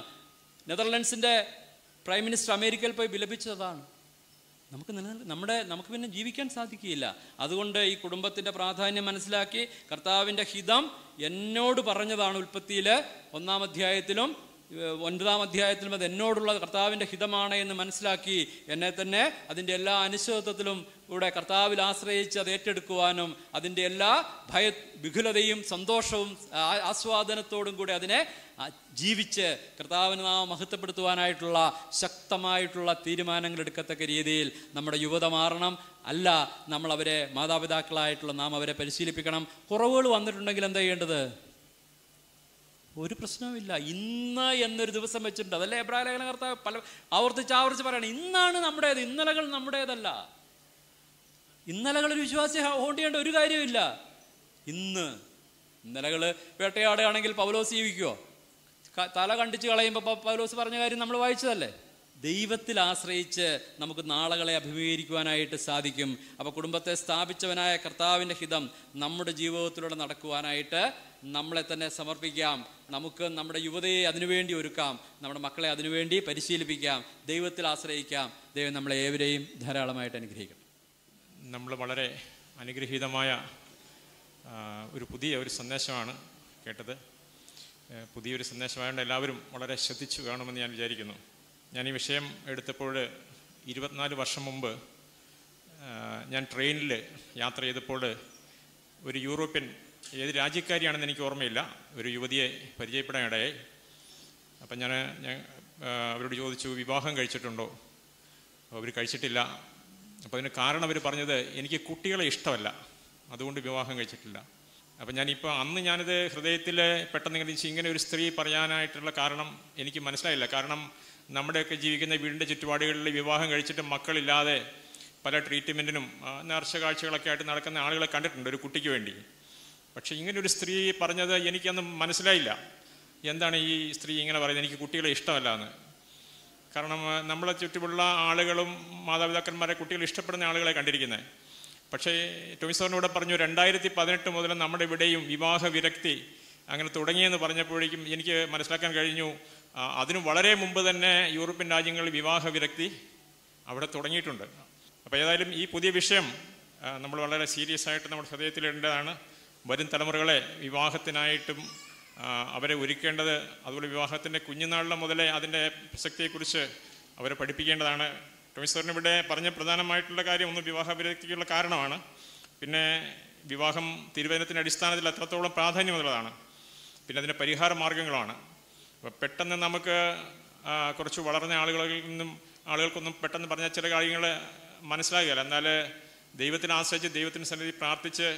നെതർലൻഡ്സിന്റെ പ്രൈം മിനിസ്റ്റർ അമേരിക്കയിൽ പോയി വിലപിച്ചതാണ് നമുക്ക് നമ്മുടെ നമുക്ക് പിന്നെ ജീവിക്കാൻ സാധിക്കുകയില്ല അതുകൊണ്ട് ഈ കുടുംബത്തിൻ്റെ പ്രാധാന്യം മനസ്സിലാക്കി കർത്താവിൻ്റെ ഹിതം എന്നോട് പറഞ്ഞതാണ് ഉൽപ്പത്തിയിൽ ഒന്നാം അധ്യായത്തിലും ഒൻപതാം അധ്യായത്തിലും അത് എന്നോടുള്ള കർത്താവിൻ്റെ ഹിതമാണ് എന്ന് മനസ്സിലാക്കി എന്നെ തന്നെ അതിൻ്റെ എല്ലാ അനിശ്ചിതത്വത്തിലും ഇവിടെ കർത്താവിൽ ആശ്രയിച്ച് അത് ഏറ്റെടുക്കുവാനും അതിൻ്റെ എല്ലാ ഭയ വിഘുലതയും സന്തോഷവും ആസ്വാദനത്തോടും കൂടി അതിനെ ജീവിച്ച് കർത്താവിന് നാം മഹത്വപ്പെടുത്തുവാനായിട്ടുള്ള ശക്തമായിട്ടുള്ള തീരുമാനങ്ങൾ എടുക്കത്തക്ക രീതിയിൽ നമ്മുടെ യുവത മാറണം അല്ല നമ്മൾ അവരെ മാതാപിതാക്കളായിട്ടുള്ള നാം അവരെ പരിശീലിപ്പിക്കണം കുറവുകൾ വന്നിട്ടുണ്ടെങ്കിൽ എന്താ ചെയ്യേണ്ടത് ഒരു പ്രശ്നവുമില്ല ഇന്ന് എന്നൊരു ദിവസം വെച്ചിട്ടുണ്ട് അതല്ലേ എബ്രാഹിം ലേഖന കർത്താവ് പല ആവർത്തിച്ച് ആവർത്തിച്ച് പറയണം ഇന്നാണ് നമ്മുടേത് ഇന്നലകൾ നമ്മുടേതല്ല ഇന്നലകൾ ഒരു വിശ്വാസി ഓടേണ്ട ഒരു കാര്യമില്ല ഇന്ന് ഇന്നലകൾ വേട്ടയാടുകയാണെങ്കിൽ പൗലോസ് ജീവിക്കുവോ തല കണ്ടിച്ച് കളയുമ്പോൾ പൗലോസ് പറഞ്ഞ കാര്യം നമ്മൾ വായിച്ചതല്ലേ ദൈവത്തിൽ ആശ്രയിച്ച് നമുക്ക് നാളുകളെ അഭിമുഖീകരിക്കുവാനായിട്ട് സാധിക്കും അപ്പോൾ കുടുംബത്തെ സ്ഥാപിച്ചവനായ കർത്താവിൻ്റെ ഹിതം നമ്മുടെ ജീവിതത്തിലൂടെ നടക്കുവാനായിട്ട് നമ്മളെ തന്നെ സമർപ്പിക്കാം നമുക്ക് നമ്മുടെ യുവതയെ അതിനുവേണ്ടി ഒരുക്കാം നമ്മുടെ മക്കളെ അതിനുവേണ്ടി പരിശീലിപ്പിക്കാം ദൈവത്തിൽ ആശ്രയിക്കാം ദൈവം നമ്മളെ ഏവരെയും ധാരാളമായിട്ട് അനുഗ്രഹിക്കണം നമ്മൾ വളരെ അനുഗ്രഹീതമായ ഒരു പുതിയ ഒരു സന്ദേശമാണ് കേട്ടത് പുതിയൊരു സന്ദേശമായതുകൊണ്ട് എല്ലാവരും വളരെ ശ്രദ്ധിച്ചു കാണുമെന്ന് ഞാൻ വിചാരിക്കുന്നു ഞാൻ ഈ വിഷയം എടുത്തപ്പോൾ ഇരുപത്തിനാല് വർഷം മുമ്പ് ഞാൻ ട്രെയിനിൽ യാത്ര ചെയ്തപ്പോൾ ഒരു യൂറോപ്യൻ ഏത് രാജ്യക്കാരിയാണെന്ന് എനിക്ക് ഓർമ്മയില്ല ഒരു യുവതിയെ പരിചയപ്പെടാൻ ഇടയായി അപ്പം ഞാൻ ഞാൻ അവരോട് ചോദിച്ചു വിവാഹം കഴിച്ചിട്ടുണ്ടോ അവർ കഴിച്ചിട്ടില്ല അപ്പോൾ അതിന് കാരണം അവർ പറഞ്ഞത് എനിക്ക് കുട്ടികളെ ഇഷ്ടമല്ല അതുകൊണ്ട് വിവാഹം കഴിച്ചിട്ടില്ല അപ്പം ഞാനിപ്പോൾ അന്ന് ഞാനിത് ഹൃദയത്തിൽ പെട്ടെന്ന് ഇങ്ങനെ ഇങ്ങനെ ഒരു സ്ത്രീ പറയാനായിട്ടുള്ള കാരണം എനിക്ക് മനസ്സിലായില്ല കാരണം നമ്മുടെയൊക്കെ ജീവിക്കുന്ന വീടിൻ്റെ ചുറ്റുപാടുകളിൽ വിവാഹം കഴിച്ചിട്ട് മക്കളില്ലാതെ പല ട്രീറ്റ്മെൻറ്റിനും നേർച്ച കാഴ്ചകളൊക്കെ ആയിട്ട് നടക്കുന്ന ആളുകളെ കണ്ടിട്ടുണ്ട് ഒരു കുട്ടിക്ക് വേണ്ടി പക്ഷേ ഇങ്ങനെ ഒരു സ്ത്രീ പറഞ്ഞത് എനിക്കന്ന് മനസ്സിലായില്ല എന്താണ് ഈ സ്ത്രീ ഇങ്ങനെ പറയുന്നത് എനിക്ക് കുട്ടികളെ ഇഷ്ടമല്ല എന്ന് കാരണം നമ്മളെ ചുറ്റുമുള്ള ആളുകളും മാതാപിതാക്കന്മാരെ കുട്ടികൾ ഇഷ്ടപ്പെടുന്ന ആളുകളെ കണ്ടിരിക്കുന്നത് പക്ഷേ ടോമി പറഞ്ഞു രണ്ടായിരത്തി പതിനെട്ട് മുതൽ നമ്മുടെ ഇവിടെയും വിവാഹ വിരക്തി അങ്ങനെ തുടങ്ങിയെന്ന് പറഞ്ഞപ്പോഴേക്കും എനിക്ക് മനസ്സിലാക്കാൻ കഴിഞ്ഞു അതിനു വളരെ മുമ്പ് തന്നെ യൂറോപ്യൻ രാജ്യങ്ങളിൽ വിവാഹ വിരക്തി അവിടെ തുടങ്ങിയിട്ടുണ്ട് അപ്പോൾ ഏതായാലും ഈ പുതിയ വിഷയം നമ്മൾ വളരെ സീരിയസ് ആയിട്ട് നമ്മുടെ ഹൃദയത്തിലിടേണ്ടതാണ് വരും തലമുറകളെ വിവാഹത്തിനായിട്ടും അവരെ ഒരുക്കേണ്ടത് അതുപോലെ വിവാഹത്തിൻ്റെ കുഞ്ഞുനാളിലെ മുതലേ അതിൻ്റെ പ്രസക്തിയെക്കുറിച്ച് അവരെ പഠിപ്പിക്കേണ്ടതാണ് ടോമിസറിന് ഇവിടെ പറഞ്ഞ പ്രധാനമായിട്ടുള്ള കാര്യം ഒന്ന് വിവാഹ വിരക്തിക്കുള്ള കാരണമാണ് പിന്നെ വിവാഹം തിരുവനന്തപുരത്തിൻ്റെ അടിസ്ഥാനത്തിൽ അത്രത്തോളം പ്രാധാന്യമുള്ളതാണ് പിന്നെ അതിൻ്റെ പരിഹാര മാർഗങ്ങളാണ് പെട്ടെന്ന് നമുക്ക് കുറച്ച് വളർന്ന ആളുകളിൽ നിന്നും ആളുകൾക്കൊന്നും പെട്ടെന്ന് പറഞ്ഞാൽ ചില കാര്യങ്ങൾ മനസ്സിലാകുകയില്ല എന്നാൽ ദൈവത്തിനെ ആശ്രയിച്ച് ദൈവത്തിന് സന്നിധി പ്രാർത്ഥിച്ച്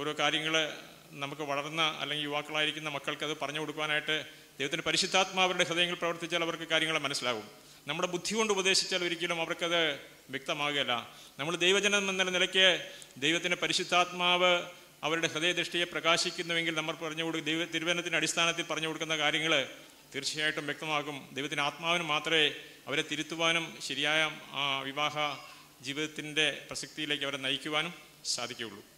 ഓരോ കാര്യങ്ങൾ നമുക്ക് വളർന്ന അല്ലെങ്കിൽ യുവാക്കളായിരിക്കുന്ന മക്കൾക്ക് അത് പറഞ്ഞു കൊടുക്കാനായിട്ട് ദൈവത്തിൻ്റെ പരിശുദ്ധാത്മാവരുടെ ഹൃദയങ്ങൾ പ്രവർത്തിച്ചാൽ അവർക്ക് കാര്യങ്ങൾ മനസ്സിലാകും നമ്മുടെ ബുദ്ധി കൊണ്ട് ഉപദേശിച്ചാൽ ഒരിക്കലും അവർക്കത് വ്യക്തമാകുകയില്ല നമ്മൾ ദൈവജനം എന്ന നിലയ്ക്ക് ദൈവത്തിൻ്റെ പരിശുദ്ധാത്മാവ് അവരുടെ ഹൃദയദൃഷ്ടിയെ പ്രകാശിക്കുന്നുവെങ്കിൽ നമ്മൾ പറഞ്ഞു കൊടുക്കുക ദൈവ തിരുവനത്തിൻ്റെ അടിസ്ഥാനത്തിൽ പറഞ്ഞു കൊടുക്കുന്ന കാര്യങ്ങൾ തീർച്ചയായിട്ടും വ്യക്തമാകും ദൈവത്തിൻ്റെ ആത്മാവിന് മാത്രമേ അവരെ തിരുത്തുവാനും ശരിയായ വിവാഹ ജീവിതത്തിൻ്റെ പ്രസക്തിയിലേക്ക് അവരെ നയിക്കുവാനും സാധിക്കുകയുള്ളൂ